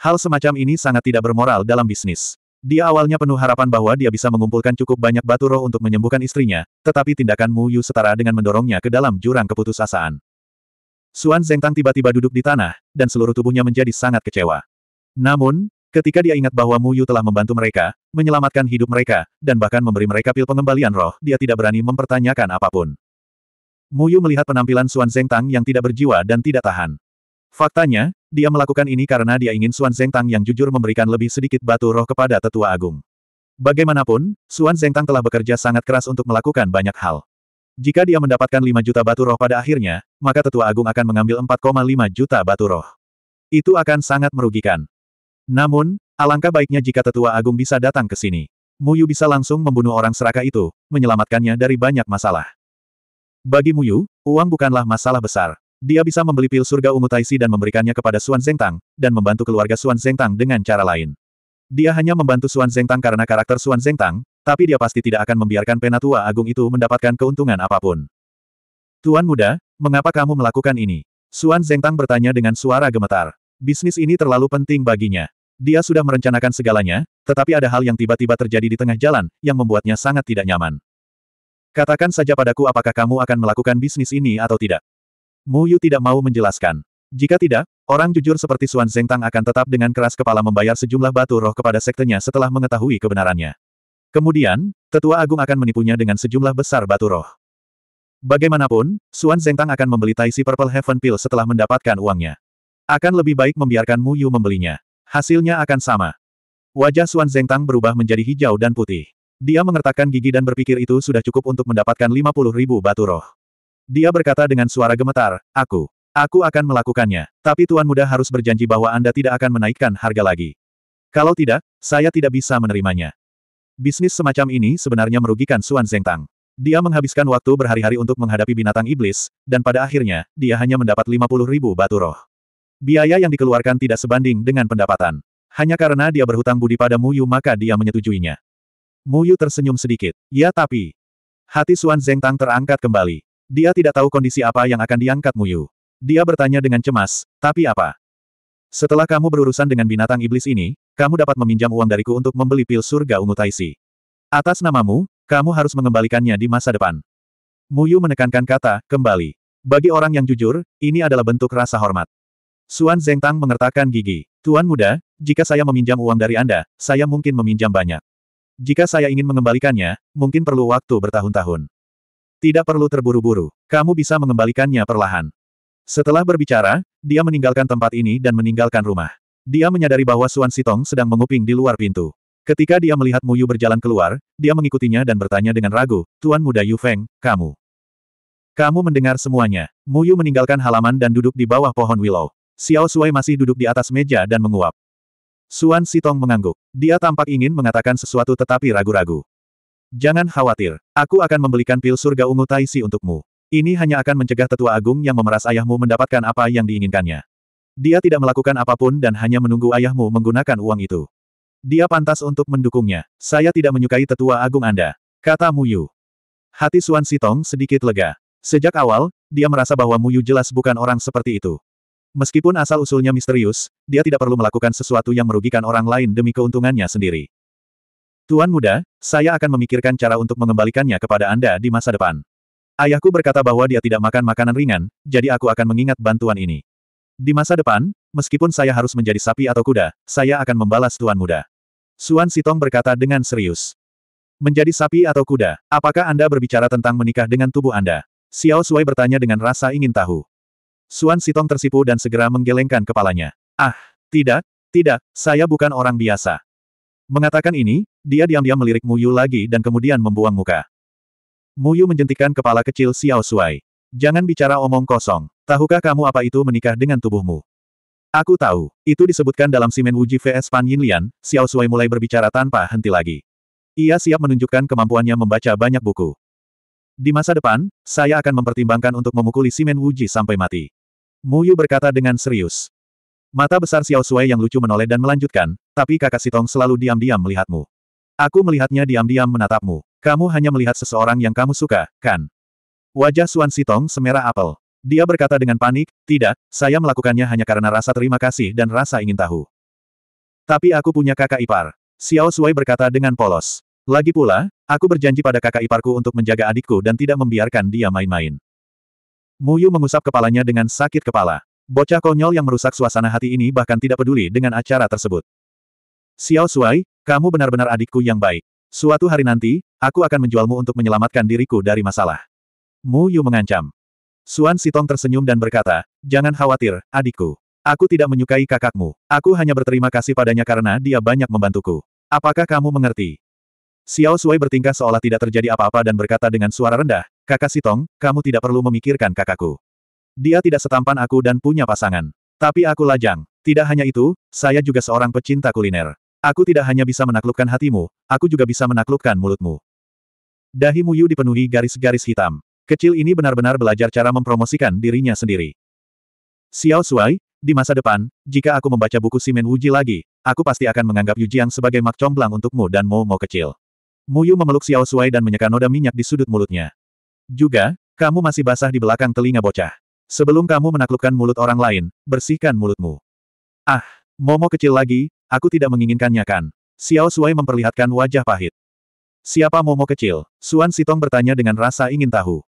Hal semacam ini sangat tidak bermoral dalam bisnis. Dia awalnya penuh harapan bahwa dia bisa mengumpulkan cukup banyak batu roh untuk menyembuhkan istrinya, tetapi tindakan Mu Yu setara dengan mendorongnya ke dalam jurang keputusasaan. Suan Zeng Tang tiba-tiba duduk di tanah, dan seluruh tubuhnya menjadi sangat kecewa. Namun, ketika dia ingat bahwa Mu Yu telah membantu mereka, menyelamatkan hidup mereka, dan bahkan memberi mereka pil pengembalian roh, dia tidak berani mempertanyakan apapun. Mu Yu melihat penampilan Xuan Tang yang tidak berjiwa dan tidak tahan. Faktanya, dia melakukan ini karena dia ingin Xuan Tang yang jujur memberikan lebih sedikit batu roh kepada tetua agung. Bagaimanapun, Xuan Tang telah bekerja sangat keras untuk melakukan banyak hal. Jika dia mendapatkan 5 juta batu roh pada akhirnya, maka tetua agung akan mengambil 4,5 juta batu roh. Itu akan sangat merugikan. Namun, alangkah baiknya jika tetua agung bisa datang ke sini. Muyu bisa langsung membunuh orang Seraka itu, menyelamatkannya dari banyak masalah. Bagi Muyu, uang bukanlah masalah besar. Dia bisa membeli pil surga ungu Taisi dan memberikannya kepada Suan Zengtang, dan membantu keluarga Suan Zengtang dengan cara lain. Dia hanya membantu Suan Zengtang karena karakter Suan Zengtang, tapi dia pasti tidak akan membiarkan penatua agung itu mendapatkan keuntungan apapun. Tuan muda, mengapa kamu melakukan ini? Suan Zengtang bertanya dengan suara gemetar. Bisnis ini terlalu penting baginya. Dia sudah merencanakan segalanya, tetapi ada hal yang tiba-tiba terjadi di tengah jalan, yang membuatnya sangat tidak nyaman. Katakan saja padaku apakah kamu akan melakukan bisnis ini atau tidak. Mu Yu tidak mau menjelaskan. Jika tidak, orang jujur seperti Suan Zengtang akan tetap dengan keras kepala membayar sejumlah batu roh kepada sektenya setelah mengetahui kebenarannya. Kemudian, tetua agung akan menipunya dengan sejumlah besar batu roh. Bagaimanapun, Suan Zengtang akan membeli Taisi Purple Heaven Pill setelah mendapatkan uangnya. Akan lebih baik membiarkan Mu Yu membelinya. Hasilnya akan sama. Wajah Xuan Tang berubah menjadi hijau dan putih. Dia mengertakkan gigi dan berpikir itu sudah cukup untuk mendapatkan 50 ribu batu roh. Dia berkata dengan suara gemetar, Aku. Aku akan melakukannya. Tapi Tuan Muda harus berjanji bahwa Anda tidak akan menaikkan harga lagi. Kalau tidak, saya tidak bisa menerimanya. Bisnis semacam ini sebenarnya merugikan Xuan Tang. Dia menghabiskan waktu berhari-hari untuk menghadapi binatang iblis, dan pada akhirnya, dia hanya mendapat 50 ribu batu roh. Biaya yang dikeluarkan tidak sebanding dengan pendapatan. Hanya karena dia berhutang budi pada Muyu maka dia menyetujuinya. Muyu tersenyum sedikit. Ya tapi... Hati Suan Tang terangkat kembali. Dia tidak tahu kondisi apa yang akan diangkat Muyu. Dia bertanya dengan cemas, tapi apa? Setelah kamu berurusan dengan binatang iblis ini, kamu dapat meminjam uang dariku untuk membeli pil surga ungu Taisi. Atas namamu, kamu harus mengembalikannya di masa depan. Muyu menekankan kata, kembali. Bagi orang yang jujur, ini adalah bentuk rasa hormat. Suan Zengtang mengertakkan gigi. Tuan muda, jika saya meminjam uang dari Anda, saya mungkin meminjam banyak. Jika saya ingin mengembalikannya, mungkin perlu waktu bertahun-tahun. Tidak perlu terburu-buru, kamu bisa mengembalikannya perlahan. Setelah berbicara, dia meninggalkan tempat ini dan meninggalkan rumah. Dia menyadari bahwa Suan Sitong sedang menguping di luar pintu. Ketika dia melihat Mu Yu berjalan keluar, dia mengikutinya dan bertanya dengan ragu, Tuan Muda Yu Feng, kamu. Kamu mendengar semuanya. Mu Yu meninggalkan halaman dan duduk di bawah pohon willow. Xiao Suai masih duduk di atas meja dan menguap. Suan Sitong mengangguk. Dia tampak ingin mengatakan sesuatu tetapi ragu-ragu. Jangan khawatir, aku akan membelikan pil surga ungu Taisi untukmu. Ini hanya akan mencegah tetua agung yang memeras ayahmu mendapatkan apa yang diinginkannya. Dia tidak melakukan apapun dan hanya menunggu ayahmu menggunakan uang itu. Dia pantas untuk mendukungnya. Saya tidak menyukai tetua agung Anda, kata Mu Yu. Hati Suan Sitong sedikit lega. Sejak awal, dia merasa bahwa Mu Yu jelas bukan orang seperti itu. Meskipun asal-usulnya misterius, dia tidak perlu melakukan sesuatu yang merugikan orang lain demi keuntungannya sendiri. Tuan muda, saya akan memikirkan cara untuk mengembalikannya kepada Anda di masa depan. Ayahku berkata bahwa dia tidak makan makanan ringan, jadi aku akan mengingat bantuan ini. Di masa depan, meskipun saya harus menjadi sapi atau kuda, saya akan membalas Tuan muda. Suan Sitong berkata dengan serius. Menjadi sapi atau kuda, apakah Anda berbicara tentang menikah dengan tubuh Anda? Xiao Sui bertanya dengan rasa ingin tahu. Suan Sitong tersipu dan segera menggelengkan kepalanya. Ah, tidak, tidak, saya bukan orang biasa. Mengatakan ini, dia diam-diam melirik Muyu lagi dan kemudian membuang muka. Muyu menjentikan kepala kecil Xiao Suai. Jangan bicara omong kosong. Tahukah kamu apa itu menikah dengan tubuhmu? Aku tahu. Itu disebutkan dalam Simen Wuji vs Pan Yinlian. Xiao Suai mulai berbicara tanpa henti lagi. Ia siap menunjukkan kemampuannya membaca banyak buku. Di masa depan, saya akan mempertimbangkan untuk memukuli Simen Wuji sampai mati. Muyu berkata dengan serius. Mata besar Xiao Sui yang lucu menoleh dan melanjutkan, tapi kakak Sitong selalu diam-diam melihatmu. Aku melihatnya diam-diam menatapmu. Kamu hanya melihat seseorang yang kamu suka, kan? Wajah Suan Sitong semerah apel. Dia berkata dengan panik, tidak, saya melakukannya hanya karena rasa terima kasih dan rasa ingin tahu. Tapi aku punya kakak ipar. Xiao Sui berkata dengan polos. Lagi pula, aku berjanji pada kakak iparku untuk menjaga adikku dan tidak membiarkan dia main-main. Muyu mengusap kepalanya dengan sakit kepala. Bocah konyol yang merusak suasana hati ini bahkan tidak peduli dengan acara tersebut. Xiao Suai, kamu benar-benar adikku yang baik. Suatu hari nanti, aku akan menjualmu untuk menyelamatkan diriku dari masalah. Mu Yu mengancam. Suan Sitong tersenyum dan berkata, Jangan khawatir, adikku. Aku tidak menyukai kakakmu. Aku hanya berterima kasih padanya karena dia banyak membantuku. Apakah kamu mengerti? Xiao Suai bertingkah seolah tidak terjadi apa-apa dan berkata dengan suara rendah, Kakak Sitong, kamu tidak perlu memikirkan kakakku. Dia tidak setampan aku dan punya pasangan. Tapi aku lajang. Tidak hanya itu, saya juga seorang pecinta kuliner. Aku tidak hanya bisa menaklukkan hatimu, aku juga bisa menaklukkan mulutmu. Dahi Muyu dipenuhi garis-garis hitam. Kecil ini benar-benar belajar cara mempromosikan dirinya sendiri. Xiao Shuai, di masa depan, jika aku membaca buku Simen Wuji lagi, aku pasti akan menganggap Yu Jiang sebagai mak comblang untukmu dan Momo kecil. Muyu memeluk Xiao Shuai dan menyeka noda minyak di sudut mulutnya. Juga, kamu masih basah di belakang telinga bocah. Sebelum kamu menaklukkan mulut orang lain, bersihkan mulutmu. Ah, Momo kecil lagi, aku tidak menginginkannya kan. Xiao Suai memperlihatkan wajah pahit. Siapa Momo kecil? Suan Sitong bertanya dengan rasa ingin tahu.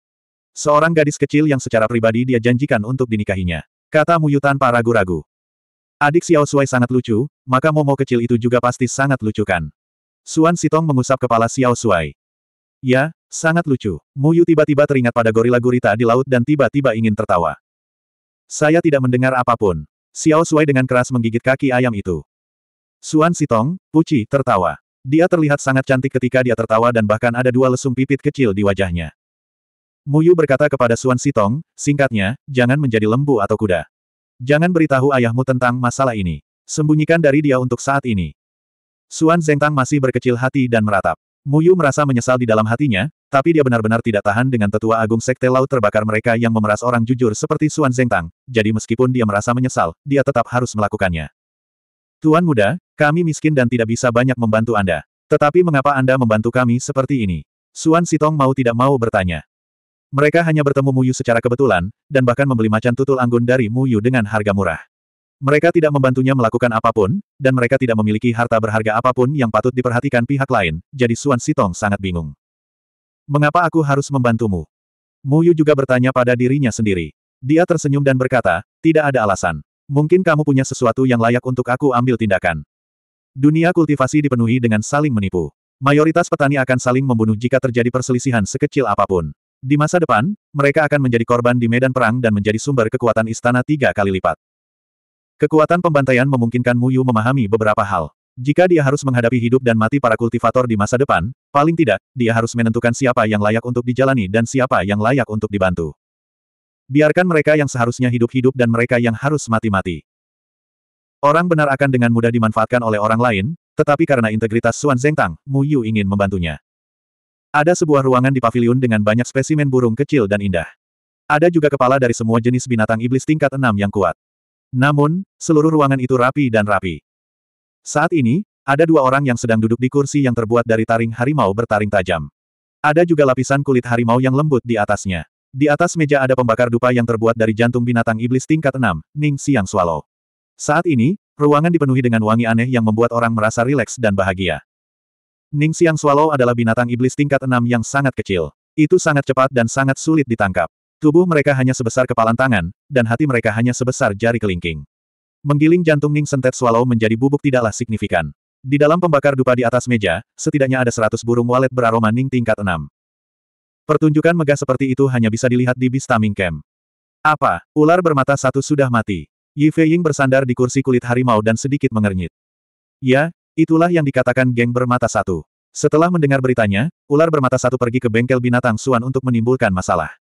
Seorang gadis kecil yang secara pribadi dia janjikan untuk dinikahinya. Kata Muyu tanpa ragu-ragu. Adik Xiao Suai sangat lucu, maka Momo kecil itu juga pasti sangat lucu kan. Suan Sitong mengusap kepala Xiao Suai. Ya, Sangat lucu. Muyu tiba-tiba teringat pada gorila gurita di laut dan tiba-tiba ingin tertawa. Saya tidak mendengar apapun. Xiao Sui dengan keras menggigit kaki ayam itu. Suan Sitong, Puci, tertawa. Dia terlihat sangat cantik ketika dia tertawa dan bahkan ada dua lesung pipit kecil di wajahnya. Muyu berkata kepada Suan Sitong, singkatnya, jangan menjadi lembu atau kuda. Jangan beritahu ayahmu tentang masalah ini. Sembunyikan dari dia untuk saat ini. Suan Zengtang masih berkecil hati dan meratap. Muyu merasa menyesal di dalam hatinya, tapi dia benar-benar tidak tahan dengan tetua agung sekte laut terbakar mereka yang memeras orang jujur seperti Suan Zengtang, jadi meskipun dia merasa menyesal, dia tetap harus melakukannya. Tuan muda, kami miskin dan tidak bisa banyak membantu Anda. Tetapi mengapa Anda membantu kami seperti ini? Suan Sitong mau tidak mau bertanya. Mereka hanya bertemu Muyu secara kebetulan, dan bahkan membeli macan tutul anggun dari Muyu dengan harga murah. Mereka tidak membantunya melakukan apapun, dan mereka tidak memiliki harta berharga apapun yang patut diperhatikan pihak lain, jadi Suan Sitong sangat bingung. Mengapa aku harus membantumu? Mu Yu juga bertanya pada dirinya sendiri. Dia tersenyum dan berkata, tidak ada alasan. Mungkin kamu punya sesuatu yang layak untuk aku ambil tindakan. Dunia kultivasi dipenuhi dengan saling menipu. Mayoritas petani akan saling membunuh jika terjadi perselisihan sekecil apapun. Di masa depan, mereka akan menjadi korban di medan perang dan menjadi sumber kekuatan istana tiga kali lipat. Kekuatan pembantaian memungkinkan Mu Yu memahami beberapa hal. Jika dia harus menghadapi hidup dan mati para kultivator di masa depan, paling tidak, dia harus menentukan siapa yang layak untuk dijalani dan siapa yang layak untuk dibantu. Biarkan mereka yang seharusnya hidup-hidup dan mereka yang harus mati-mati. Orang benar akan dengan mudah dimanfaatkan oleh orang lain, tetapi karena integritas Zeng Tang, Mu Yu ingin membantunya. Ada sebuah ruangan di paviliun dengan banyak spesimen burung kecil dan indah. Ada juga kepala dari semua jenis binatang iblis tingkat enam yang kuat. Namun, seluruh ruangan itu rapi dan rapi. Saat ini, ada dua orang yang sedang duduk di kursi yang terbuat dari taring harimau bertaring tajam. Ada juga lapisan kulit harimau yang lembut di atasnya. Di atas meja ada pembakar dupa yang terbuat dari jantung binatang iblis tingkat 6, Ning Xiang Swallow. Saat ini, ruangan dipenuhi dengan wangi aneh yang membuat orang merasa rileks dan bahagia. Ning Xiang Swallow adalah binatang iblis tingkat 6 yang sangat kecil. Itu sangat cepat dan sangat sulit ditangkap. Tubuh mereka hanya sebesar kepalan tangan, dan hati mereka hanya sebesar jari kelingking. Menggiling jantung Ning Sentet Swallow menjadi bubuk tidaklah signifikan. Di dalam pembakar dupa di atas meja, setidaknya ada seratus burung walet beraroma Ning tingkat enam. Pertunjukan megah seperti itu hanya bisa dilihat di Bistaming Camp. Apa, ular bermata satu sudah mati? Yi Fei Ying bersandar di kursi kulit harimau dan sedikit mengernyit. Ya, itulah yang dikatakan geng bermata satu. Setelah mendengar beritanya, ular bermata satu pergi ke bengkel binatang Suan untuk menimbulkan masalah.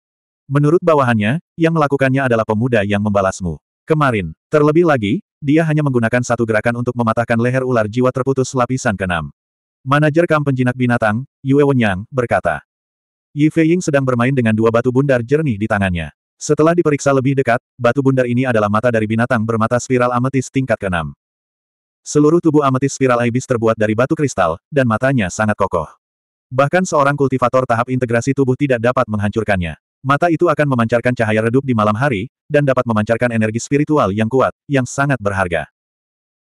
Menurut bawahannya, yang melakukannya adalah pemuda yang membalasmu. Kemarin, terlebih lagi, dia hanya menggunakan satu gerakan untuk mematahkan leher ular jiwa terputus lapisan keenam. Manajer kamp penjinak binatang, Yue Wenyang, berkata. Yi Feiying sedang bermain dengan dua batu bundar jernih di tangannya. Setelah diperiksa lebih dekat, batu bundar ini adalah mata dari binatang bermata spiral ametis tingkat keenam. Seluruh tubuh ametis spiral ibis terbuat dari batu kristal, dan matanya sangat kokoh. Bahkan seorang kultivator tahap integrasi tubuh tidak dapat menghancurkannya. Mata itu akan memancarkan cahaya redup di malam hari, dan dapat memancarkan energi spiritual yang kuat, yang sangat berharga.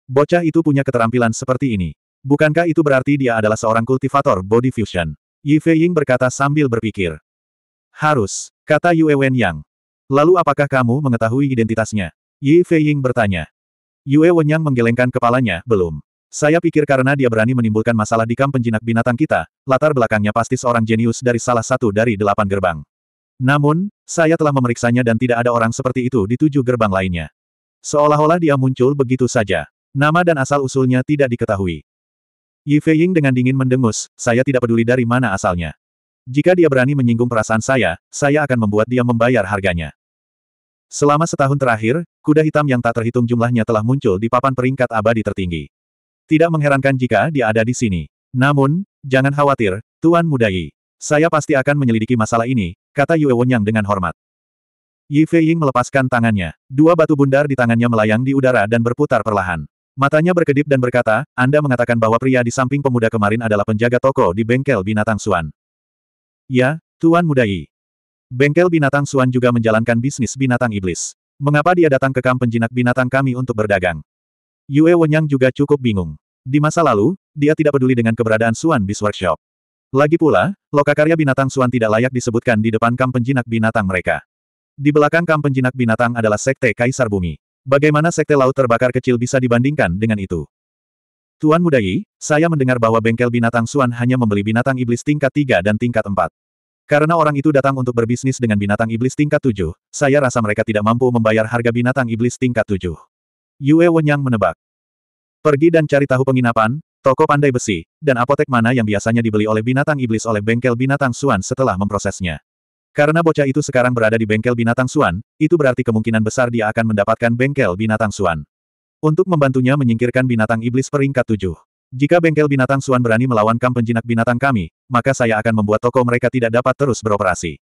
Bocah itu punya keterampilan seperti ini. Bukankah itu berarti dia adalah seorang kultivator body fusion? Yi Ying berkata sambil berpikir. Harus, kata Yue Wen Yang. Lalu apakah kamu mengetahui identitasnya? Yi Ying bertanya. Yue Wen Yang menggelengkan kepalanya, belum. Saya pikir karena dia berani menimbulkan masalah di kamp penjinak binatang kita, latar belakangnya pasti seorang jenius dari salah satu dari delapan gerbang. Namun, saya telah memeriksanya dan tidak ada orang seperti itu di tujuh gerbang lainnya. Seolah-olah dia muncul begitu saja. Nama dan asal-usulnya tidak diketahui. Yi Feiying dengan dingin mendengus, saya tidak peduli dari mana asalnya. Jika dia berani menyinggung perasaan saya, saya akan membuat dia membayar harganya. Selama setahun terakhir, kuda hitam yang tak terhitung jumlahnya telah muncul di papan peringkat abadi tertinggi. Tidak mengherankan jika dia ada di sini. Namun, jangan khawatir, Tuan Mudai. Saya pasti akan menyelidiki masalah ini, kata Yue Wenyang dengan hormat. Yi Feiying melepaskan tangannya. Dua batu bundar di tangannya melayang di udara dan berputar perlahan. Matanya berkedip dan berkata, Anda mengatakan bahwa pria di samping pemuda kemarin adalah penjaga toko di bengkel binatang Suan. Ya, Tuan Muda Yi. Bengkel binatang Suan juga menjalankan bisnis binatang iblis. Mengapa dia datang ke kamp penjinak binatang kami untuk berdagang? Yue Wenyang juga cukup bingung. Di masa lalu, dia tidak peduli dengan keberadaan Suan Bis Workshop. Lagi pula, lokakarya binatang Suan tidak layak disebutkan di depan kamp penjinak binatang mereka. Di belakang kamp penjinak binatang adalah sekte Kaisar Bumi. Bagaimana sekte laut terbakar kecil bisa dibandingkan dengan itu? Tuan Muda Yi, saya mendengar bahwa bengkel binatang Suan hanya membeli binatang iblis tingkat 3 dan tingkat 4. Karena orang itu datang untuk berbisnis dengan binatang iblis tingkat 7, saya rasa mereka tidak mampu membayar harga binatang iblis tingkat 7. Yue Wenyang menebak. Pergi dan cari tahu penginapan, toko pandai besi, dan apotek mana yang biasanya dibeli oleh binatang iblis oleh bengkel binatang Suan setelah memprosesnya. Karena bocah itu sekarang berada di bengkel binatang Suan, itu berarti kemungkinan besar dia akan mendapatkan bengkel binatang Suan. Untuk membantunya menyingkirkan binatang iblis peringkat tujuh. Jika bengkel binatang Suan berani melawan kamp penjinak binatang kami, maka saya akan membuat toko mereka tidak dapat terus beroperasi.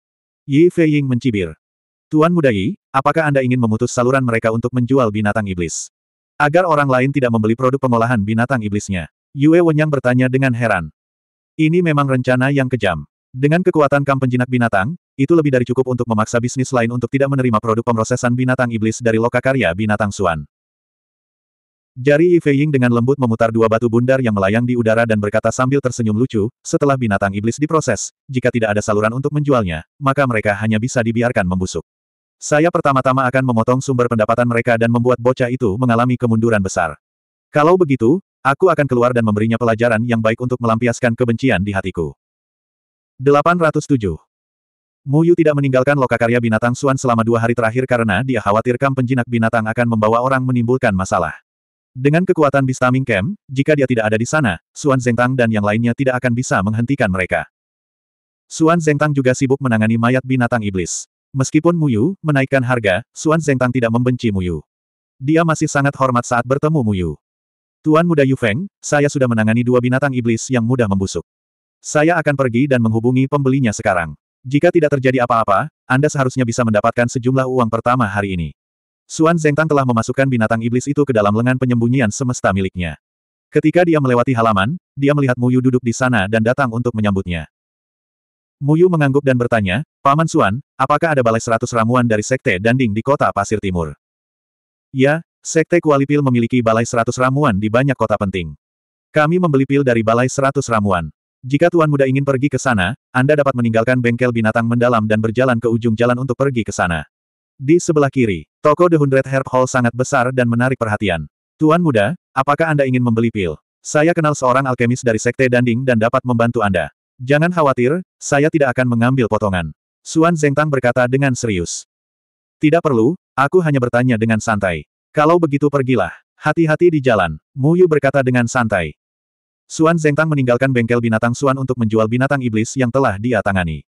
Yi Feiying mencibir. Tuan Muda Yi, apakah Anda ingin memutus saluran mereka untuk menjual binatang iblis? Agar orang lain tidak membeli produk pengolahan binatang iblisnya. Yue Wenyang bertanya dengan heran. Ini memang rencana yang kejam. Dengan kekuatan kam penjinak binatang, itu lebih dari cukup untuk memaksa bisnis lain untuk tidak menerima produk pemrosesan binatang iblis dari loka karya binatang Suan. Jari Ying dengan lembut memutar dua batu bundar yang melayang di udara dan berkata sambil tersenyum lucu, setelah binatang iblis diproses, jika tidak ada saluran untuk menjualnya, maka mereka hanya bisa dibiarkan membusuk. Saya pertama-tama akan memotong sumber pendapatan mereka dan membuat bocah itu mengalami kemunduran besar. Kalau begitu, Aku akan keluar dan memberinya pelajaran yang baik untuk melampiaskan kebencian di hatiku. 807. Muyu tidak meninggalkan lokakarya binatang Suan selama dua hari terakhir karena dia khawatir kam penjinak binatang akan membawa orang menimbulkan masalah. Dengan kekuatan Bistaming Kem, jika dia tidak ada di sana, Suan Zengtang dan yang lainnya tidak akan bisa menghentikan mereka. Suan Zengtang juga sibuk menangani mayat binatang iblis. Meskipun Muyu menaikkan harga, Suan Zengtang tidak membenci Muyu. Dia masih sangat hormat saat bertemu Muyu. Tuan muda Yu Feng, saya sudah menangani dua binatang iblis yang mudah membusuk. Saya akan pergi dan menghubungi pembelinya sekarang. Jika tidak terjadi apa-apa, Anda seharusnya bisa mendapatkan sejumlah uang pertama hari ini. Suan Zengtang telah memasukkan binatang iblis itu ke dalam lengan penyembunyian semesta miliknya. Ketika dia melewati halaman, dia melihat Muyu duduk di sana dan datang untuk menyambutnya. Muyu mengangguk dan bertanya, Paman Suan, apakah ada balai seratus ramuan dari Sekte Danding di kota Pasir Timur? Ya, Sekte Kuali Pil memiliki balai seratus ramuan di banyak kota penting. Kami membeli pil dari balai seratus ramuan. Jika Tuan Muda ingin pergi ke sana, Anda dapat meninggalkan bengkel binatang mendalam dan berjalan ke ujung jalan untuk pergi ke sana. Di sebelah kiri, toko The Hundred Herb Hall sangat besar dan menarik perhatian. Tuan Muda, apakah Anda ingin membeli pil? Saya kenal seorang alkemis dari Sekte Danding dan dapat membantu Anda. Jangan khawatir, saya tidak akan mengambil potongan. Suan Zengtang berkata dengan serius. Tidak perlu, aku hanya bertanya dengan santai. Kalau begitu pergilah. Hati-hati di jalan, Mu Yu berkata dengan santai. Suan Zengtang meninggalkan bengkel binatang Suan untuk menjual binatang iblis yang telah dia tangani.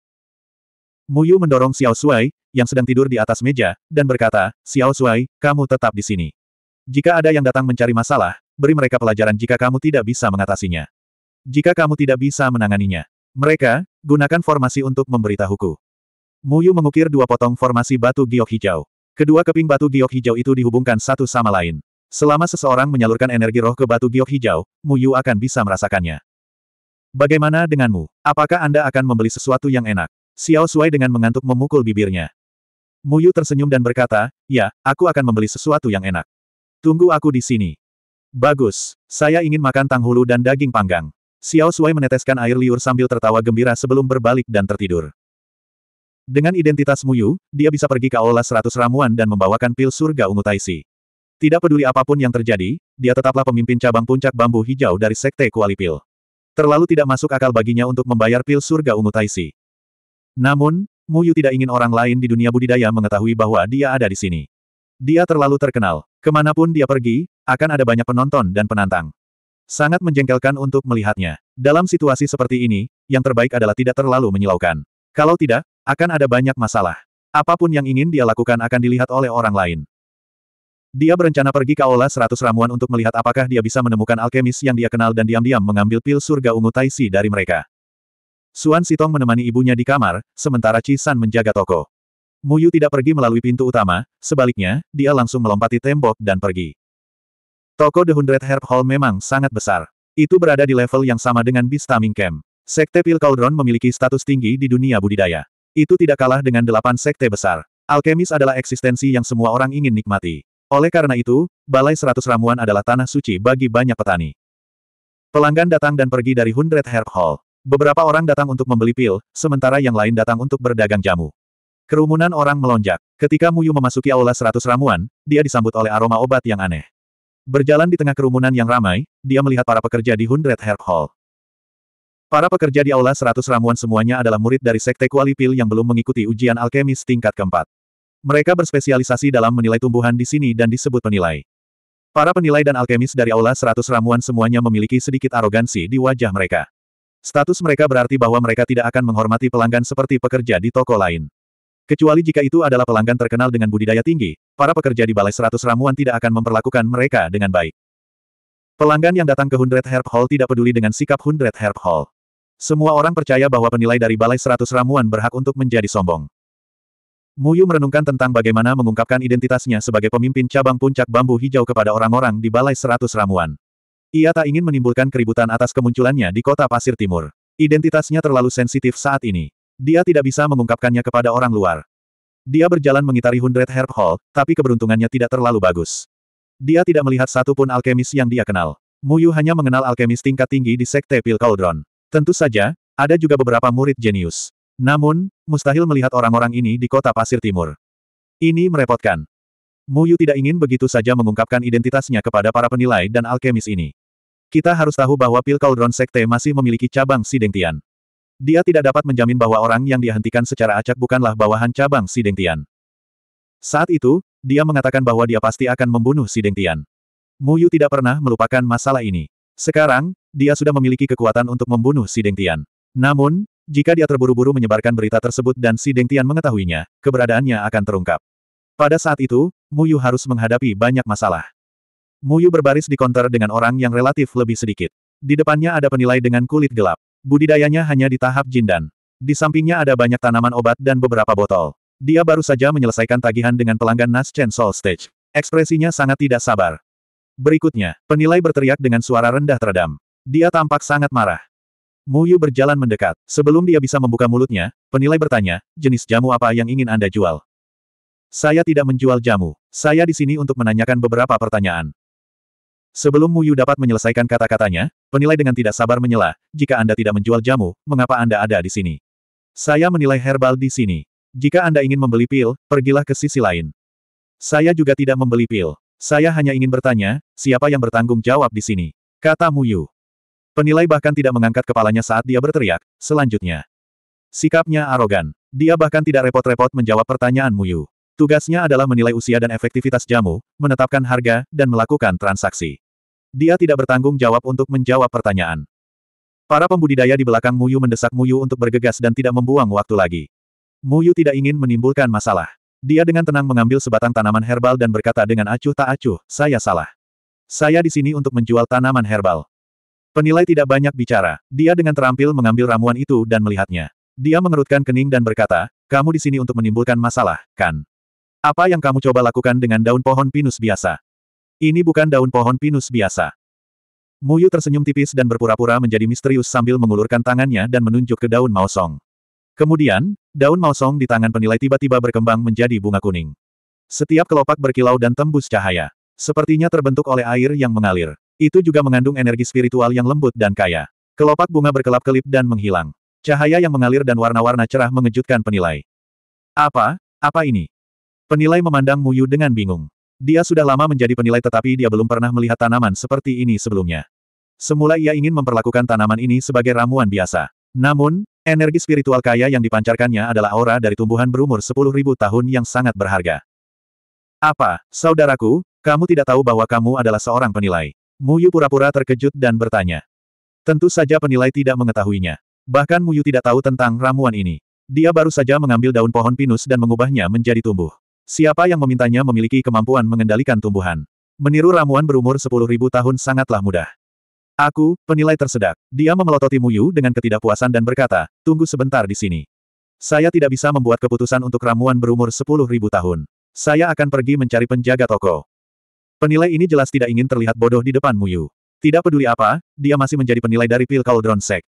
Mu Yu mendorong Xiao Shuai yang sedang tidur di atas meja, dan berkata, Xiao Shuai, kamu tetap di sini. Jika ada yang datang mencari masalah, beri mereka pelajaran jika kamu tidak bisa mengatasinya. Jika kamu tidak bisa menanganinya, mereka, gunakan formasi untuk memberitahuku. Mu Yu mengukir dua potong formasi batu giok hijau. Kedua keping batu giok hijau itu dihubungkan satu sama lain. Selama seseorang menyalurkan energi roh ke batu giok hijau, Mu Yu akan bisa merasakannya. Bagaimana denganmu? Apakah Anda akan membeli sesuatu yang enak? Xiao Sui dengan mengantuk memukul bibirnya. Mu Yu tersenyum dan berkata, ya, aku akan membeli sesuatu yang enak. Tunggu aku di sini. Bagus, saya ingin makan tanghulu dan daging panggang. Xiao Sui meneteskan air liur sambil tertawa gembira sebelum berbalik dan tertidur. Dengan identitas Muyu, dia bisa pergi ke Aula Seratus Ramuan dan membawakan pil surga ungu Taisi. Tidak peduli apapun yang terjadi, dia tetaplah pemimpin cabang puncak bambu hijau dari Sekte Kuali Pil. Terlalu tidak masuk akal baginya untuk membayar pil surga ungu Taisi. Namun, Muyu tidak ingin orang lain di dunia budidaya mengetahui bahwa dia ada di sini. Dia terlalu terkenal. Kemanapun dia pergi, akan ada banyak penonton dan penantang. Sangat menjengkelkan untuk melihatnya. Dalam situasi seperti ini, yang terbaik adalah tidak terlalu menyilaukan. Kalau tidak, akan ada banyak masalah. Apapun yang ingin dia lakukan akan dilihat oleh orang lain. Dia berencana pergi ke aula seratus ramuan untuk melihat apakah dia bisa menemukan alkemis yang dia kenal dan diam-diam mengambil pil surga ungu Taisi dari mereka. Suan Sitong menemani ibunya di kamar, sementara Chi San menjaga toko. Muyu tidak pergi melalui pintu utama, sebaliknya, dia langsung melompati tembok dan pergi. Toko The Hundred Herb Hall memang sangat besar. Itu berada di level yang sama dengan Bistaming Camp. Sekte Pil Cauldron memiliki status tinggi di dunia budidaya. Itu tidak kalah dengan delapan sekte besar. Alkemis adalah eksistensi yang semua orang ingin nikmati. Oleh karena itu, Balai Seratus Ramuan adalah tanah suci bagi banyak petani. Pelanggan datang dan pergi dari Hundred Herb Hall. Beberapa orang datang untuk membeli pil, sementara yang lain datang untuk berdagang jamu. Kerumunan orang melonjak. Ketika Muyu memasuki aula seratus ramuan, dia disambut oleh aroma obat yang aneh. Berjalan di tengah kerumunan yang ramai, dia melihat para pekerja di Hundred Herb Hall. Para pekerja di Aula Seratus Ramuan semuanya adalah murid dari Sekte Kuali Pil yang belum mengikuti ujian alkemis tingkat keempat. Mereka berspesialisasi dalam menilai tumbuhan di sini dan disebut penilai. Para penilai dan alkemis dari Aula Seratus Ramuan semuanya memiliki sedikit arogansi di wajah mereka. Status mereka berarti bahwa mereka tidak akan menghormati pelanggan seperti pekerja di toko lain. Kecuali jika itu adalah pelanggan terkenal dengan budidaya tinggi, para pekerja di Balai Seratus Ramuan tidak akan memperlakukan mereka dengan baik. Pelanggan yang datang ke Hundred Herb Hall tidak peduli dengan sikap Hundred Herb Hall. Semua orang percaya bahwa penilai dari Balai Seratus Ramuan berhak untuk menjadi sombong. Muyu merenungkan tentang bagaimana mengungkapkan identitasnya sebagai pemimpin cabang puncak bambu hijau kepada orang-orang di Balai Seratus Ramuan. Ia tak ingin menimbulkan keributan atas kemunculannya di kota Pasir Timur. Identitasnya terlalu sensitif saat ini. Dia tidak bisa mengungkapkannya kepada orang luar. Dia berjalan mengitari Hundred Herb Hall, tapi keberuntungannya tidak terlalu bagus. Dia tidak melihat satupun alkemis yang dia kenal. Muyu hanya mengenal alkemis tingkat tinggi di Sekte Pil Cauldron. Tentu saja, ada juga beberapa murid jenius. Namun, mustahil melihat orang-orang ini di kota Pasir Timur. Ini merepotkan. Muyu tidak ingin begitu saja mengungkapkan identitasnya kepada para penilai dan alkemis ini. Kita harus tahu bahwa Pil Cauldron Sekte masih memiliki cabang Sidengtian. Dia tidak dapat menjamin bahwa orang yang dihentikan secara acak bukanlah bawahan cabang Sidengtian. Saat itu, dia mengatakan bahwa dia pasti akan membunuh Sidengtian. Muyu tidak pernah melupakan masalah ini. Sekarang, dia sudah memiliki kekuatan untuk membunuh si Deng Tian. Namun, jika dia terburu-buru menyebarkan berita tersebut dan si Deng Tian mengetahuinya, keberadaannya akan terungkap. Pada saat itu, Muyu harus menghadapi banyak masalah. Muyu berbaris di konter dengan orang yang relatif lebih sedikit. Di depannya ada penilai dengan kulit gelap. Budidayanya hanya di tahap jindan. Di sampingnya ada banyak tanaman obat dan beberapa botol. Dia baru saja menyelesaikan tagihan dengan pelanggan Nas Chen Soul Stage. Ekspresinya sangat tidak sabar. Berikutnya, penilai berteriak dengan suara rendah teredam. Dia tampak sangat marah. Mu Yu berjalan mendekat. Sebelum dia bisa membuka mulutnya, penilai bertanya, jenis jamu apa yang ingin Anda jual? Saya tidak menjual jamu. Saya di sini untuk menanyakan beberapa pertanyaan. Sebelum Mu Yu dapat menyelesaikan kata-katanya, penilai dengan tidak sabar menyela, jika Anda tidak menjual jamu, mengapa Anda ada di sini? Saya menilai herbal di sini. Jika Anda ingin membeli pil, pergilah ke sisi lain. Saya juga tidak membeli pil. Saya hanya ingin bertanya, siapa yang bertanggung jawab di sini? Kata Mu Yu. Penilai bahkan tidak mengangkat kepalanya saat dia berteriak, selanjutnya. Sikapnya arogan. Dia bahkan tidak repot-repot menjawab pertanyaan Muyu. Tugasnya adalah menilai usia dan efektivitas jamu, menetapkan harga, dan melakukan transaksi. Dia tidak bertanggung jawab untuk menjawab pertanyaan. Para pembudidaya di belakang Muyu mendesak Muyu untuk bergegas dan tidak membuang waktu lagi. Muyu tidak ingin menimbulkan masalah. Dia dengan tenang mengambil sebatang tanaman herbal dan berkata dengan acuh tak acuh, saya salah. Saya di sini untuk menjual tanaman herbal. Penilai tidak banyak bicara. Dia dengan terampil mengambil ramuan itu dan melihatnya. Dia mengerutkan kening dan berkata, kamu di sini untuk menimbulkan masalah, kan? Apa yang kamu coba lakukan dengan daun pohon pinus biasa? Ini bukan daun pohon pinus biasa. Muyu tersenyum tipis dan berpura-pura menjadi misterius sambil mengulurkan tangannya dan menunjuk ke daun maosong. Kemudian, daun maosong di tangan penilai tiba-tiba berkembang menjadi bunga kuning. Setiap kelopak berkilau dan tembus cahaya. Sepertinya terbentuk oleh air yang mengalir. Itu juga mengandung energi spiritual yang lembut dan kaya. Kelopak bunga berkelap-kelip dan menghilang. Cahaya yang mengalir dan warna-warna cerah mengejutkan penilai. Apa? Apa ini? Penilai memandang Muyu dengan bingung. Dia sudah lama menjadi penilai tetapi dia belum pernah melihat tanaman seperti ini sebelumnya. Semula ia ingin memperlakukan tanaman ini sebagai ramuan biasa. Namun, energi spiritual kaya yang dipancarkannya adalah aura dari tumbuhan berumur 10.000 tahun yang sangat berharga. Apa, saudaraku, kamu tidak tahu bahwa kamu adalah seorang penilai. Muyu pura-pura terkejut dan bertanya. Tentu saja penilai tidak mengetahuinya. Bahkan Muyu tidak tahu tentang ramuan ini. Dia baru saja mengambil daun pohon pinus dan mengubahnya menjadi tumbuh. Siapa yang memintanya memiliki kemampuan mengendalikan tumbuhan. Meniru ramuan berumur 10.000 tahun sangatlah mudah. Aku, penilai tersedak. Dia memelototi Muyu dengan ketidakpuasan dan berkata, tunggu sebentar di sini. Saya tidak bisa membuat keputusan untuk ramuan berumur 10.000 tahun. Saya akan pergi mencari penjaga toko. Penilai ini jelas tidak ingin terlihat bodoh di depan Muyu. Tidak peduli apa, dia masih menjadi penilai dari Pil Cauldron Sek.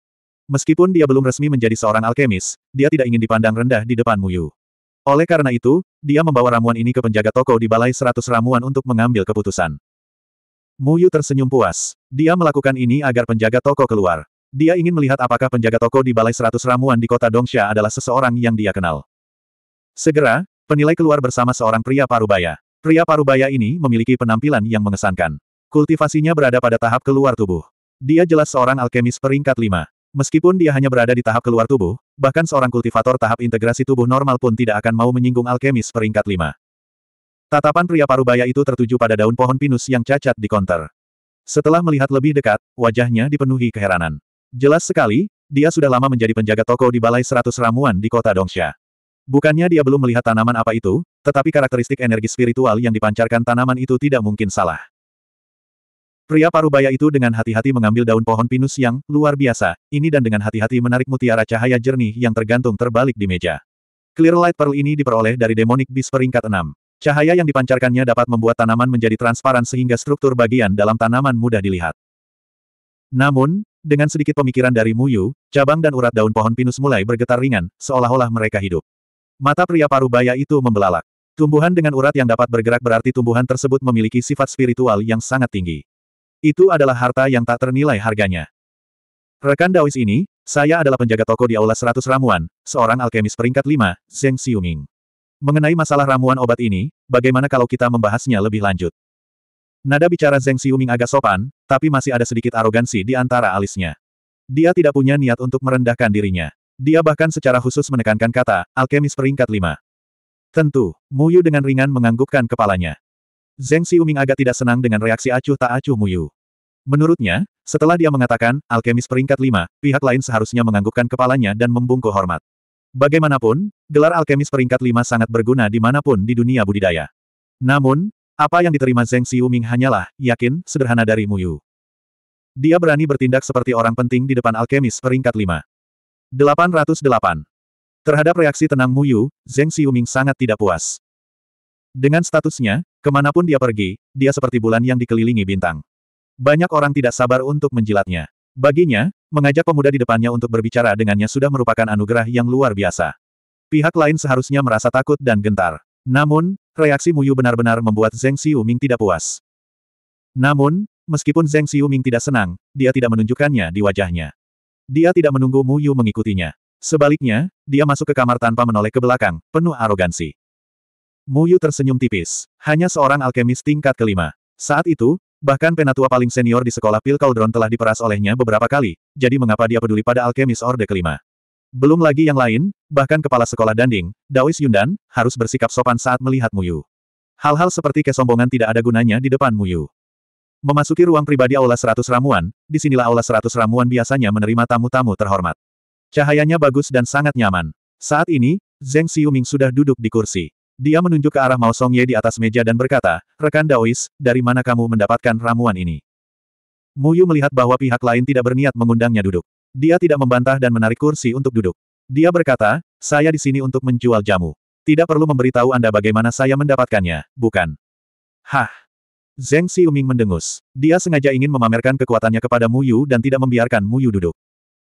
Meskipun dia belum resmi menjadi seorang alkemis, dia tidak ingin dipandang rendah di depan Muyu. Oleh karena itu, dia membawa ramuan ini ke penjaga toko di Balai Seratus Ramuan untuk mengambil keputusan. Muyu tersenyum puas. Dia melakukan ini agar penjaga toko keluar. Dia ingin melihat apakah penjaga toko di Balai Seratus Ramuan di kota Dongsha adalah seseorang yang dia kenal. Segera, penilai keluar bersama seorang pria parubaya. Pria parubaya ini memiliki penampilan yang mengesankan. Kultivasinya berada pada tahap keluar tubuh. Dia jelas seorang alkemis peringkat 5. Meskipun dia hanya berada di tahap keluar tubuh, bahkan seorang kultivator tahap integrasi tubuh normal pun tidak akan mau menyinggung alkemis peringkat 5. Tatapan pria parubaya itu tertuju pada daun pohon pinus yang cacat di konter. Setelah melihat lebih dekat, wajahnya dipenuhi keheranan. Jelas sekali, dia sudah lama menjadi penjaga toko di Balai Seratus Ramuan di kota Dongsha. Bukannya dia belum melihat tanaman apa itu, tetapi karakteristik energi spiritual yang dipancarkan tanaman itu tidak mungkin salah. Pria parubaya itu dengan hati-hati mengambil daun pohon pinus yang luar biasa, ini dan dengan hati-hati menarik mutiara cahaya jernih yang tergantung terbalik di meja. Clear Light Pearl ini diperoleh dari Demonic Beast peringkat 6. Cahaya yang dipancarkannya dapat membuat tanaman menjadi transparan sehingga struktur bagian dalam tanaman mudah dilihat. Namun, dengan sedikit pemikiran dari Muyu, cabang dan urat daun pohon pinus mulai bergetar ringan, seolah-olah mereka hidup. Mata pria parubaya itu membelalak. Tumbuhan dengan urat yang dapat bergerak berarti tumbuhan tersebut memiliki sifat spiritual yang sangat tinggi. Itu adalah harta yang tak ternilai harganya. Rekan Daois ini, saya adalah penjaga toko di Aula 100 Ramuan, seorang alkemis peringkat lima, Zheng Xiuming. Mengenai masalah ramuan obat ini, bagaimana kalau kita membahasnya lebih lanjut? Nada bicara Zheng Xiuming agak sopan, tapi masih ada sedikit arogansi di antara alisnya. Dia tidak punya niat untuk merendahkan dirinya. Dia bahkan secara khusus menekankan kata, alkemis peringkat lima. Tentu, Muyu dengan ringan menganggukkan kepalanya. Zeng Siuming agak tidak senang dengan reaksi acuh tak acuh Muyu. Menurutnya, setelah dia mengatakan, alkemis peringkat lima, pihak lain seharusnya menganggukkan kepalanya dan membungkuk hormat. Bagaimanapun, gelar alkemis peringkat lima sangat berguna dimanapun di dunia budidaya. Namun, apa yang diterima Zeng Siuming hanyalah, yakin, sederhana dari Muyu. Dia berani bertindak seperti orang penting di depan alkemis peringkat lima. 808. Terhadap reaksi tenang Mu Yu, Zheng Xiuming sangat tidak puas. Dengan statusnya, kemanapun dia pergi, dia seperti bulan yang dikelilingi bintang. Banyak orang tidak sabar untuk menjilatnya. Baginya, mengajak pemuda di depannya untuk berbicara dengannya sudah merupakan anugerah yang luar biasa. Pihak lain seharusnya merasa takut dan gentar. Namun, reaksi Mu Yu benar-benar membuat Zheng Xiuming tidak puas. Namun, meskipun Zheng Xiuming tidak senang, dia tidak menunjukkannya di wajahnya. Dia tidak menunggu Mu Yu mengikutinya. Sebaliknya, dia masuk ke kamar tanpa menoleh ke belakang, penuh arogansi. Mu Yu tersenyum tipis. Hanya seorang alkemis tingkat kelima. Saat itu, bahkan penatua paling senior di sekolah Pil Cauldron telah diperas olehnya beberapa kali, jadi mengapa dia peduli pada alkemis orde kelima? Belum lagi yang lain, bahkan kepala sekolah Danding, Daois Yundan, harus bersikap sopan saat melihat Mu Yu. Hal-hal seperti kesombongan tidak ada gunanya di depan Mu Yu. Memasuki ruang pribadi Aula Seratus Ramuan, disinilah Aula Seratus Ramuan biasanya menerima tamu-tamu terhormat. Cahayanya bagus dan sangat nyaman. Saat ini, Zeng Xiuming sudah duduk di kursi. Dia menunjuk ke arah Mao Songye di atas meja dan berkata, Rekan Daois, dari mana kamu mendapatkan ramuan ini? Mu Yu melihat bahwa pihak lain tidak berniat mengundangnya duduk. Dia tidak membantah dan menarik kursi untuk duduk. Dia berkata, saya di sini untuk menjual jamu. Tidak perlu memberitahu Anda bagaimana saya mendapatkannya, bukan? Hah! Zheng Xiuming mendengus. Dia sengaja ingin memamerkan kekuatannya kepada Mu Yu dan tidak membiarkan Mu Yu duduk.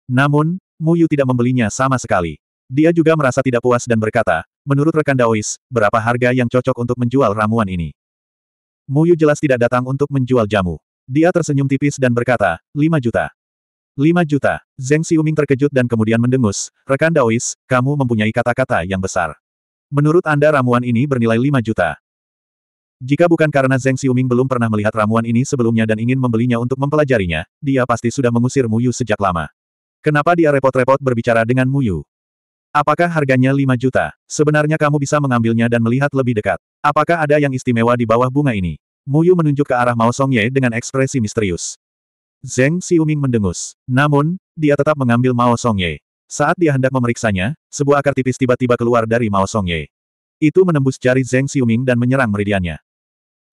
Namun, Mu Yu tidak membelinya sama sekali. Dia juga merasa tidak puas dan berkata, menurut rekan Daois, berapa harga yang cocok untuk menjual ramuan ini? Mu Yu jelas tidak datang untuk menjual jamu. Dia tersenyum tipis dan berkata, 5 juta. 5 juta. Zheng Xiuming terkejut dan kemudian mendengus, rekan Daois, kamu mempunyai kata-kata yang besar. Menurut Anda ramuan ini bernilai 5 juta. Jika bukan karena Zeng Xiuming belum pernah melihat ramuan ini sebelumnya dan ingin membelinya untuk mempelajarinya, dia pasti sudah mengusir Muyu sejak lama. Kenapa dia repot-repot berbicara dengan Muyu? Apakah harganya 5 juta? Sebenarnya kamu bisa mengambilnya dan melihat lebih dekat. Apakah ada yang istimewa di bawah bunga ini? Muyu menunjuk ke arah Mao Songye dengan ekspresi misterius. Zeng Xiuming mendengus. Namun, dia tetap mengambil Mao Songye. Saat dia hendak memeriksanya, sebuah akar tipis tiba-tiba keluar dari Mao Songye. Itu menembus jari Zeng Xiuming dan menyerang meridiannya.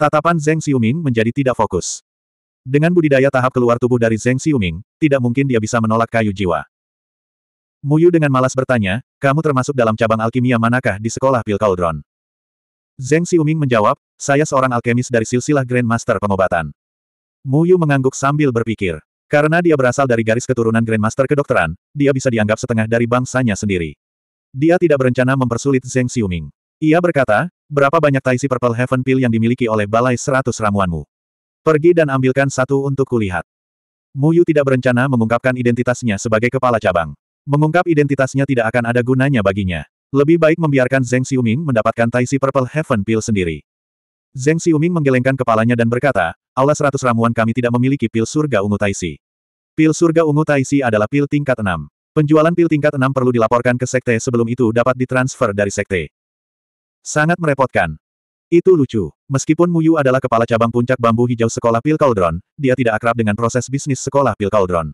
Tatapan Zeng Xiuming menjadi tidak fokus. Dengan budidaya tahap keluar tubuh dari Zeng Xiuming, tidak mungkin dia bisa menolak kayu jiwa. Muyu dengan malas bertanya, kamu termasuk dalam cabang alkimia manakah di sekolah Pil Cauldron? Zeng Xiuming menjawab, saya seorang alkemis dari silsilah Grandmaster pengobatan. Muyu mengangguk sambil berpikir. Karena dia berasal dari garis keturunan Grandmaster kedokteran, dia bisa dianggap setengah dari bangsanya sendiri. Dia tidak berencana mempersulit Zeng Xiuming. Ia berkata, Berapa banyak taisi Purple Heaven Pill yang dimiliki oleh balai seratus ramuanmu? Pergi dan ambilkan satu untuk kulihat. Muyu tidak berencana mengungkapkan identitasnya sebagai kepala cabang. Mengungkap identitasnya tidak akan ada gunanya baginya. Lebih baik membiarkan Zeng Xiuming mendapatkan taisi Purple Heaven Pill sendiri. Zeng Xiuming menggelengkan kepalanya dan berkata, Aula seratus ramuan kami tidak memiliki pil surga ungu taisi. Pil surga ungu taisi adalah pil tingkat enam. Penjualan pil tingkat enam perlu dilaporkan ke sekte sebelum itu dapat ditransfer dari sekte. Sangat merepotkan. Itu lucu. Meskipun Muyu adalah kepala cabang puncak bambu hijau sekolah Pil Cauldron, dia tidak akrab dengan proses bisnis sekolah Pil Cauldron.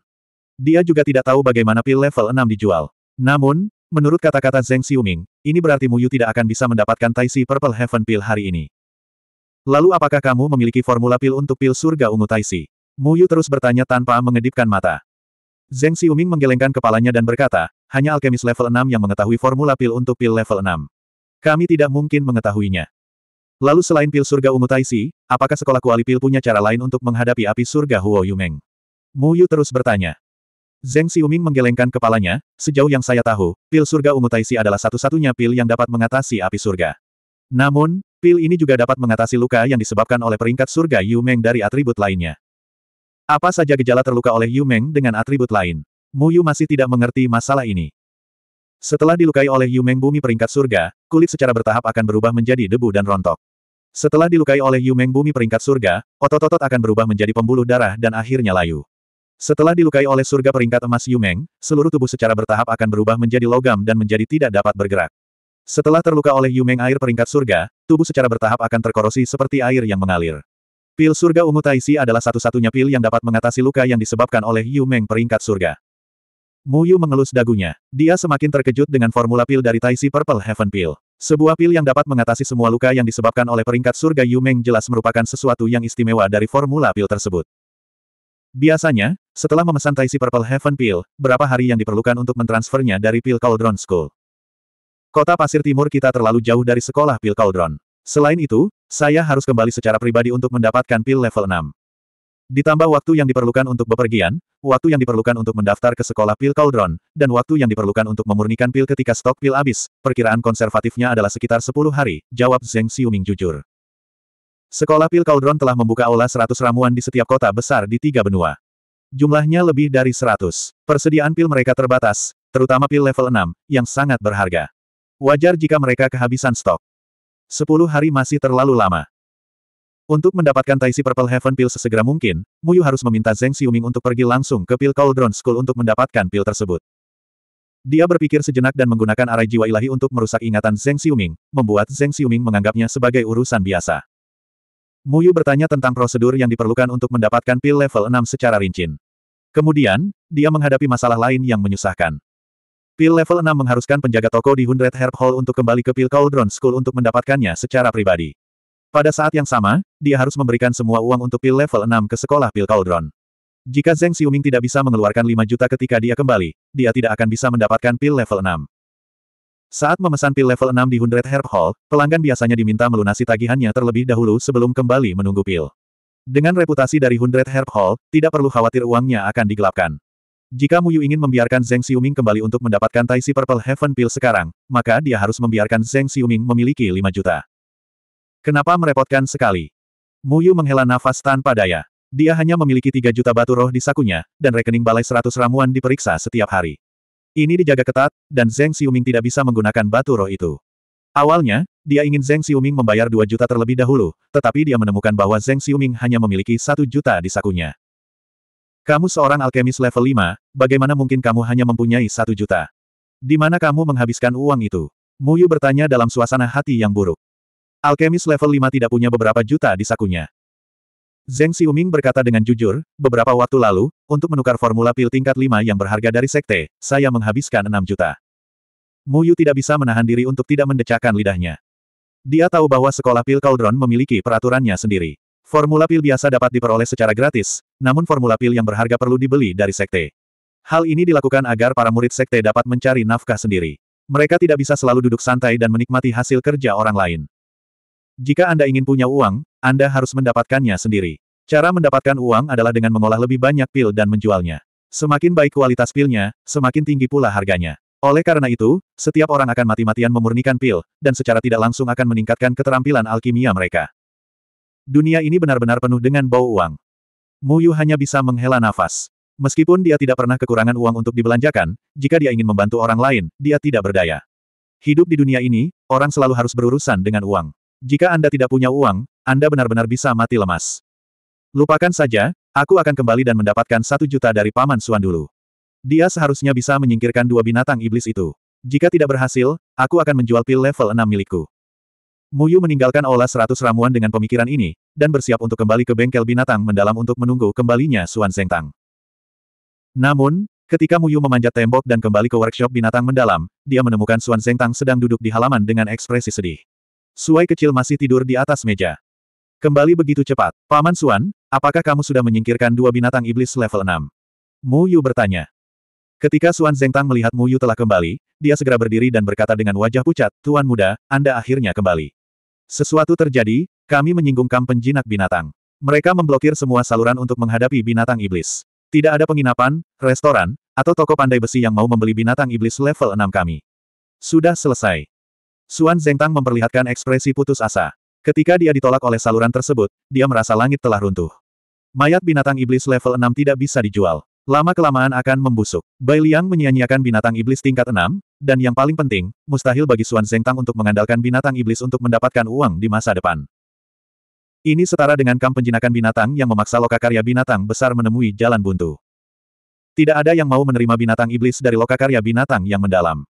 Dia juga tidak tahu bagaimana pil level 6 dijual. Namun, menurut kata-kata Zeng Xiuming, ini berarti Muyu tidak akan bisa mendapatkan Taisi Purple Heaven Pil hari ini. Lalu apakah kamu memiliki formula pil untuk pil surga ungu Taisi? Muyu terus bertanya tanpa mengedipkan mata. Zeng Xiuming menggelengkan kepalanya dan berkata, hanya alkemis level 6 yang mengetahui formula pil untuk pil level 6. Kami tidak mungkin mengetahuinya. Lalu selain pil surga ungu Taisi, apakah sekolah kuali pil punya cara lain untuk menghadapi api surga Huo Yumeng? Mu Yu terus bertanya. Zeng Xiuming menggelengkan kepalanya, sejauh yang saya tahu, pil surga ungu Taisi adalah satu-satunya pil yang dapat mengatasi api surga. Namun, pil ini juga dapat mengatasi luka yang disebabkan oleh peringkat surga Yumeng dari atribut lainnya. Apa saja gejala terluka oleh Yumeng dengan atribut lain? Mu Yu masih tidak mengerti masalah ini. Setelah dilukai oleh Yu Bumi peringkat surga, kulit secara bertahap akan berubah menjadi debu dan rontok. Setelah dilukai oleh Yu Bumi peringkat surga, otot-otot akan berubah menjadi pembuluh darah dan akhirnya layu. Setelah dilukai oleh surga peringkat emas Yu seluruh tubuh secara bertahap akan berubah menjadi logam dan menjadi tidak dapat bergerak. Setelah terluka oleh Yu air peringkat surga, tubuh secara bertahap akan terkorosi seperti air yang mengalir. Pil surga ungu Taisi adalah satu-satunya pil yang dapat mengatasi luka yang disebabkan oleh Yu peringkat surga. Muyu mengelus dagunya. Dia semakin terkejut dengan formula pil dari Taisi Purple Heaven Pill. Sebuah pil yang dapat mengatasi semua luka yang disebabkan oleh peringkat surga Yumeng jelas merupakan sesuatu yang istimewa dari formula pil tersebut. Biasanya, setelah memesan Taisi Purple Heaven Pill, berapa hari yang diperlukan untuk mentransfernya dari pil Cauldron School? Kota Pasir Timur kita terlalu jauh dari sekolah pil Cauldron. Selain itu, saya harus kembali secara pribadi untuk mendapatkan pil level 6. Ditambah waktu yang diperlukan untuk bepergian, waktu yang diperlukan untuk mendaftar ke sekolah pil Cauldron, dan waktu yang diperlukan untuk memurnikan pil ketika stok pil habis, perkiraan konservatifnya adalah sekitar 10 hari, jawab Zeng Xiuming jujur. Sekolah pil Cauldron telah membuka aula 100 ramuan di setiap kota besar di tiga benua. Jumlahnya lebih dari 100. Persediaan pil mereka terbatas, terutama pil level 6, yang sangat berharga. Wajar jika mereka kehabisan stok. 10 hari masih terlalu lama. Untuk mendapatkan Taisi Purple Heaven Pill sesegera mungkin, Muyu harus meminta Zeng Xiuming untuk pergi langsung ke Pil Cauldron School untuk mendapatkan pil tersebut. Dia berpikir sejenak dan menggunakan arai jiwa ilahi untuk merusak ingatan Zeng Xiuming, membuat Zeng Xiuming menganggapnya sebagai urusan biasa. Muyu bertanya tentang prosedur yang diperlukan untuk mendapatkan pil level 6 secara rinci. Kemudian, dia menghadapi masalah lain yang menyusahkan. Pil level 6 mengharuskan penjaga toko di Hundred Herb Hall untuk kembali ke Pil Cauldron School untuk mendapatkannya secara pribadi. Pada saat yang sama, dia harus memberikan semua uang untuk pil level 6 ke sekolah pil Cauldron. Jika Zeng Xiuming tidak bisa mengeluarkan 5 juta ketika dia kembali, dia tidak akan bisa mendapatkan pil level 6. Saat memesan pil level 6 di Hundred Herb Hall, pelanggan biasanya diminta melunasi tagihannya terlebih dahulu sebelum kembali menunggu pil. Dengan reputasi dari Hundred Herb Hall, tidak perlu khawatir uangnya akan digelapkan. Jika Muyu ingin membiarkan Zeng Xiuming kembali untuk mendapatkan Taisi Purple Heaven Pill sekarang, maka dia harus membiarkan Zeng Xiuming memiliki 5 juta. Kenapa merepotkan sekali? Muyu menghela nafas tanpa daya. Dia hanya memiliki 3 juta batu roh di sakunya, dan rekening balai 100 ramuan diperiksa setiap hari. Ini dijaga ketat, dan Zeng Xiuming tidak bisa menggunakan batu roh itu. Awalnya, dia ingin Zeng Xiuming membayar 2 juta terlebih dahulu, tetapi dia menemukan bahwa Zeng Xiuming hanya memiliki 1 juta di sakunya. Kamu seorang alkemis level 5, bagaimana mungkin kamu hanya mempunyai 1 juta? Di mana kamu menghabiskan uang itu? Muyu bertanya dalam suasana hati yang buruk. Alkemis level 5 tidak punya beberapa juta di sakunya. Zeng Xiuming berkata dengan jujur, beberapa waktu lalu, untuk menukar formula pil tingkat 5 yang berharga dari sekte, saya menghabiskan 6 juta. Mu Yu tidak bisa menahan diri untuk tidak mendecakkan lidahnya. Dia tahu bahwa sekolah pil Cauldron memiliki peraturannya sendiri. Formula pil biasa dapat diperoleh secara gratis, namun formula pil yang berharga perlu dibeli dari sekte. Hal ini dilakukan agar para murid sekte dapat mencari nafkah sendiri. Mereka tidak bisa selalu duduk santai dan menikmati hasil kerja orang lain. Jika Anda ingin punya uang, Anda harus mendapatkannya sendiri. Cara mendapatkan uang adalah dengan mengolah lebih banyak pil dan menjualnya. Semakin baik kualitas pilnya, semakin tinggi pula harganya. Oleh karena itu, setiap orang akan mati-matian memurnikan pil, dan secara tidak langsung akan meningkatkan keterampilan alkimia mereka. Dunia ini benar-benar penuh dengan bau uang. Muyu hanya bisa menghela nafas. Meskipun dia tidak pernah kekurangan uang untuk dibelanjakan, jika dia ingin membantu orang lain, dia tidak berdaya. Hidup di dunia ini, orang selalu harus berurusan dengan uang. Jika Anda tidak punya uang, Anda benar-benar bisa mati lemas. Lupakan saja, aku akan kembali dan mendapatkan satu juta dari Paman Suan dulu. Dia seharusnya bisa menyingkirkan dua binatang iblis itu. Jika tidak berhasil, aku akan menjual pil level 6 milikku. Muyu meninggalkan olah seratus ramuan dengan pemikiran ini, dan bersiap untuk kembali ke bengkel binatang mendalam untuk menunggu kembalinya Suan Zengtang. Namun, ketika Muyu memanjat tembok dan kembali ke workshop binatang mendalam, dia menemukan Suan Zengtang sedang duduk di halaman dengan ekspresi sedih. Suai kecil masih tidur di atas meja. Kembali begitu cepat. Paman Suan, apakah kamu sudah menyingkirkan dua binatang iblis level 6? Mu Yu bertanya. Ketika Suan Zeng Tang melihat Mu Yu telah kembali, dia segera berdiri dan berkata dengan wajah pucat, Tuan muda, Anda akhirnya kembali. Sesuatu terjadi, kami menyinggung kamp penjinak binatang. Mereka memblokir semua saluran untuk menghadapi binatang iblis. Tidak ada penginapan, restoran, atau toko pandai besi yang mau membeli binatang iblis level 6 kami. Sudah selesai. Suan Zengtang memperlihatkan ekspresi putus asa. Ketika dia ditolak oleh saluran tersebut, dia merasa langit telah runtuh. Mayat binatang iblis level 6 tidak bisa dijual. Lama-kelamaan akan membusuk. Bai Liang menyia-nyiakan binatang iblis tingkat 6, dan yang paling penting, mustahil bagi Suan Zengtang untuk mengandalkan binatang iblis untuk mendapatkan uang di masa depan. Ini setara dengan kam penjinakan binatang yang memaksa lokakarya binatang besar menemui jalan buntu. Tidak ada yang mau menerima binatang iblis dari lokakarya binatang yang mendalam.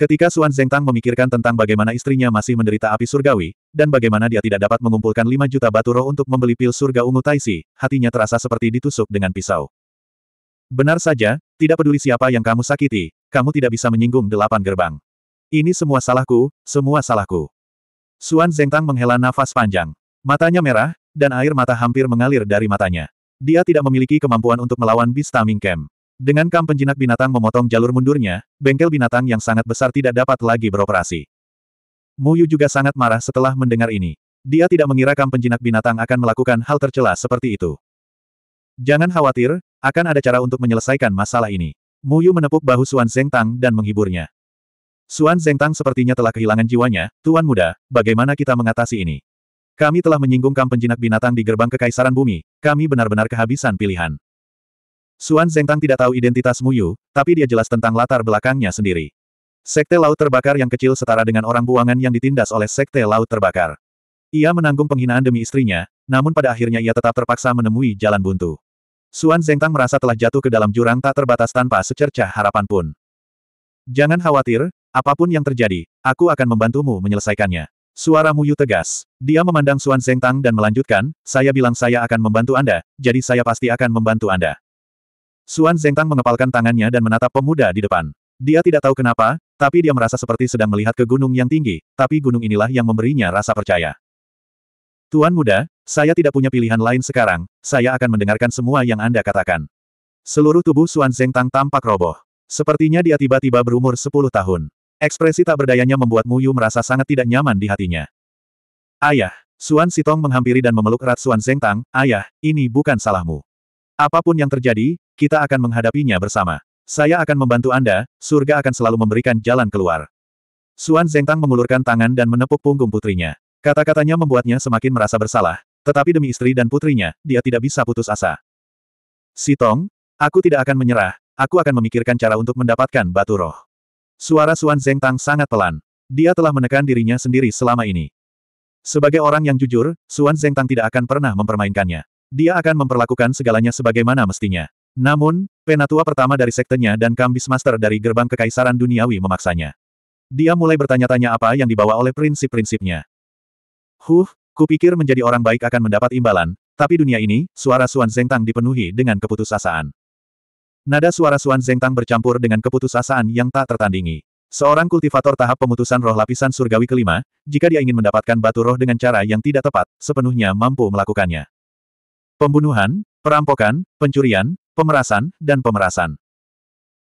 Ketika Xuan Zengtang memikirkan tentang bagaimana istrinya masih menderita api surgawi, dan bagaimana dia tidak dapat mengumpulkan 5 juta batu roh untuk membeli pil surga ungu Taisi, hatinya terasa seperti ditusuk dengan pisau. Benar saja, tidak peduli siapa yang kamu sakiti, kamu tidak bisa menyinggung delapan gerbang. Ini semua salahku, semua salahku. Xuan Zengtang menghela nafas panjang. Matanya merah, dan air mata hampir mengalir dari matanya. Dia tidak memiliki kemampuan untuk melawan Beast Taming Camp. Dengan kam penjinak binatang memotong jalur mundurnya, bengkel binatang yang sangat besar tidak dapat lagi beroperasi. Muyu juga sangat marah setelah mendengar ini. Dia tidak mengira kam penjinak binatang akan melakukan hal tercela seperti itu. Jangan khawatir, akan ada cara untuk menyelesaikan masalah ini. Muyu menepuk bahu Suan Tang dan menghiburnya. Suan Tang sepertinya telah kehilangan jiwanya, Tuan Muda, bagaimana kita mengatasi ini? Kami telah menyinggung kam penjinak binatang di gerbang kekaisaran bumi, kami benar-benar kehabisan pilihan. Suan Zengtang tidak tahu identitas Mu Yu, tapi dia jelas tentang latar belakangnya sendiri. Sekte Laut Terbakar yang kecil setara dengan orang buangan yang ditindas oleh Sekte Laut Terbakar. Ia menanggung penghinaan demi istrinya, namun pada akhirnya ia tetap terpaksa menemui jalan buntu. Suan Zengtang merasa telah jatuh ke dalam jurang tak terbatas tanpa secercah harapan pun. Jangan khawatir, apapun yang terjadi, aku akan membantumu menyelesaikannya. Suara Mu Yu tegas. Dia memandang Suan Zengtang dan melanjutkan, saya bilang saya akan membantu Anda, jadi saya pasti akan membantu Anda. Suan Zengtang mengepalkan tangannya dan menatap pemuda di depan. Dia tidak tahu kenapa, tapi dia merasa seperti sedang melihat ke gunung yang tinggi, tapi gunung inilah yang memberinya rasa percaya. Tuan muda, saya tidak punya pilihan lain sekarang, saya akan mendengarkan semua yang Anda katakan. Seluruh tubuh Suan Zengtang tampak roboh. Sepertinya dia tiba-tiba berumur 10 tahun. Ekspresi tak berdayanya membuat Mu Yu merasa sangat tidak nyaman di hatinya. Ayah, Suan Sitong menghampiri dan memeluk erat Suan Zengtang, Ayah, ini bukan salahmu. Apapun yang terjadi, kita akan menghadapinya bersama. Saya akan membantu Anda, surga akan selalu memberikan jalan keluar. Suan Zengtang mengulurkan tangan dan menepuk punggung putrinya. Kata-katanya membuatnya semakin merasa bersalah, tetapi demi istri dan putrinya, dia tidak bisa putus asa. Sitong, aku tidak akan menyerah, aku akan memikirkan cara untuk mendapatkan batu roh. Suara Suan Zengtang sangat pelan. Dia telah menekan dirinya sendiri selama ini. Sebagai orang yang jujur, Suan Zengtang tidak akan pernah mempermainkannya. Dia akan memperlakukan segalanya sebagaimana mestinya. Namun, penatua pertama dari sektenya dan Kambis Master dari gerbang kekaisaran duniawi memaksanya. Dia mulai bertanya-tanya apa yang dibawa oleh prinsip-prinsipnya. Huh, kupikir menjadi orang baik akan mendapat imbalan, tapi dunia ini, suara Suan Zengtang dipenuhi dengan keputusasaan. Nada suara Suan Zengtang bercampur dengan keputusasaan yang tak tertandingi. Seorang kultivator tahap pemutusan roh lapisan surgawi kelima, jika dia ingin mendapatkan batu roh dengan cara yang tidak tepat, sepenuhnya mampu melakukannya. Pembunuhan, Perampokan, pencurian, pemerasan, dan pemerasan.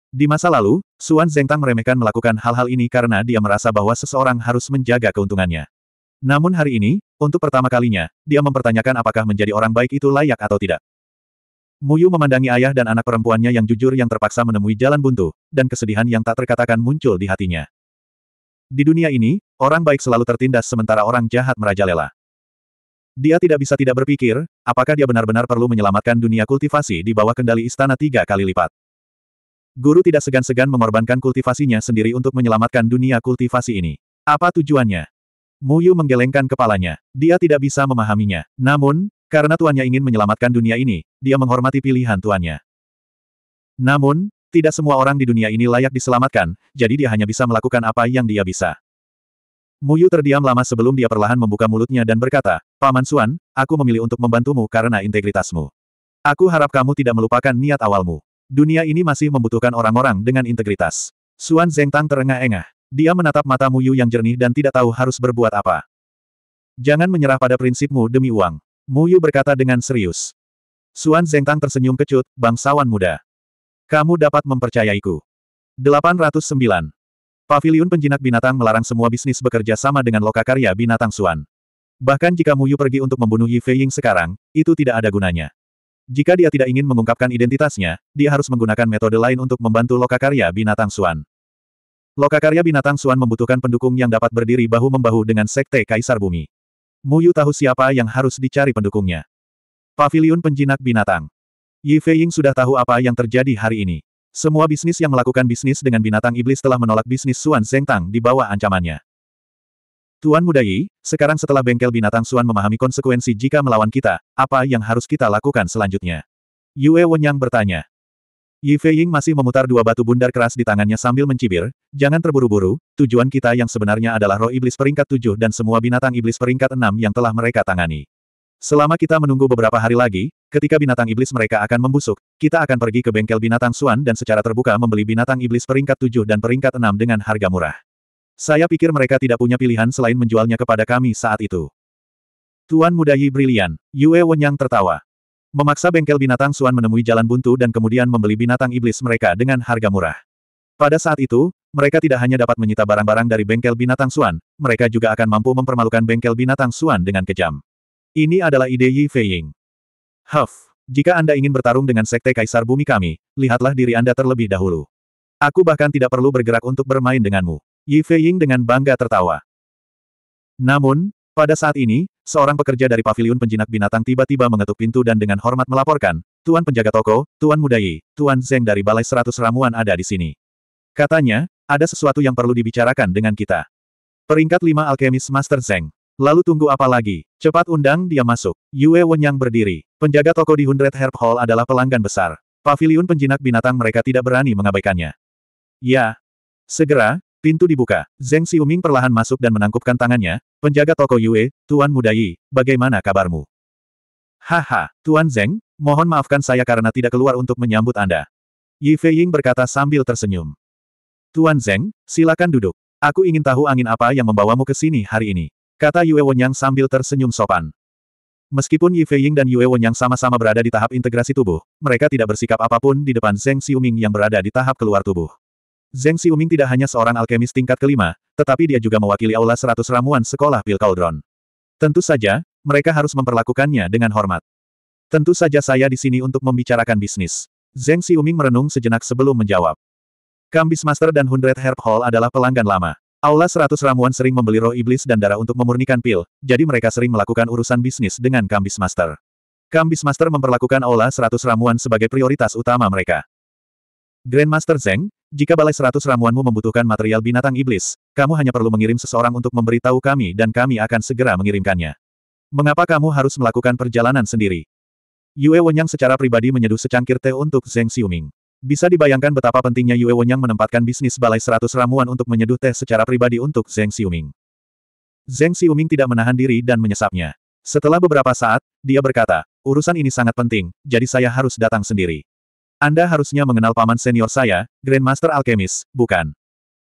Di masa lalu, Suan Zengtang meremehkan melakukan hal-hal ini karena dia merasa bahwa seseorang harus menjaga keuntungannya. Namun hari ini, untuk pertama kalinya, dia mempertanyakan apakah menjadi orang baik itu layak atau tidak. Muyu memandangi ayah dan anak perempuannya yang jujur yang terpaksa menemui jalan buntu, dan kesedihan yang tak terkatakan muncul di hatinya. Di dunia ini, orang baik selalu tertindas sementara orang jahat merajalela. Dia tidak bisa tidak berpikir, apakah dia benar-benar perlu menyelamatkan dunia kultivasi di bawah kendali istana tiga kali lipat. Guru tidak segan-segan mengorbankan kultivasinya sendiri untuk menyelamatkan dunia kultivasi ini. Apa tujuannya? Muyu menggelengkan kepalanya. Dia tidak bisa memahaminya. Namun, karena tuannya ingin menyelamatkan dunia ini, dia menghormati pilihan tuannya. Namun, tidak semua orang di dunia ini layak diselamatkan, jadi dia hanya bisa melakukan apa yang dia bisa. Muyu terdiam lama sebelum dia perlahan membuka mulutnya dan berkata, Paman Suan, aku memilih untuk membantumu karena integritasmu. Aku harap kamu tidak melupakan niat awalmu. Dunia ini masih membutuhkan orang-orang dengan integritas. Suan Zengtang terengah-engah. Dia menatap mata Muyu yang jernih dan tidak tahu harus berbuat apa. Jangan menyerah pada prinsipmu demi uang. Muyu berkata dengan serius. Suan Zengtang tersenyum kecut, bangsawan muda. Kamu dapat mempercayaiku. 809. Pavilion penjinak binatang melarang semua bisnis bekerja sama dengan lokakarya binatang Suan. Bahkan jika Muyu pergi untuk membunuh Yi Feiying sekarang, itu tidak ada gunanya. Jika dia tidak ingin mengungkapkan identitasnya, dia harus menggunakan metode lain untuk membantu lokakarya binatang Suan. Lokakarya binatang Suan membutuhkan pendukung yang dapat berdiri bahu-membahu dengan Sekte Kaisar Bumi. Muyu tahu siapa yang harus dicari pendukungnya. Pavilion Penjinak Binatang Yi Feiying sudah tahu apa yang terjadi hari ini. Semua bisnis yang melakukan bisnis dengan binatang iblis telah menolak bisnis Suan Zengtang di bawah ancamannya. Tuan Muda Yi, sekarang setelah bengkel binatang Suan memahami konsekuensi jika melawan kita, apa yang harus kita lakukan selanjutnya? Yue Wenyang bertanya. Yi Feiying masih memutar dua batu bundar keras di tangannya sambil mencibir, jangan terburu-buru, tujuan kita yang sebenarnya adalah roh iblis peringkat tujuh dan semua binatang iblis peringkat enam yang telah mereka tangani. Selama kita menunggu beberapa hari lagi, ketika binatang iblis mereka akan membusuk, kita akan pergi ke bengkel binatang Suan dan secara terbuka membeli binatang iblis peringkat 7 dan peringkat 6 dengan harga murah. Saya pikir mereka tidak punya pilihan selain menjualnya kepada kami saat itu. Tuan Muda Yi brilian, Yue Wenyang tertawa. Memaksa bengkel binatang Suan menemui jalan buntu dan kemudian membeli binatang iblis mereka dengan harga murah. Pada saat itu, mereka tidak hanya dapat menyita barang-barang dari bengkel binatang Suan, mereka juga akan mampu mempermalukan bengkel binatang Suan dengan kejam. Ini adalah ide Yi Feiying. Huff, jika Anda ingin bertarung dengan Sekte Kaisar Bumi kami, lihatlah diri Anda terlebih dahulu. Aku bahkan tidak perlu bergerak untuk bermain denganmu. Yi Feiying dengan bangga tertawa. Namun, pada saat ini, seorang pekerja dari paviliun penjinak binatang tiba-tiba mengetuk pintu dan dengan hormat melaporkan, Tuan penjaga toko, Tuan Muda Yi, Tuan Zeng dari Balai Seratus Ramuan ada di sini. Katanya, ada sesuatu yang perlu dibicarakan dengan kita. Peringkat 5 Alchemist Master Zeng. Lalu tunggu apa lagi? Cepat undang dia masuk. Yue Wenyang berdiri. Penjaga toko di Hundred Herb Hall adalah pelanggan besar. Paviliun penjinak binatang mereka tidak berani mengabaikannya. Ya. Segera, pintu dibuka. Zeng Xiuming perlahan masuk dan menangkupkan tangannya. Penjaga toko Yue, Tuan Muda Yi, bagaimana kabarmu? Haha, Tuan Zeng, mohon maafkan saya karena tidak keluar untuk menyambut Anda. Yi Feiying berkata sambil tersenyum. Tuan Zeng, silakan duduk. Aku ingin tahu angin apa yang membawamu ke sini hari ini. Kata Yue Wonyang sambil tersenyum sopan. Meskipun Yi Feiying dan Yue Wonyang sama-sama berada di tahap integrasi tubuh, mereka tidak bersikap apapun di depan Zheng Xiuming yang berada di tahap keluar tubuh. Zheng Xiuming tidak hanya seorang alkemis tingkat kelima, tetapi dia juga mewakili aula seratus ramuan sekolah Pil Cauldron. Tentu saja, mereka harus memperlakukannya dengan hormat. Tentu saja saya di sini untuk membicarakan bisnis. Zheng Xiuming merenung sejenak sebelum menjawab. Kambis Master dan Hundred Herb Hall adalah pelanggan lama. Aula seratus ramuan sering membeli roh iblis dan darah untuk memurnikan pil, jadi mereka sering melakukan urusan bisnis dengan Kambis Master. Kambis Master memperlakukan Aula seratus ramuan sebagai prioritas utama mereka. Grandmaster Zeng, jika balai seratus ramuanmu membutuhkan material binatang iblis, kamu hanya perlu mengirim seseorang untuk memberitahu kami dan kami akan segera mengirimkannya. Mengapa kamu harus melakukan perjalanan sendiri? Yue Wenyang secara pribadi menyeduh secangkir teh untuk Zeng Xiuming. Bisa dibayangkan betapa pentingnya Yue yang menempatkan bisnis balai seratus ramuan untuk menyeduh teh secara pribadi untuk Zheng Xiuming. Zheng Xiuming tidak menahan diri dan menyesapnya. Setelah beberapa saat, dia berkata, urusan ini sangat penting, jadi saya harus datang sendiri. Anda harusnya mengenal paman senior saya, Grandmaster Alchemist, bukan?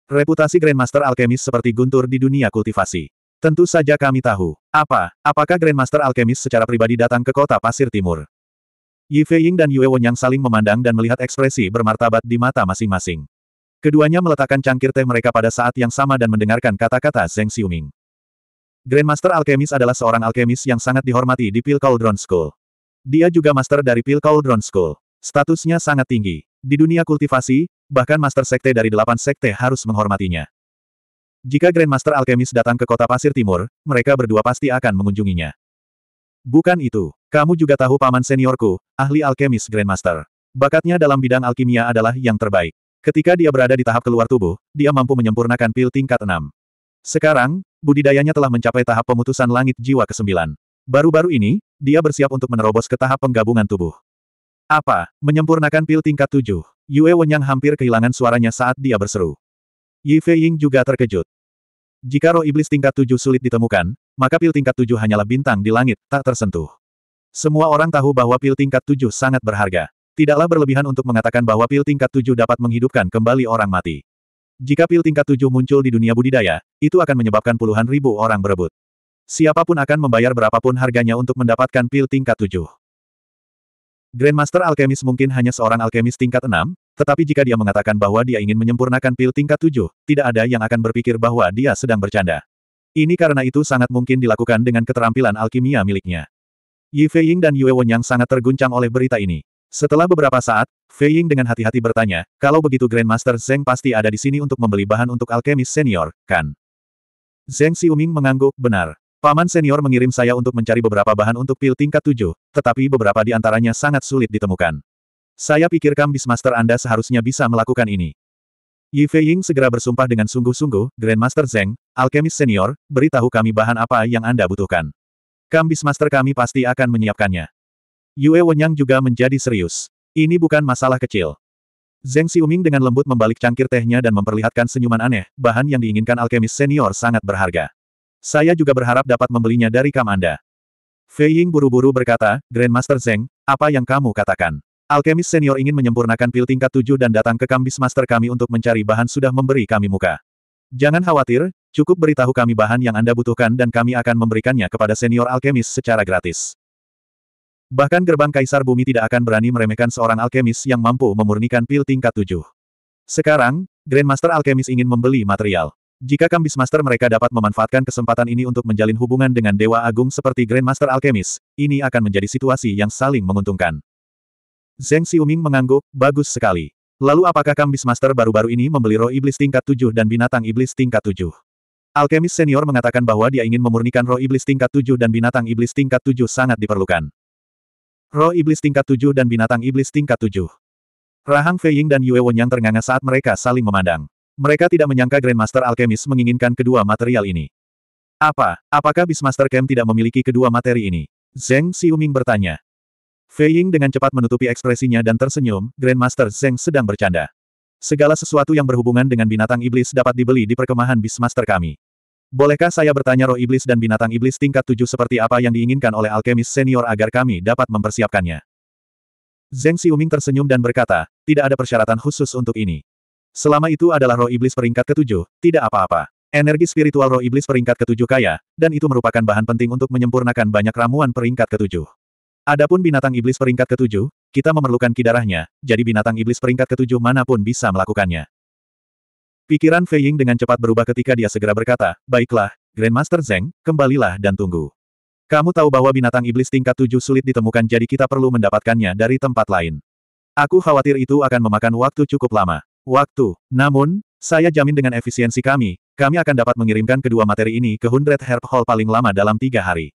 Reputasi Grandmaster Alchemist seperti guntur di dunia kultivasi. Tentu saja kami tahu. Apa, apakah Grandmaster Alchemist secara pribadi datang ke kota Pasir Timur? Yi Feiying dan Yue Wonyang saling memandang dan melihat ekspresi bermartabat di mata masing-masing. Keduanya meletakkan cangkir teh mereka pada saat yang sama dan mendengarkan kata-kata Zheng Xiuming. Grandmaster Alchemist adalah seorang alkemis yang sangat dihormati di Pil Cauldron School. Dia juga master dari Pil Cauldron School. Statusnya sangat tinggi. Di dunia kultivasi, bahkan master sekte dari delapan sekte harus menghormatinya. Jika Grandmaster Alchemist datang ke kota Pasir Timur, mereka berdua pasti akan mengunjunginya. Bukan itu. Kamu juga tahu paman seniorku, ahli alkemis Grandmaster. Bakatnya dalam bidang alkimia adalah yang terbaik. Ketika dia berada di tahap keluar tubuh, dia mampu menyempurnakan pil tingkat 6. Sekarang, budidayanya telah mencapai tahap pemutusan langit jiwa ke-9. Baru-baru ini, dia bersiap untuk menerobos ke tahap penggabungan tubuh. Apa? Menyempurnakan pil tingkat 7. Yue Wenyang hampir kehilangan suaranya saat dia berseru. Yi Fei Ying juga terkejut. Jika roh iblis tingkat 7 sulit ditemukan, maka pil tingkat 7 hanyalah bintang di langit, tak tersentuh. Semua orang tahu bahwa pil tingkat tujuh sangat berharga. Tidaklah berlebihan untuk mengatakan bahwa pil tingkat tujuh dapat menghidupkan kembali orang mati. Jika pil tingkat tujuh muncul di dunia budidaya, itu akan menyebabkan puluhan ribu orang berebut. Siapapun akan membayar berapapun harganya untuk mendapatkan pil tingkat tujuh. Grandmaster Alchemist mungkin hanya seorang alkemis tingkat enam, tetapi jika dia mengatakan bahwa dia ingin menyempurnakan pil tingkat tujuh, tidak ada yang akan berpikir bahwa dia sedang bercanda. Ini karena itu sangat mungkin dilakukan dengan keterampilan alkimia miliknya. Yi Ying dan Yue yang sangat terguncang oleh berita ini. Setelah beberapa saat, Ying dengan hati-hati bertanya, kalau begitu Grandmaster Zeng pasti ada di sini untuk membeli bahan untuk alkemis senior, kan? Zeng Xiuming mengangguk, benar. Paman senior mengirim saya untuk mencari beberapa bahan untuk pil tingkat 7, tetapi beberapa di antaranya sangat sulit ditemukan. Saya pikir Kambis Master Anda seharusnya bisa melakukan ini. Yi Ying segera bersumpah dengan sungguh-sungguh, Grandmaster Zeng, alkemis senior, beritahu kami bahan apa yang Anda butuhkan. Kambis Master kami pasti akan menyiapkannya. Yue Wenyang juga menjadi serius. Ini bukan masalah kecil. Zeng Xiuming dengan lembut membalik cangkir tehnya dan memperlihatkan senyuman aneh, bahan yang diinginkan alkemis senior sangat berharga. Saya juga berharap dapat membelinya dari kam Anda. Fei Ying buru-buru berkata, Grandmaster Zeng, apa yang kamu katakan? Alkemis senior ingin menyempurnakan pil tingkat 7 dan datang ke Kambis Master kami untuk mencari bahan sudah memberi kami muka. Jangan khawatir, Cukup beritahu kami bahan yang Anda butuhkan dan kami akan memberikannya kepada senior alkemis secara gratis. Bahkan gerbang Kaisar Bumi tidak akan berani meremehkan seorang alkemis yang mampu memurnikan pil tingkat 7. Sekarang, Grandmaster Alkemis ingin membeli material. Jika Kambis Master mereka dapat memanfaatkan kesempatan ini untuk menjalin hubungan dengan Dewa Agung seperti Grandmaster Alkemis, ini akan menjadi situasi yang saling menguntungkan. Zeng Xiuming mengangguk, bagus sekali. Lalu apakah Kambis Master baru-baru ini membeli roh iblis tingkat 7 dan binatang iblis tingkat 7? Alkemis senior mengatakan bahwa dia ingin memurnikan roh iblis tingkat tujuh dan binatang iblis tingkat tujuh sangat diperlukan. Roh iblis tingkat tujuh dan binatang iblis tingkat tujuh. Rahang Feiying dan Yue Wonyang ternganga saat mereka saling memandang. Mereka tidak menyangka Grandmaster Alkemis menginginkan kedua material ini. Apa, apakah Bismaster Camp tidak memiliki kedua materi ini? Zeng Xiuming bertanya. Feiying dengan cepat menutupi ekspresinya dan tersenyum, Grandmaster Zeng sedang bercanda. Segala sesuatu yang berhubungan dengan binatang iblis dapat dibeli di perkemahan Bismaster kami. Bolehkah saya bertanya roh iblis dan binatang iblis tingkat tujuh seperti apa yang diinginkan oleh alkemis senior agar kami dapat mempersiapkannya? Zeng Xiuming tersenyum dan berkata, tidak ada persyaratan khusus untuk ini. Selama itu adalah roh iblis peringkat ketujuh, tidak apa-apa. Energi spiritual roh iblis peringkat ketujuh kaya, dan itu merupakan bahan penting untuk menyempurnakan banyak ramuan peringkat ketujuh. Adapun binatang iblis peringkat ketujuh, kita memerlukan kidarahnya, jadi binatang iblis peringkat ketujuh manapun bisa melakukannya. Pikiran Fei Ying dengan cepat berubah ketika dia segera berkata, Baiklah, Grandmaster Zeng, kembalilah dan tunggu. Kamu tahu bahwa binatang iblis tingkat tujuh sulit ditemukan jadi kita perlu mendapatkannya dari tempat lain. Aku khawatir itu akan memakan waktu cukup lama. Waktu. Namun, saya jamin dengan efisiensi kami, kami akan dapat mengirimkan kedua materi ini ke Hundred Herb Hall paling lama dalam tiga hari.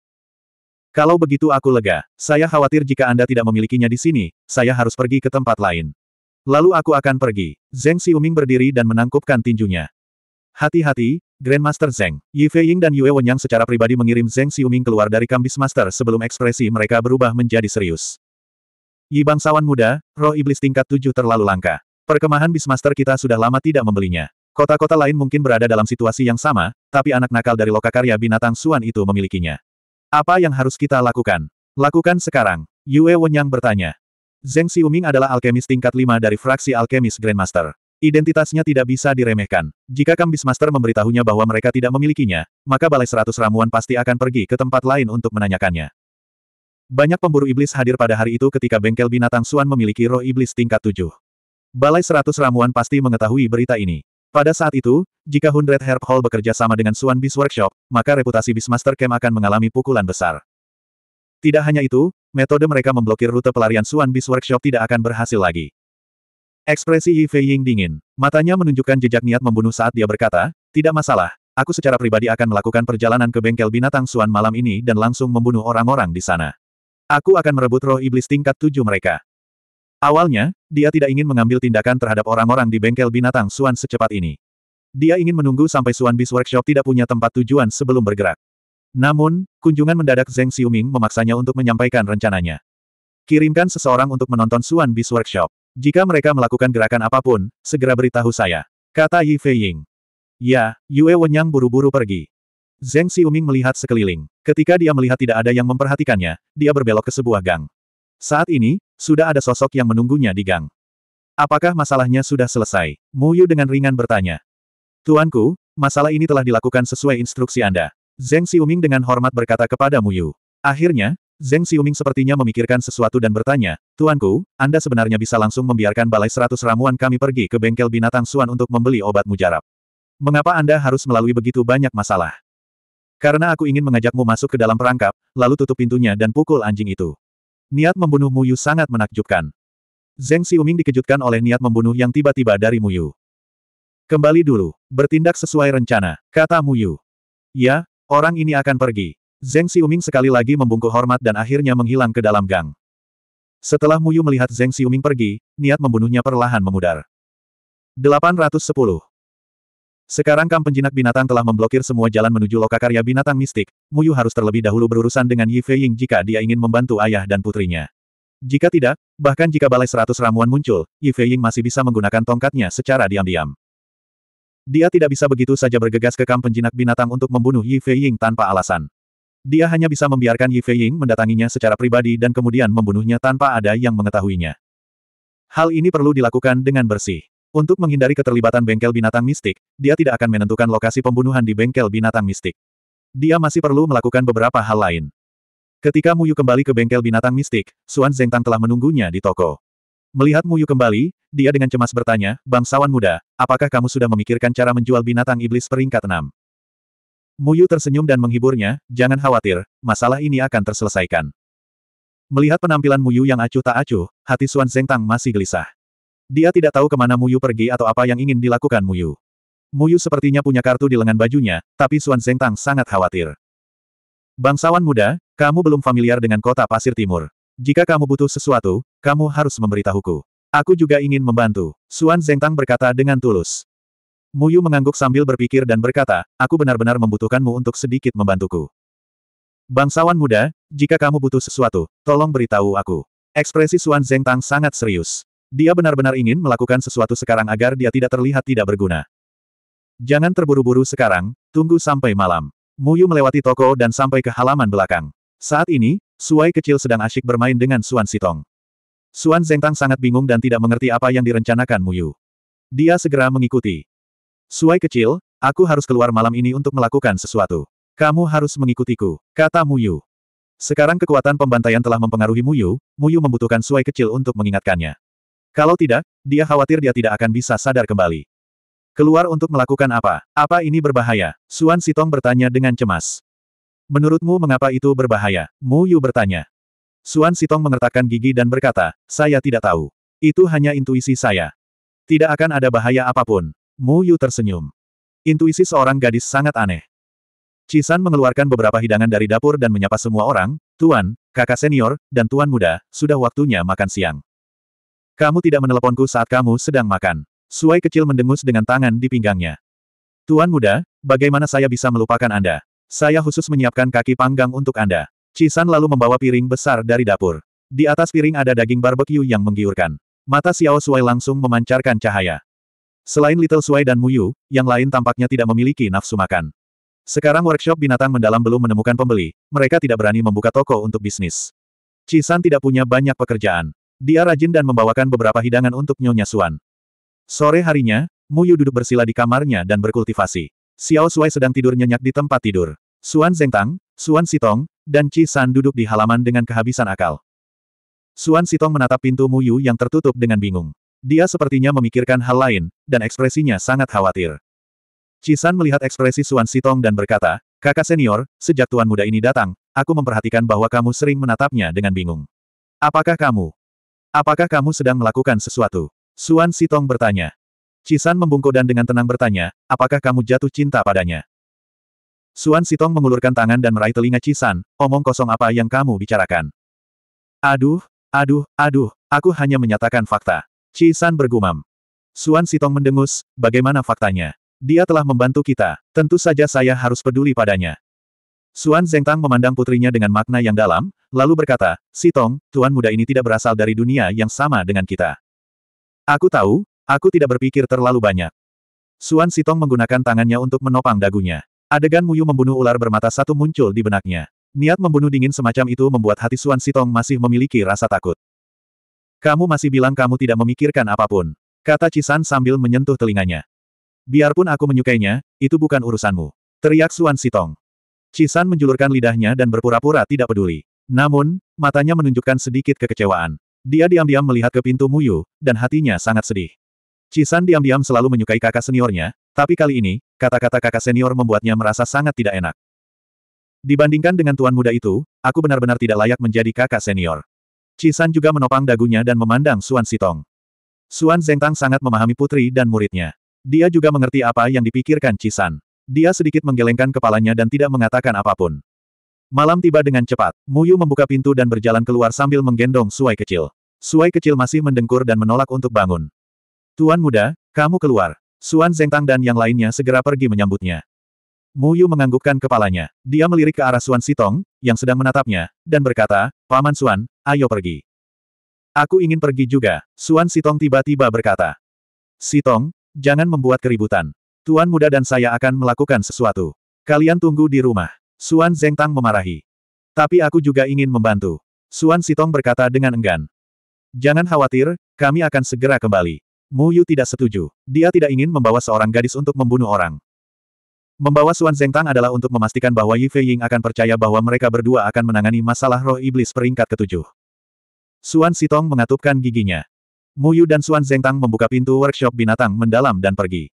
Kalau begitu aku lega. Saya khawatir jika Anda tidak memilikinya di sini, saya harus pergi ke tempat lain. Lalu aku akan pergi. Zeng Xiuming berdiri dan menangkupkan tinjunya. Hati-hati, Grandmaster Zeng. Yi Feiying dan Yue Wenyang secara pribadi mengirim Zeng Xiuming keluar dari Kambis Master sebelum ekspresi mereka berubah menjadi serius. Yi bangsawan muda, roh iblis tingkat tujuh terlalu langka. Perkemahan Bismaster kita sudah lama tidak membelinya. Kota-kota lain mungkin berada dalam situasi yang sama, tapi anak nakal dari lokakarya binatang Suan itu memilikinya. Apa yang harus kita lakukan? Lakukan sekarang. Yue Wenyang bertanya. Zeng Xiuming adalah alkemis tingkat 5 dari fraksi alkemis Grandmaster. Identitasnya tidak bisa diremehkan. Jika Kambis Master memberitahunya bahwa mereka tidak memilikinya, maka Balai Seratus Ramuan pasti akan pergi ke tempat lain untuk menanyakannya. Banyak pemburu iblis hadir pada hari itu ketika bengkel binatang Suan memiliki roh iblis tingkat 7. Balai Seratus Ramuan pasti mengetahui berita ini. Pada saat itu, jika Hundred Herb Hall bekerja sama dengan Suan Beast Workshop, maka reputasi Beastmaster Camp akan mengalami pukulan besar. Tidak hanya itu, metode mereka memblokir rute pelarian Suan Bis Workshop tidak akan berhasil lagi. Ekspresi Yi Fei Ying dingin. Matanya menunjukkan jejak niat membunuh saat dia berkata, Tidak masalah, aku secara pribadi akan melakukan perjalanan ke bengkel binatang Suan malam ini dan langsung membunuh orang-orang di sana. Aku akan merebut roh iblis tingkat tujuh mereka. Awalnya, dia tidak ingin mengambil tindakan terhadap orang-orang di bengkel binatang Suan secepat ini. Dia ingin menunggu sampai Suan Bis Workshop tidak punya tempat tujuan sebelum bergerak. Namun, kunjungan mendadak Zeng Xiuming memaksanya untuk menyampaikan rencananya. Kirimkan seseorang untuk menonton Suan Bis Workshop. Jika mereka melakukan gerakan apapun, segera beritahu saya. Kata Yi Fei Ying. Ya, Yue Wenyang buru-buru pergi. Zeng Xiuming melihat sekeliling. Ketika dia melihat tidak ada yang memperhatikannya, dia berbelok ke sebuah gang. Saat ini, sudah ada sosok yang menunggunya di gang. Apakah masalahnya sudah selesai? Mu Yu dengan ringan bertanya. Tuanku, masalah ini telah dilakukan sesuai instruksi Anda. Zeng Xiuming dengan hormat berkata kepada Mu Yu. Akhirnya, Zeng Xiuming sepertinya memikirkan sesuatu dan bertanya, Tuanku, Anda sebenarnya bisa langsung membiarkan balai seratus ramuan kami pergi ke bengkel binatang Suan untuk membeli obat mujarab. Mengapa Anda harus melalui begitu banyak masalah? Karena aku ingin mengajakmu masuk ke dalam perangkap, lalu tutup pintunya dan pukul anjing itu. Niat membunuh Mu Yu sangat menakjubkan. Zeng Xiuming dikejutkan oleh niat membunuh yang tiba-tiba dari Mu Yu. Kembali dulu, bertindak sesuai rencana, kata Mu Yu. Ya, Orang ini akan pergi. Zeng Xiuming sekali lagi membungkuk hormat dan akhirnya menghilang ke dalam gang. Setelah Muyu melihat Zeng Xiuming pergi, niat membunuhnya perlahan memudar. 810. Sekarang kam penjinak binatang telah memblokir semua jalan menuju lokakarya binatang mistik, Muyu harus terlebih dahulu berurusan dengan Yi Ying jika dia ingin membantu ayah dan putrinya. Jika tidak, bahkan jika balai seratus ramuan muncul, Yi Ying masih bisa menggunakan tongkatnya secara diam-diam. Dia tidak bisa begitu saja bergegas ke kamp penjinak binatang untuk membunuh Yi Ying tanpa alasan. Dia hanya bisa membiarkan Yi Ying mendatanginya secara pribadi dan kemudian membunuhnya tanpa ada yang mengetahuinya. Hal ini perlu dilakukan dengan bersih. Untuk menghindari keterlibatan bengkel binatang mistik, dia tidak akan menentukan lokasi pembunuhan di bengkel binatang mistik. Dia masih perlu melakukan beberapa hal lain. Ketika Muyu kembali ke bengkel binatang mistik, Xuan Zengtang telah menunggunya di toko. Melihat Muyu kembali, dia dengan cemas bertanya, Bangsawan muda, apakah kamu sudah memikirkan cara menjual binatang iblis peringkat 6? Muyu tersenyum dan menghiburnya, jangan khawatir, masalah ini akan terselesaikan. Melihat penampilan Muyu yang acuh tak acuh, hati Suan Zengtang masih gelisah. Dia tidak tahu kemana Muyu pergi atau apa yang ingin dilakukan Muyu. Muyu sepertinya punya kartu di lengan bajunya, tapi Suan Zengtang sangat khawatir. Bangsawan muda, kamu belum familiar dengan kota Pasir Timur. Jika kamu butuh sesuatu, kamu harus memberitahuku. Aku juga ingin membantu, Suan Zengtang berkata dengan tulus. Muyu mengangguk sambil berpikir dan berkata, aku benar-benar membutuhkanmu untuk sedikit membantuku. Bangsawan muda, jika kamu butuh sesuatu, tolong beritahu aku. Ekspresi Suan Zengtang sangat serius. Dia benar-benar ingin melakukan sesuatu sekarang agar dia tidak terlihat tidak berguna. Jangan terburu-buru sekarang, tunggu sampai malam. Muyu melewati toko dan sampai ke halaman belakang. Saat ini, Suai kecil sedang asyik bermain dengan Suan Sitong. Suan Zengtang sangat bingung dan tidak mengerti apa yang direncanakan Muyu. Dia segera mengikuti. Suai kecil, aku harus keluar malam ini untuk melakukan sesuatu. Kamu harus mengikutiku, kata Muyu. Sekarang kekuatan pembantaian telah mempengaruhi Muyu, Muyu membutuhkan Suai kecil untuk mengingatkannya. Kalau tidak, dia khawatir dia tidak akan bisa sadar kembali. Keluar untuk melakukan apa? Apa ini berbahaya? Suan Sitong bertanya dengan cemas. Menurutmu mengapa itu berbahaya? Mu Yu bertanya. Suan Sitong mengertakkan gigi dan berkata, saya tidak tahu. Itu hanya intuisi saya. Tidak akan ada bahaya apapun. Mu Yu tersenyum. Intuisi seorang gadis sangat aneh. Cisan mengeluarkan beberapa hidangan dari dapur dan menyapa semua orang, Tuan, kakak senior, dan Tuan muda, sudah waktunya makan siang. Kamu tidak meneleponku saat kamu sedang makan. Suai kecil mendengus dengan tangan di pinggangnya. Tuan muda, bagaimana saya bisa melupakan Anda? Saya khusus menyiapkan kaki panggang untuk Anda. Cisan lalu membawa piring besar dari dapur. Di atas piring ada daging barbeque yang menggiurkan. Mata Xiao Suai langsung memancarkan cahaya. Selain Little Suai dan Muyu, yang lain tampaknya tidak memiliki nafsu makan. Sekarang workshop binatang mendalam belum menemukan pembeli, mereka tidak berani membuka toko untuk bisnis. Cisan tidak punya banyak pekerjaan. Dia rajin dan membawakan beberapa hidangan untuk Nyonya Suan. Sore harinya, Muyu duduk bersila di kamarnya dan berkultivasi. Xiao Suai sedang tidur nyenyak di tempat tidur. Xuan Zengtang, Suan Sitong, dan Qi San duduk di halaman dengan kehabisan akal. Suan Sitong menatap pintu Mu Yu yang tertutup dengan bingung. Dia sepertinya memikirkan hal lain, dan ekspresinya sangat khawatir. Qi San melihat ekspresi Suan Sitong dan berkata, Kakak senior, sejak tuan muda ini datang, aku memperhatikan bahwa kamu sering menatapnya dengan bingung. Apakah kamu? Apakah kamu sedang melakukan sesuatu? Suan Sitong bertanya. Cisan membungkuk dan dengan tenang bertanya, apakah kamu jatuh cinta padanya? Suan Sitong mengulurkan tangan dan meraih telinga Cisan, omong kosong apa yang kamu bicarakan. Aduh, aduh, aduh, aku hanya menyatakan fakta. Cisan bergumam. Suan Sitong mendengus, bagaimana faktanya? Dia telah membantu kita, tentu saja saya harus peduli padanya. Suan Zengtang memandang putrinya dengan makna yang dalam, lalu berkata, Sitong, tuan muda ini tidak berasal dari dunia yang sama dengan kita. Aku tahu, Aku tidak berpikir terlalu banyak. Suan Sitong menggunakan tangannya untuk menopang dagunya. Adegan Muyu membunuh ular bermata satu muncul di benaknya. Niat membunuh dingin semacam itu membuat hati Suan Sitong masih memiliki rasa takut. Kamu masih bilang kamu tidak memikirkan apapun. Kata Cisan sambil menyentuh telinganya. Biarpun aku menyukainya, itu bukan urusanmu. Teriak Suan Sitong. Cisan menjulurkan lidahnya dan berpura-pura tidak peduli. Namun, matanya menunjukkan sedikit kekecewaan. Dia diam-diam melihat ke pintu Muyu, dan hatinya sangat sedih. Cisan diam-diam selalu menyukai kakak seniornya, tapi kali ini, kata-kata kakak senior membuatnya merasa sangat tidak enak. Dibandingkan dengan tuan muda itu, aku benar-benar tidak layak menjadi kakak senior. Cisan juga menopang dagunya dan memandang Suan Sitong. Suan Zengtang sangat memahami putri dan muridnya. Dia juga mengerti apa yang dipikirkan Cisan. Dia sedikit menggelengkan kepalanya dan tidak mengatakan apapun. Malam tiba dengan cepat, Muyu membuka pintu dan berjalan keluar sambil menggendong Suai kecil. Suai kecil masih mendengkur dan menolak untuk bangun. Tuan muda, kamu keluar. Suan Zengtang dan yang lainnya segera pergi menyambutnya. Mu Yu menganggukkan kepalanya. Dia melirik ke arah Suan Sitong, yang sedang menatapnya, dan berkata, Paman Suan, ayo pergi. Aku ingin pergi juga, Suan Sitong tiba-tiba berkata. Sitong, jangan membuat keributan. Tuan muda dan saya akan melakukan sesuatu. Kalian tunggu di rumah. Suan Zengtang memarahi. Tapi aku juga ingin membantu. Suan Sitong berkata dengan enggan. Jangan khawatir, kami akan segera kembali. Mu Yu tidak setuju. Dia tidak ingin membawa seorang gadis untuk membunuh orang. Membawa Zeng Tang adalah untuk memastikan bahwa Yi Fei Ying akan percaya bahwa mereka berdua akan menangani masalah roh iblis peringkat ketujuh. Suan Sitong mengatupkan giginya. Mu Yu dan Zeng Tang membuka pintu workshop binatang mendalam dan pergi.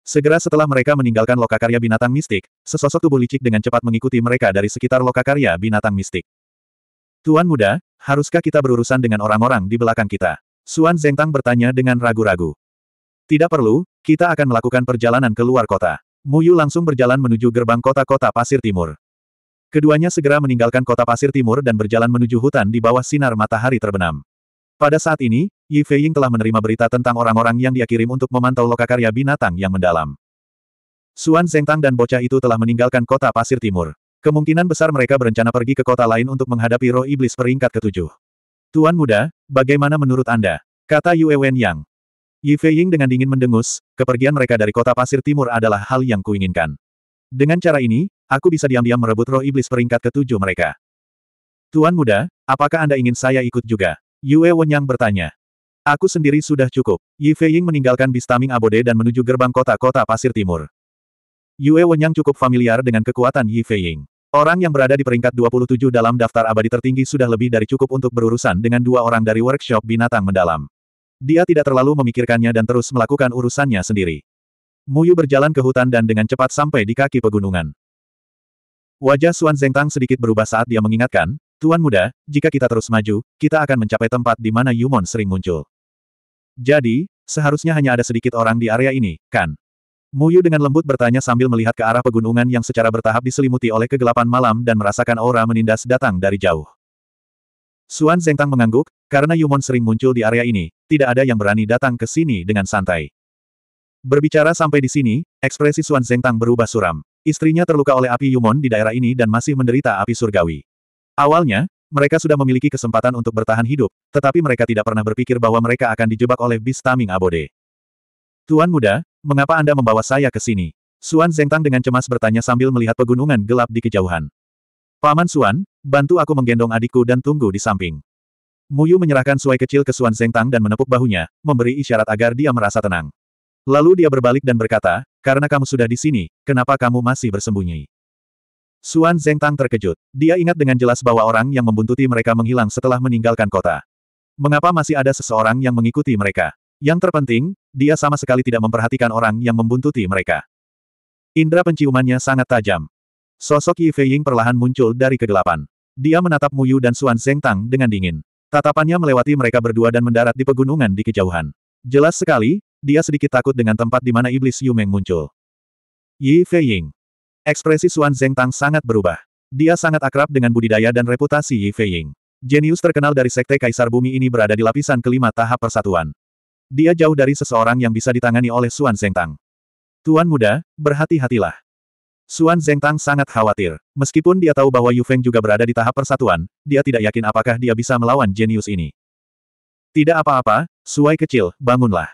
Segera setelah mereka meninggalkan lokakarya binatang mistik, sesosok tubuh licik dengan cepat mengikuti mereka dari sekitar lokakarya binatang mistik. Tuan muda, haruskah kita berurusan dengan orang-orang di belakang kita? Suan Zengtang bertanya dengan ragu-ragu. Tidak perlu, kita akan melakukan perjalanan ke luar kota. Muyu langsung berjalan menuju gerbang kota-kota Pasir Timur. Keduanya segera meninggalkan kota Pasir Timur dan berjalan menuju hutan di bawah sinar matahari terbenam. Pada saat ini, Yi Feiying telah menerima berita tentang orang-orang yang dia kirim untuk memantau lokakarya binatang yang mendalam. Suan Zengtang dan bocah itu telah meninggalkan kota Pasir Timur. Kemungkinan besar mereka berencana pergi ke kota lain untuk menghadapi roh iblis peringkat ketujuh. Tuan muda, bagaimana menurut Anda? Kata Yue Wen Yang. Yi Ying dengan dingin mendengus, kepergian mereka dari kota pasir timur adalah hal yang kuinginkan. Dengan cara ini, aku bisa diam-diam merebut roh iblis peringkat ketujuh mereka. Tuan muda, apakah Anda ingin saya ikut juga? Yue Wen Yang bertanya. Aku sendiri sudah cukup. Yi Ying meninggalkan Bistaming Abode dan menuju gerbang kota-kota pasir timur. Yue Wen Yang cukup familiar dengan kekuatan Yi Ying. Orang yang berada di peringkat 27 dalam daftar abadi tertinggi sudah lebih dari cukup untuk berurusan dengan dua orang dari workshop binatang mendalam. Dia tidak terlalu memikirkannya dan terus melakukan urusannya sendiri. Muyu berjalan ke hutan dan dengan cepat sampai di kaki pegunungan. Wajah Suan Tang sedikit berubah saat dia mengingatkan, Tuan muda, jika kita terus maju, kita akan mencapai tempat di mana Yumon sering muncul. Jadi, seharusnya hanya ada sedikit orang di area ini, kan? Muyu dengan lembut bertanya sambil melihat ke arah pegunungan yang secara bertahap diselimuti oleh kegelapan malam dan merasakan aura menindas datang dari jauh. Suan Zengtang mengangguk, karena Yumon sering muncul di area ini, tidak ada yang berani datang ke sini dengan santai. Berbicara sampai di sini, ekspresi Suan Zengtang berubah suram. Istrinya terluka oleh api Yumon di daerah ini dan masih menderita api surgawi. Awalnya, mereka sudah memiliki kesempatan untuk bertahan hidup, tetapi mereka tidak pernah berpikir bahwa mereka akan dijebak oleh Bistaming Abode. Tuan muda, Mengapa Anda membawa saya ke sini? Suan Zengtang dengan cemas bertanya sambil melihat pegunungan gelap di kejauhan. Paman Suan, bantu aku menggendong adikku dan tunggu di samping. Muyu menyerahkan suai kecil ke Suan Zengtang dan menepuk bahunya, memberi isyarat agar dia merasa tenang. Lalu dia berbalik dan berkata, karena kamu sudah di sini, kenapa kamu masih bersembunyi? Suan Zengtang terkejut. Dia ingat dengan jelas bahwa orang yang membuntuti mereka menghilang setelah meninggalkan kota. Mengapa masih ada seseorang yang mengikuti mereka? Yang terpenting, dia sama sekali tidak memperhatikan orang yang membuntuti mereka. Indra penciumannya sangat tajam. Sosok Yi Fei Ying perlahan muncul dari kegelapan. Dia menatap Mu Yu dan Suan Xuan Tang dengan dingin. Tatapannya melewati mereka berdua dan mendarat di pegunungan di kejauhan. Jelas sekali, dia sedikit takut dengan tempat di mana iblis Yu Meng muncul. Yi Fei Ying. Ekspresi Suan Zeng Tang sangat berubah. Dia sangat akrab dengan budidaya dan reputasi Yi Fei Ying. Jenius terkenal dari Sekte Kaisar Bumi ini berada di lapisan kelima tahap persatuan. Dia jauh dari seseorang yang bisa ditangani oleh Xuan Tang. Tuan muda, berhati-hatilah. Xuan Tang sangat khawatir. Meskipun dia tahu bahwa Yu Feng juga berada di tahap persatuan, dia tidak yakin apakah dia bisa melawan jenius ini. Tidak apa-apa, Suai kecil, bangunlah.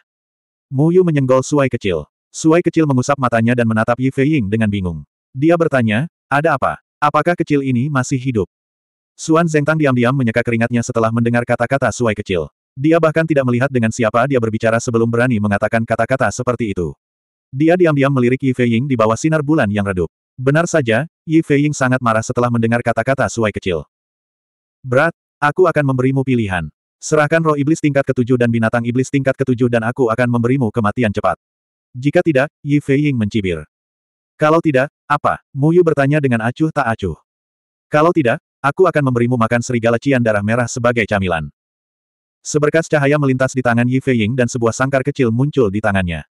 Mu Yu menyenggol Suai kecil. Suai kecil mengusap matanya dan menatap Yi Ying dengan bingung. Dia bertanya, ada apa? Apakah kecil ini masih hidup? Suan Tang diam-diam menyeka keringatnya setelah mendengar kata-kata Suai kecil. Dia bahkan tidak melihat dengan siapa dia berbicara sebelum berani mengatakan kata-kata seperti itu. Dia diam-diam melirik Yi Feiying di bawah sinar bulan yang redup. Benar saja, Yi Feiying sangat marah setelah mendengar kata-kata suai kecil. Berat, aku akan memberimu pilihan. Serahkan roh iblis tingkat ketujuh dan binatang iblis tingkat ketujuh dan aku akan memberimu kematian cepat. Jika tidak, Yi Feiying mencibir. Kalau tidak, apa? Mu Yu bertanya dengan acuh tak acuh. Kalau tidak, aku akan memberimu makan serigala cian darah merah sebagai camilan. Seberkas cahaya melintas di tangan Yi Feiying dan sebuah sangkar kecil muncul di tangannya.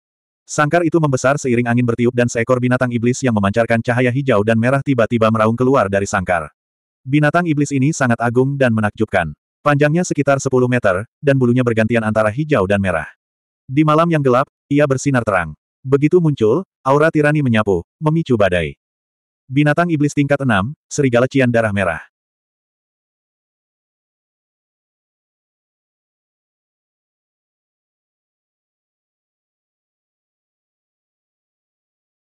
Sangkar itu membesar seiring angin bertiup dan seekor binatang iblis yang memancarkan cahaya hijau dan merah tiba-tiba meraung keluar dari sangkar. Binatang iblis ini sangat agung dan menakjubkan. Panjangnya sekitar 10 meter, dan bulunya bergantian antara hijau dan merah. Di malam yang gelap, ia bersinar terang. Begitu muncul, aura tirani menyapu, memicu badai. Binatang iblis tingkat 6, serigala cian darah merah.